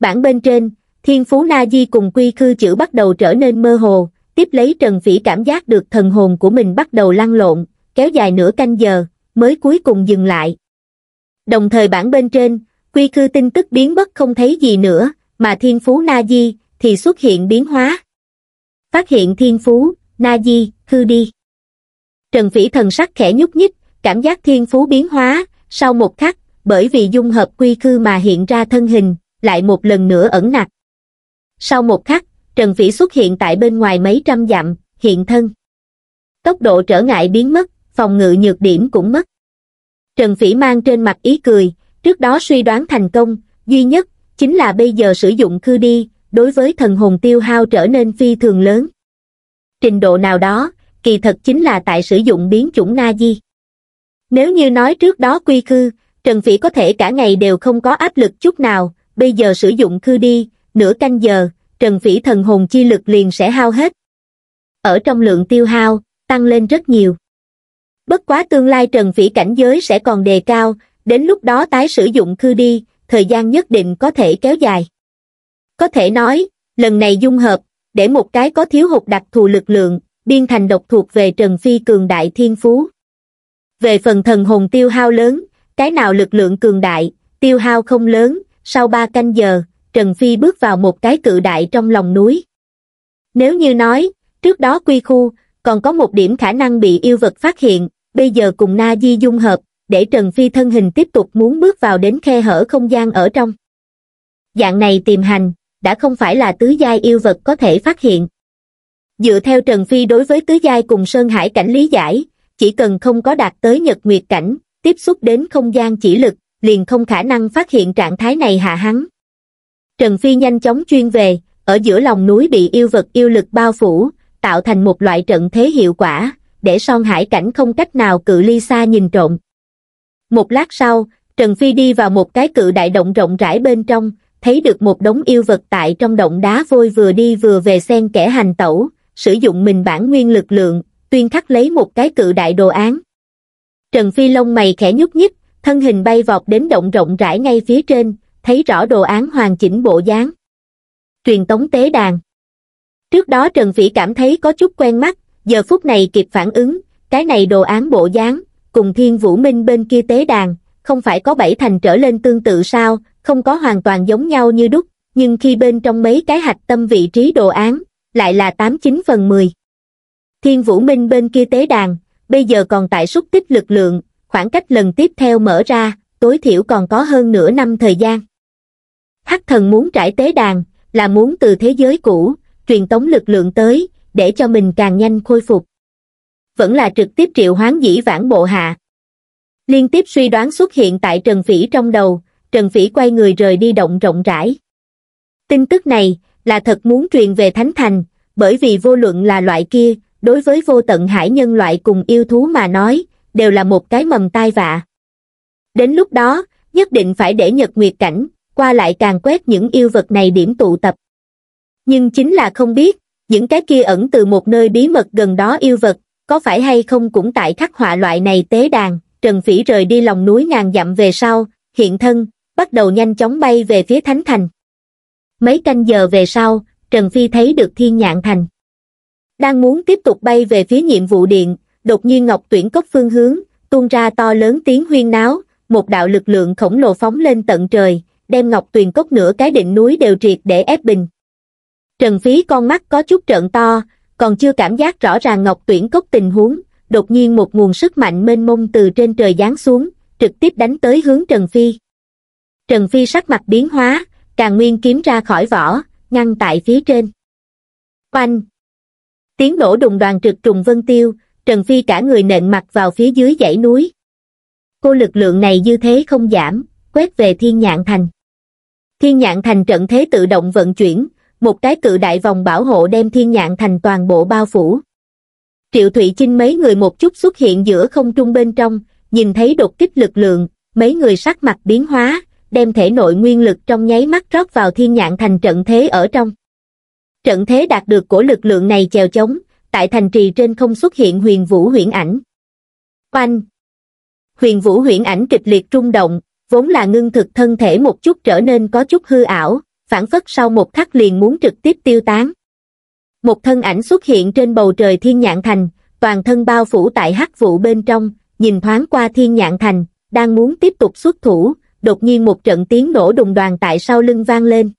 Speaker 1: Bản bên trên, thiên phú na di cùng quy khư chữ bắt đầu trở nên mơ hồ, tiếp lấy Trần Phi cảm giác được thần hồn của mình bắt đầu lăn lộn, kéo dài nửa canh giờ, mới cuối cùng dừng lại. Đồng thời bản bên trên, quy khư tin tức biến mất không thấy gì nữa, mà thiên phú na di thì xuất hiện biến hóa. Phát hiện thiên phú, na di, khư đi. Trần Phi thần sắc khẽ nhúc nhích, cảm giác thiên phú biến hóa, sau một khắc, bởi vì dung hợp quy khư mà hiện ra thân hình, lại một lần nữa ẩn nặc. Sau một khắc, Trần phỉ xuất hiện tại bên ngoài mấy trăm dặm, hiện thân. Tốc độ trở ngại biến mất, phòng ngự nhược điểm cũng mất. Trần phỉ mang trên mặt ý cười, trước đó suy đoán thành công, duy nhất, chính là bây giờ sử dụng khư đi, đối với thần hồn tiêu hao trở nên phi thường lớn. Trình độ nào đó, kỳ thật chính là tại sử dụng biến chủng na di. Nếu như nói trước đó quy khư, Trần Phỉ có thể cả ngày đều không có áp lực chút nào, bây giờ sử dụng khư đi, nửa canh giờ, Trần Phỉ thần hồn chi lực liền sẽ hao hết. Ở trong lượng tiêu hao, tăng lên rất nhiều. Bất quá tương lai Trần Phỉ cảnh giới sẽ còn đề cao, đến lúc đó tái sử dụng khư đi, thời gian nhất định có thể kéo dài. Có thể nói, lần này dung hợp, để một cái có thiếu hụt đặc thù lực lượng, biên thành độc thuộc về Trần Phi cường đại thiên phú. Về phần thần hồn tiêu hao lớn, cái nào lực lượng cường đại tiêu hao không lớn sau ba canh giờ trần phi bước vào một cái cự đại trong lòng núi nếu như nói trước đó quy khu còn có một điểm khả năng bị yêu vật phát hiện bây giờ cùng na di dung hợp để trần phi thân hình tiếp tục muốn bước vào đến khe hở không gian ở trong dạng này tìm hành đã không phải là tứ giai yêu vật có thể phát hiện dựa theo trần phi đối với tứ giai cùng sơn hải cảnh lý giải chỉ cần không có đạt tới nhật nguyệt cảnh tiếp xúc đến không gian chỉ lực, liền không khả năng phát hiện trạng thái này hạ hắn. Trần Phi nhanh chóng chuyên về, ở giữa lòng núi bị yêu vật yêu lực bao phủ, tạo thành một loại trận thế hiệu quả, để son hải cảnh không cách nào cự ly xa nhìn trộm. Một lát sau, Trần Phi đi vào một cái cự đại động rộng rãi bên trong, thấy được một đống yêu vật tại trong động đá vôi vừa đi vừa về xen kẻ hành tẩu, sử dụng mình bản nguyên lực lượng, tuyên khắc lấy một cái cự đại đồ án. Trần Phi lông mày khẽ nhúc nhích, thân hình bay vọt đến động rộng rãi ngay phía trên, thấy rõ đồ án hoàn chỉnh bộ dáng. Truyền tống tế đàn Trước đó Trần Phi cảm thấy có chút quen mắt, giờ phút này kịp phản ứng, cái này đồ án bộ dáng, cùng thiên vũ minh bên kia tế đàn, không phải có bảy thành trở lên tương tự sao, không có hoàn toàn giống nhau như đúc, nhưng khi bên trong mấy cái hạch tâm vị trí đồ án, lại là 89 phần 10. Thiên vũ minh bên kia tế đàn, bây giờ còn tại xúc tích lực lượng, khoảng cách lần tiếp theo mở ra, tối thiểu còn có hơn nửa năm thời gian. Hắc thần muốn trải tế đàn, là muốn từ thế giới cũ, truyền tống lực lượng tới, để cho mình càng nhanh khôi phục. Vẫn là trực tiếp triệu hoán dĩ vãng bộ hạ. Liên tiếp suy đoán xuất hiện tại Trần Phỉ trong đầu, Trần Phỉ quay người rời đi động rộng rãi. Tin tức này, là thật muốn truyền về Thánh Thành, bởi vì vô luận là loại kia, đối với vô tận hải nhân loại cùng yêu thú mà nói, đều là một cái mầm tai vạ. Đến lúc đó, nhất định phải để nhật nguyệt cảnh, qua lại càng quét những yêu vật này điểm tụ tập. Nhưng chính là không biết, những cái kia ẩn từ một nơi bí mật gần đó yêu vật, có phải hay không cũng tại khắc họa loại này tế đàn, Trần Phỉ rời đi lòng núi ngàn dặm về sau, hiện thân, bắt đầu nhanh chóng bay về phía Thánh Thành. Mấy canh giờ về sau, Trần Phi thấy được Thiên Nhạn Thành đang muốn tiếp tục bay về phía nhiệm vụ điện đột nhiên ngọc tuyển cốc phương hướng tuôn ra to lớn tiếng huyên náo một đạo lực lượng khổng lồ phóng lên tận trời đem ngọc tuyển cốc nửa cái đỉnh núi đều triệt để ép bình trần phí con mắt có chút trợn to còn chưa cảm giác rõ ràng ngọc tuyển cốc tình huống đột nhiên một nguồn sức mạnh mênh mông từ trên trời giáng xuống trực tiếp đánh tới hướng trần phi trần phi sắc mặt biến hóa càng nguyên kiếm ra khỏi vỏ ngăn tại phía trên oanh tiếng nổ đùng đoàn trực trùng vân tiêu, Trần Phi cả người nện mặt vào phía dưới dãy núi. Cô lực lượng này dư thế không giảm, quét về thiên nhạn thành. Thiên nhạn thành trận thế tự động vận chuyển, một cái cự đại vòng bảo hộ đem thiên nhạn thành toàn bộ bao phủ. Triệu Thụy Chinh mấy người một chút xuất hiện giữa không trung bên trong, nhìn thấy đột kích lực lượng, mấy người sắc mặt biến hóa, đem thể nội nguyên lực trong nháy mắt rót vào thiên nhạn thành trận thế ở trong trận thế đạt được của lực lượng này chèo chống, tại thành trì trên không xuất hiện huyền vũ huyễn ảnh. Oanh! Huyền vũ huyễn ảnh kịch liệt trung động, vốn là ngưng thực thân thể một chút trở nên có chút hư ảo, phản phất sau một khắc liền muốn trực tiếp tiêu tán. Một thân ảnh xuất hiện trên bầu trời thiên nhạn thành, toàn thân bao phủ tại hắc vụ bên trong, nhìn thoáng qua thiên nhạn thành, đang muốn tiếp tục xuất thủ, đột nhiên một trận tiếng nổ đùng đoàn tại sau lưng vang lên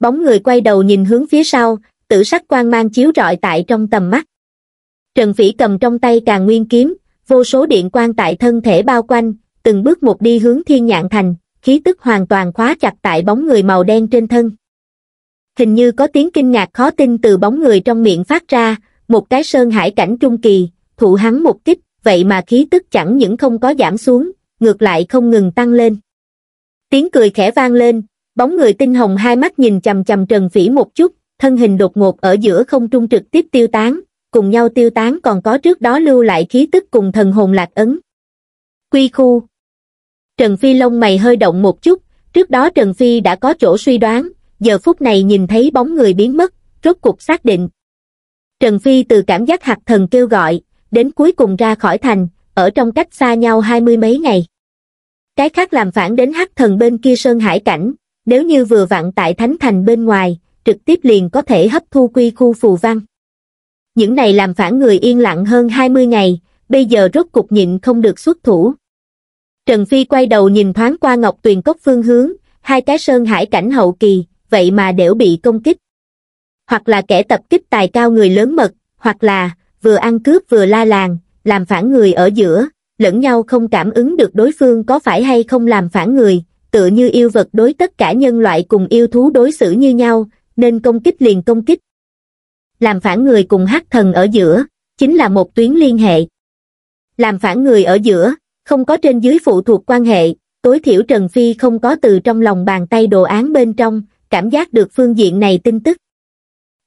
Speaker 1: bóng người quay đầu nhìn hướng phía sau tử sắc quang mang chiếu rọi tại trong tầm mắt trần phỉ cầm trong tay càng nguyên kiếm vô số điện quang tại thân thể bao quanh từng bước một đi hướng thiên nhạn thành khí tức hoàn toàn khóa chặt tại bóng người màu đen trên thân hình như có tiếng kinh ngạc khó tin từ bóng người trong miệng phát ra một cái sơn hải cảnh trung kỳ thụ hắn một kích vậy mà khí tức chẳng những không có giảm xuống ngược lại không ngừng tăng lên tiếng cười khẽ vang lên bóng người tinh hồng hai mắt nhìn chầm chầm trần phỉ một chút thân hình đột ngột ở giữa không trung trực tiếp tiêu tán cùng nhau tiêu tán còn có trước đó lưu lại khí tức cùng thần hồn lạc ấn quy khu trần phi lông mày hơi động một chút trước đó trần phi đã có chỗ suy đoán giờ phút này nhìn thấy bóng người biến mất rốt cục xác định trần phi từ cảm giác hạt thần kêu gọi đến cuối cùng ra khỏi thành ở trong cách xa nhau hai mươi mấy ngày cái khác làm phản đến hắc thần bên kia sơn hải cảnh nếu như vừa vặn tại Thánh Thành bên ngoài, trực tiếp liền có thể hấp thu quy khu phù văn. Những này làm phản người yên lặng hơn 20 ngày, bây giờ rốt cục nhịn không được xuất thủ. Trần Phi quay đầu nhìn thoáng qua Ngọc Tuyền Cốc phương hướng, hai cái sơn hải cảnh hậu kỳ, vậy mà đều bị công kích. Hoặc là kẻ tập kích tài cao người lớn mật, hoặc là vừa ăn cướp vừa la làng, làm phản người ở giữa, lẫn nhau không cảm ứng được đối phương có phải hay không làm phản người, tựa như yêu vật đối tất cả nhân loại cùng yêu thú đối xử như nhau, nên công kích liền công kích. Làm phản người cùng hắc thần ở giữa, chính là một tuyến liên hệ. Làm phản người ở giữa, không có trên dưới phụ thuộc quan hệ, tối thiểu Trần Phi không có từ trong lòng bàn tay đồ án bên trong, cảm giác được phương diện này tin tức.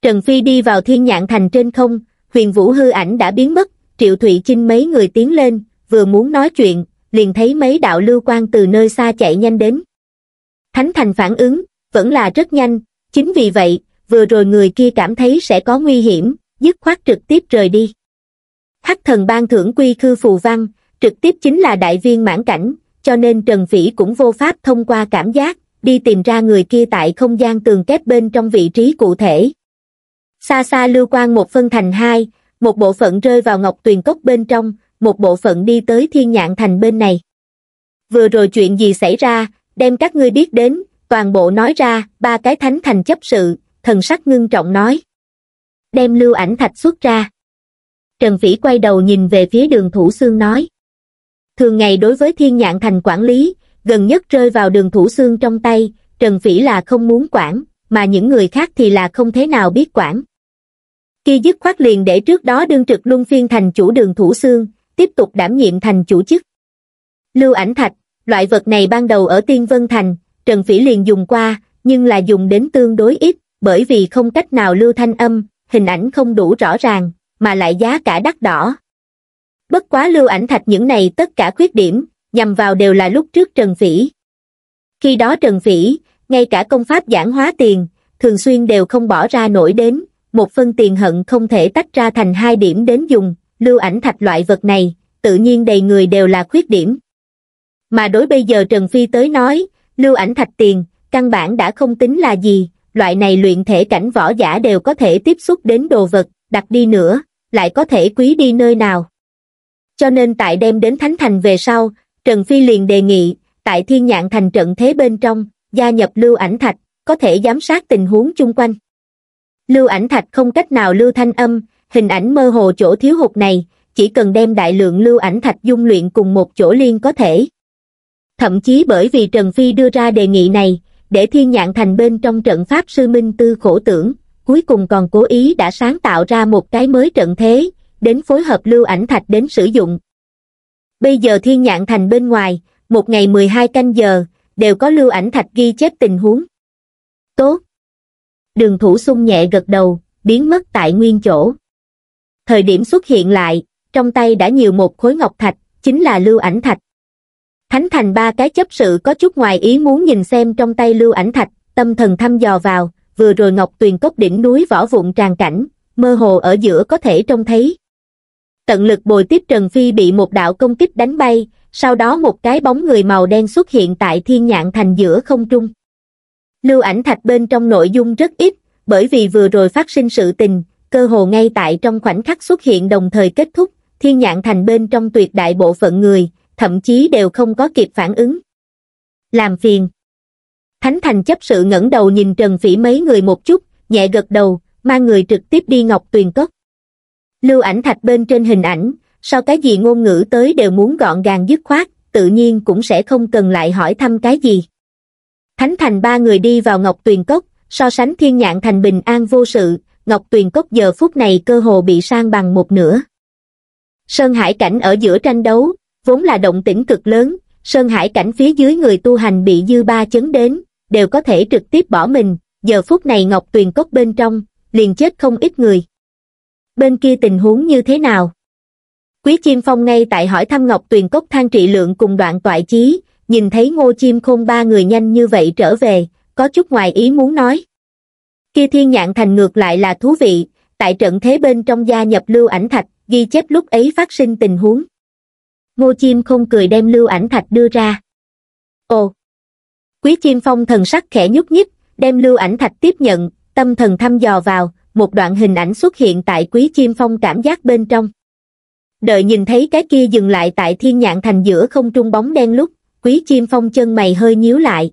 Speaker 1: Trần Phi đi vào thiên nhạn thành trên không, huyền vũ hư ảnh đã biến mất, Triệu Thụy Chinh mấy người tiến lên, vừa muốn nói chuyện, liền thấy mấy đạo lưu quan từ nơi xa chạy nhanh đến. Thánh thành phản ứng, vẫn là rất nhanh, chính vì vậy, vừa rồi người kia cảm thấy sẽ có nguy hiểm, dứt khoát trực tiếp rời đi. Hắc thần ban thưởng quy khư phù văn, trực tiếp chính là đại viên mãn cảnh, cho nên Trần Phỉ cũng vô pháp thông qua cảm giác, đi tìm ra người kia tại không gian tường kép bên trong vị trí cụ thể. Xa xa lưu quan một phân thành hai, một bộ phận rơi vào ngọc tuyền cốc bên trong, một bộ phận đi tới thiên nhạn thành bên này. Vừa rồi chuyện gì xảy ra, đem các ngươi biết đến, toàn bộ nói ra, ba cái thánh thành chấp sự, thần sắc ngưng trọng nói. Đem lưu ảnh thạch xuất ra. Trần Phỉ quay đầu nhìn về phía đường Thủ Sương nói. Thường ngày đối với thiên nhạn thành quản lý, gần nhất rơi vào đường Thủ Sương trong tay, Trần Phỉ là không muốn quản, mà những người khác thì là không thế nào biết quản. Khi dứt khoát liền để trước đó đương trực luân phiên thành chủ đường Thủ Sương, tiếp tục đảm nhiệm thành chủ chức. Lưu ảnh thạch, loại vật này ban đầu ở Tiên Vân Thành, Trần Phỉ liền dùng qua, nhưng là dùng đến tương đối ít, bởi vì không cách nào lưu thanh âm, hình ảnh không đủ rõ ràng, mà lại giá cả đắt đỏ. Bất quá lưu ảnh thạch những này tất cả khuyết điểm, nhằm vào đều là lúc trước Trần Phỉ. Khi đó Trần Phỉ, ngay cả công pháp giảng hóa tiền, thường xuyên đều không bỏ ra nổi đến, một phân tiền hận không thể tách ra thành hai điểm đến dùng, lưu ảnh thạch loại vật này tự nhiên đầy người đều là khuyết điểm mà đối bây giờ trần phi tới nói lưu ảnh thạch tiền căn bản đã không tính là gì loại này luyện thể cảnh võ giả đều có thể tiếp xúc đến đồ vật đặt đi nữa lại có thể quý đi nơi nào cho nên tại đem đến thánh thành về sau trần phi liền đề nghị tại thiên nhạn thành trận thế bên trong gia nhập lưu ảnh thạch có thể giám sát tình huống chung quanh lưu ảnh thạch không cách nào lưu thanh âm hình ảnh mơ hồ chỗ thiếu hụt này chỉ cần đem đại lượng lưu ảnh thạch dung luyện cùng một chỗ liên có thể thậm chí bởi vì trần phi đưa ra đề nghị này để thiên nhạn thành bên trong trận pháp sư minh tư khổ tưởng cuối cùng còn cố ý đã sáng tạo ra một cái mới trận thế đến phối hợp lưu ảnh thạch đến sử dụng bây giờ thiên nhạn thành bên ngoài một ngày mười hai canh giờ đều có lưu ảnh thạch ghi chép tình huống tốt đường thủ sung nhẹ gật đầu biến mất tại nguyên chỗ thời điểm xuất hiện lại, trong tay đã nhiều một khối ngọc thạch, chính là lưu ảnh thạch. Thánh thành ba cái chấp sự có chút ngoài ý muốn nhìn xem trong tay lưu ảnh thạch, tâm thần thăm dò vào, vừa rồi ngọc tuyền cốc đỉnh núi võ vụn tràn cảnh, mơ hồ ở giữa có thể trông thấy. Tận lực bồi tiếp Trần Phi bị một đạo công kích đánh bay, sau đó một cái bóng người màu đen xuất hiện tại thiên nhạn thành giữa không trung. Lưu ảnh thạch bên trong nội dung rất ít, bởi vì vừa rồi phát sinh sự tình, cơ hồ ngay tại trong khoảnh khắc xuất hiện đồng thời kết thúc, thiên nhãn thành bên trong tuyệt đại bộ phận người, thậm chí đều không có kịp phản ứng. Làm phiền. Thánh thành chấp sự ngẩng đầu nhìn Trần Phỉ mấy người một chút, nhẹ gật đầu, mang người trực tiếp đi Ngọc Tuyền cất Lưu ảnh thạch bên trên hình ảnh, sau cái gì ngôn ngữ tới đều muốn gọn gàng dứt khoát, tự nhiên cũng sẽ không cần lại hỏi thăm cái gì. Thánh thành ba người đi vào Ngọc Tuyền Cốc, so sánh thiên nhạn thành bình an vô sự, Ngọc Tuyền Cốc giờ phút này cơ hồ bị sang bằng một nửa. Sơn Hải Cảnh ở giữa tranh đấu, vốn là động tĩnh cực lớn, Sơn Hải Cảnh phía dưới người tu hành bị dư ba chấn đến, đều có thể trực tiếp bỏ mình, giờ phút này Ngọc Tuyền Cốc bên trong, liền chết không ít người. Bên kia tình huống như thế nào? Quý Chim Phong ngay tại hỏi thăm Ngọc Tuyền Cốc than trị lượng cùng đoạn toại chí, nhìn thấy Ngô Chim Khôn ba người nhanh như vậy trở về, có chút ngoài ý muốn nói kia thiên nhạn thành ngược lại là thú vị tại trận thế bên trong gia nhập lưu ảnh thạch ghi chép lúc ấy phát sinh tình huống ngô chim không cười đem lưu ảnh thạch đưa ra ồ quý chim phong thần sắc khẽ nhúc nhích đem lưu ảnh thạch tiếp nhận tâm thần thăm dò vào một đoạn hình ảnh xuất hiện tại quý chim phong cảm giác bên trong đợi nhìn thấy cái kia dừng lại tại thiên nhạn thành giữa không trung bóng đen lúc quý chim phong chân mày hơi nhíu lại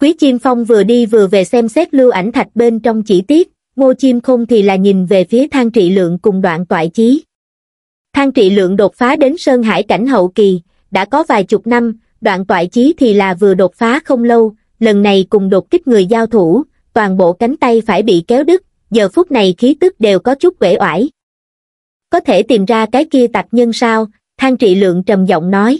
Speaker 1: Quý chim Phong vừa đi vừa về xem xét lưu ảnh thạch bên trong chỉ tiết, Ngô chim Không thì là nhìn về phía thang trị lượng cùng đoạn toại chí. Thang trị lượng đột phá đến Sơn Hải cảnh hậu kỳ, đã có vài chục năm, đoạn toại chí thì là vừa đột phá không lâu, lần này cùng đột kích người giao thủ, toàn bộ cánh tay phải bị kéo đứt, giờ phút này khí tức đều có chút uể oải. Có thể tìm ra cái kia tạc nhân sao, thang trị lượng trầm giọng nói.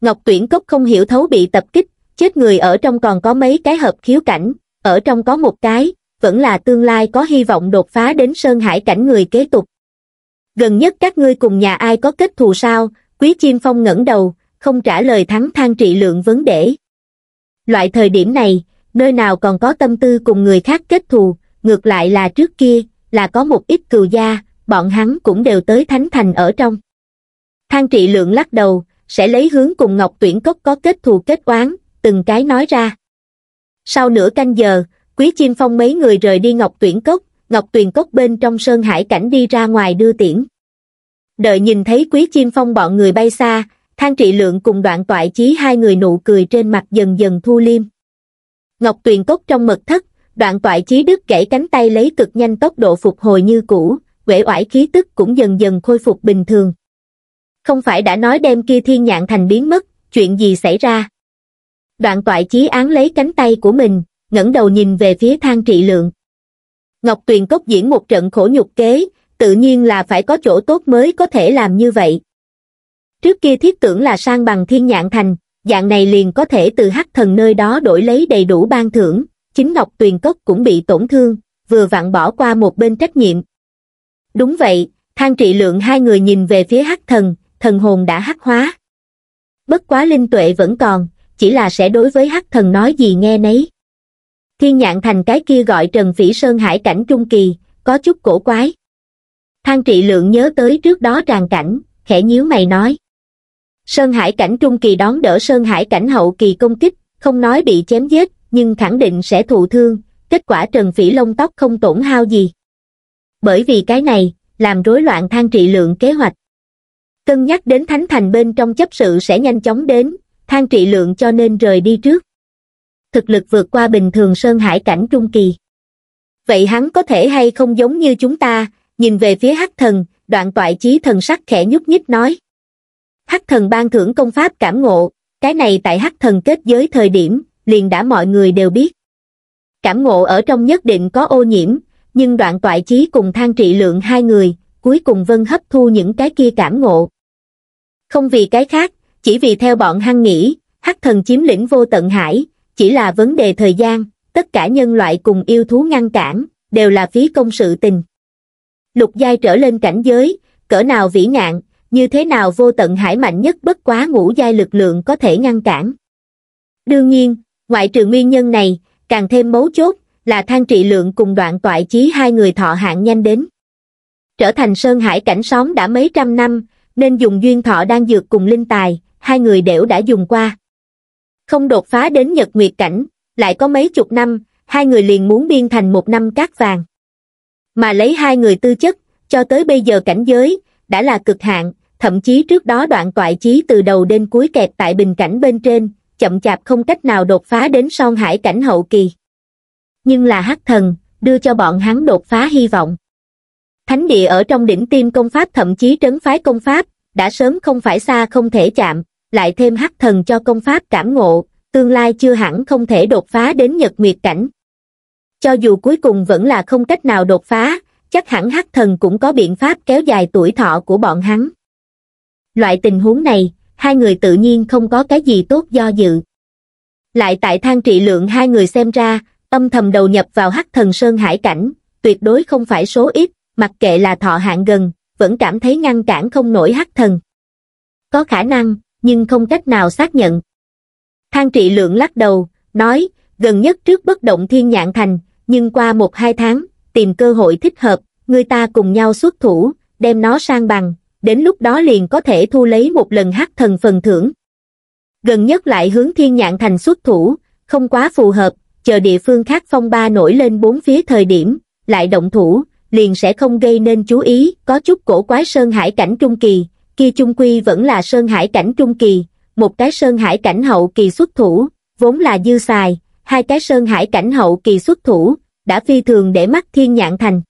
Speaker 1: Ngọc Tuyển Cốc không hiểu thấu bị tập kích, chết người ở trong còn có mấy cái hợp khiếu cảnh ở trong có một cái vẫn là tương lai có hy vọng đột phá đến sơn hải cảnh người kế tục gần nhất các ngươi cùng nhà ai có kết thù sao quý chim phong ngẩng đầu không trả lời thắng than trị lượng vấn đề loại thời điểm này nơi nào còn có tâm tư cùng người khác kết thù ngược lại là trước kia là có một ít cừu gia bọn hắn cũng đều tới thánh thành ở trong thang trị lượng lắc đầu sẽ lấy hướng cùng ngọc tuyển cốc có kết thù kết oán từng cái nói ra. Sau nửa canh giờ, Quý Chim Phong mấy người rời đi Ngọc Tuyển Cốc, Ngọc Tuyển Cốc bên trong Sơn Hải Cảnh đi ra ngoài đưa tiễn. Đợi nhìn thấy Quý Chim Phong bọn người bay xa, Thang Trị Lượng cùng đoạn toại chí hai người nụ cười trên mặt dần dần thu liêm. Ngọc Tuyển Cốc trong mật thất, đoạn toại chí đứt gãy cánh tay lấy cực nhanh tốc độ phục hồi như cũ, uể oải khí tức cũng dần dần khôi phục bình thường. Không phải đã nói đem kia thiên nhạn thành biến mất, chuyện gì xảy ra? đoạn toại chí án lấy cánh tay của mình, ngẩng đầu nhìn về phía thang trị lượng. Ngọc Tuyền Cốc diễn một trận khổ nhục kế, tự nhiên là phải có chỗ tốt mới có thể làm như vậy. Trước kia thiết tưởng là sang bằng thiên nhạn thành, dạng này liền có thể từ hắc thần nơi đó đổi lấy đầy đủ ban thưởng, chính Ngọc Tuyền Cốc cũng bị tổn thương, vừa vặn bỏ qua một bên trách nhiệm. Đúng vậy, thang trị lượng hai người nhìn về phía hắc thần, thần hồn đã hắc hóa. Bất quá linh tuệ vẫn còn, chỉ là sẽ đối với hắc thần nói gì nghe nấy. Thiên nhạn thành cái kia gọi Trần Phỉ Sơn Hải cảnh trung kỳ, có chút cổ quái. Thang trị lượng nhớ tới trước đó tràn cảnh, khẽ nhíu mày nói. Sơn Hải cảnh trung kỳ đón đỡ Sơn Hải cảnh hậu kỳ công kích, không nói bị chém giết, nhưng khẳng định sẽ thụ thương, kết quả Trần Phỉ lông tóc không tổn hao gì. Bởi vì cái này, làm rối loạn thang trị lượng kế hoạch. Cân nhắc đến Thánh Thành bên trong chấp sự sẽ nhanh chóng đến, thang trị lượng cho nên rời đi trước. Thực lực vượt qua bình thường Sơn Hải cảnh trung kỳ. Vậy hắn có thể hay không giống như chúng ta, nhìn về phía hắc thần, đoạn toại chí thần sắc khẽ nhúc nhích nói. Hắc thần ban thưởng công pháp cảm ngộ, cái này tại hắc thần kết giới thời điểm, liền đã mọi người đều biết. Cảm ngộ ở trong nhất định có ô nhiễm, nhưng đoạn toại chí cùng thang trị lượng hai người, cuối cùng vân hấp thu những cái kia cảm ngộ. Không vì cái khác, chỉ vì theo bọn hăng nghĩ, hắc thần chiếm lĩnh vô tận hải, chỉ là vấn đề thời gian, tất cả nhân loại cùng yêu thú ngăn cản, đều là phí công sự tình. Lục giai trở lên cảnh giới, cỡ nào vĩ ngạn, như thế nào vô tận hải mạnh nhất bất quá ngũ giai lực lượng có thể ngăn cản. Đương nhiên, ngoại trừ nguyên nhân này, càng thêm mấu chốt, là than trị lượng cùng đoạn toại chí hai người thọ hạn nhanh đến. Trở thành sơn hải cảnh sóng đã mấy trăm năm, nên dùng duyên thọ đang dược cùng linh tài, hai người đều đã dùng qua. Không đột phá đến nhật nguyệt cảnh, lại có mấy chục năm, hai người liền muốn biên thành một năm cát vàng. Mà lấy hai người tư chất, cho tới bây giờ cảnh giới, đã là cực hạn, thậm chí trước đó đoạn toại chí từ đầu đến cuối kẹt tại bình cảnh bên trên, chậm chạp không cách nào đột phá đến son hải cảnh hậu kỳ. Nhưng là hắc thần, đưa cho bọn hắn đột phá hy vọng. Thánh địa ở trong đỉnh tim công pháp thậm chí trấn phái công pháp, đã sớm không phải xa không thể chạm, lại thêm hắc thần cho công pháp cảm ngộ, tương lai chưa hẳn không thể đột phá đến nhật nguyệt cảnh. Cho dù cuối cùng vẫn là không cách nào đột phá, chắc hẳn hắc thần cũng có biện pháp kéo dài tuổi thọ của bọn hắn. Loại tình huống này, hai người tự nhiên không có cái gì tốt do dự. Lại tại thang trị lượng hai người xem ra, âm thầm đầu nhập vào hắc thần sơn hải cảnh, tuyệt đối không phải số ít, mặc kệ là thọ hạn gần, vẫn cảm thấy ngăn cản không nổi hắc thần. Có khả năng, nhưng không cách nào xác nhận. Thang trị lượng lắc đầu, nói, gần nhất trước bất động thiên nhạn thành, nhưng qua một hai tháng, tìm cơ hội thích hợp, người ta cùng nhau xuất thủ, đem nó sang bằng, đến lúc đó liền có thể thu lấy một lần hắc thần phần thưởng. Gần nhất lại hướng thiên nhạn thành xuất thủ, không quá phù hợp, chờ địa phương khác phong ba nổi lên bốn phía thời điểm, lại động thủ, liền sẽ không gây nên chú ý, có chút cổ quái sơn hải cảnh trung kỳ, kia chung quy vẫn là Sơn Hải cảnh trung kỳ, một cái Sơn Hải cảnh hậu kỳ xuất thủ, vốn là dư xài, hai cái Sơn Hải cảnh hậu kỳ xuất thủ, đã phi thường để mắt thiên nhạn thành.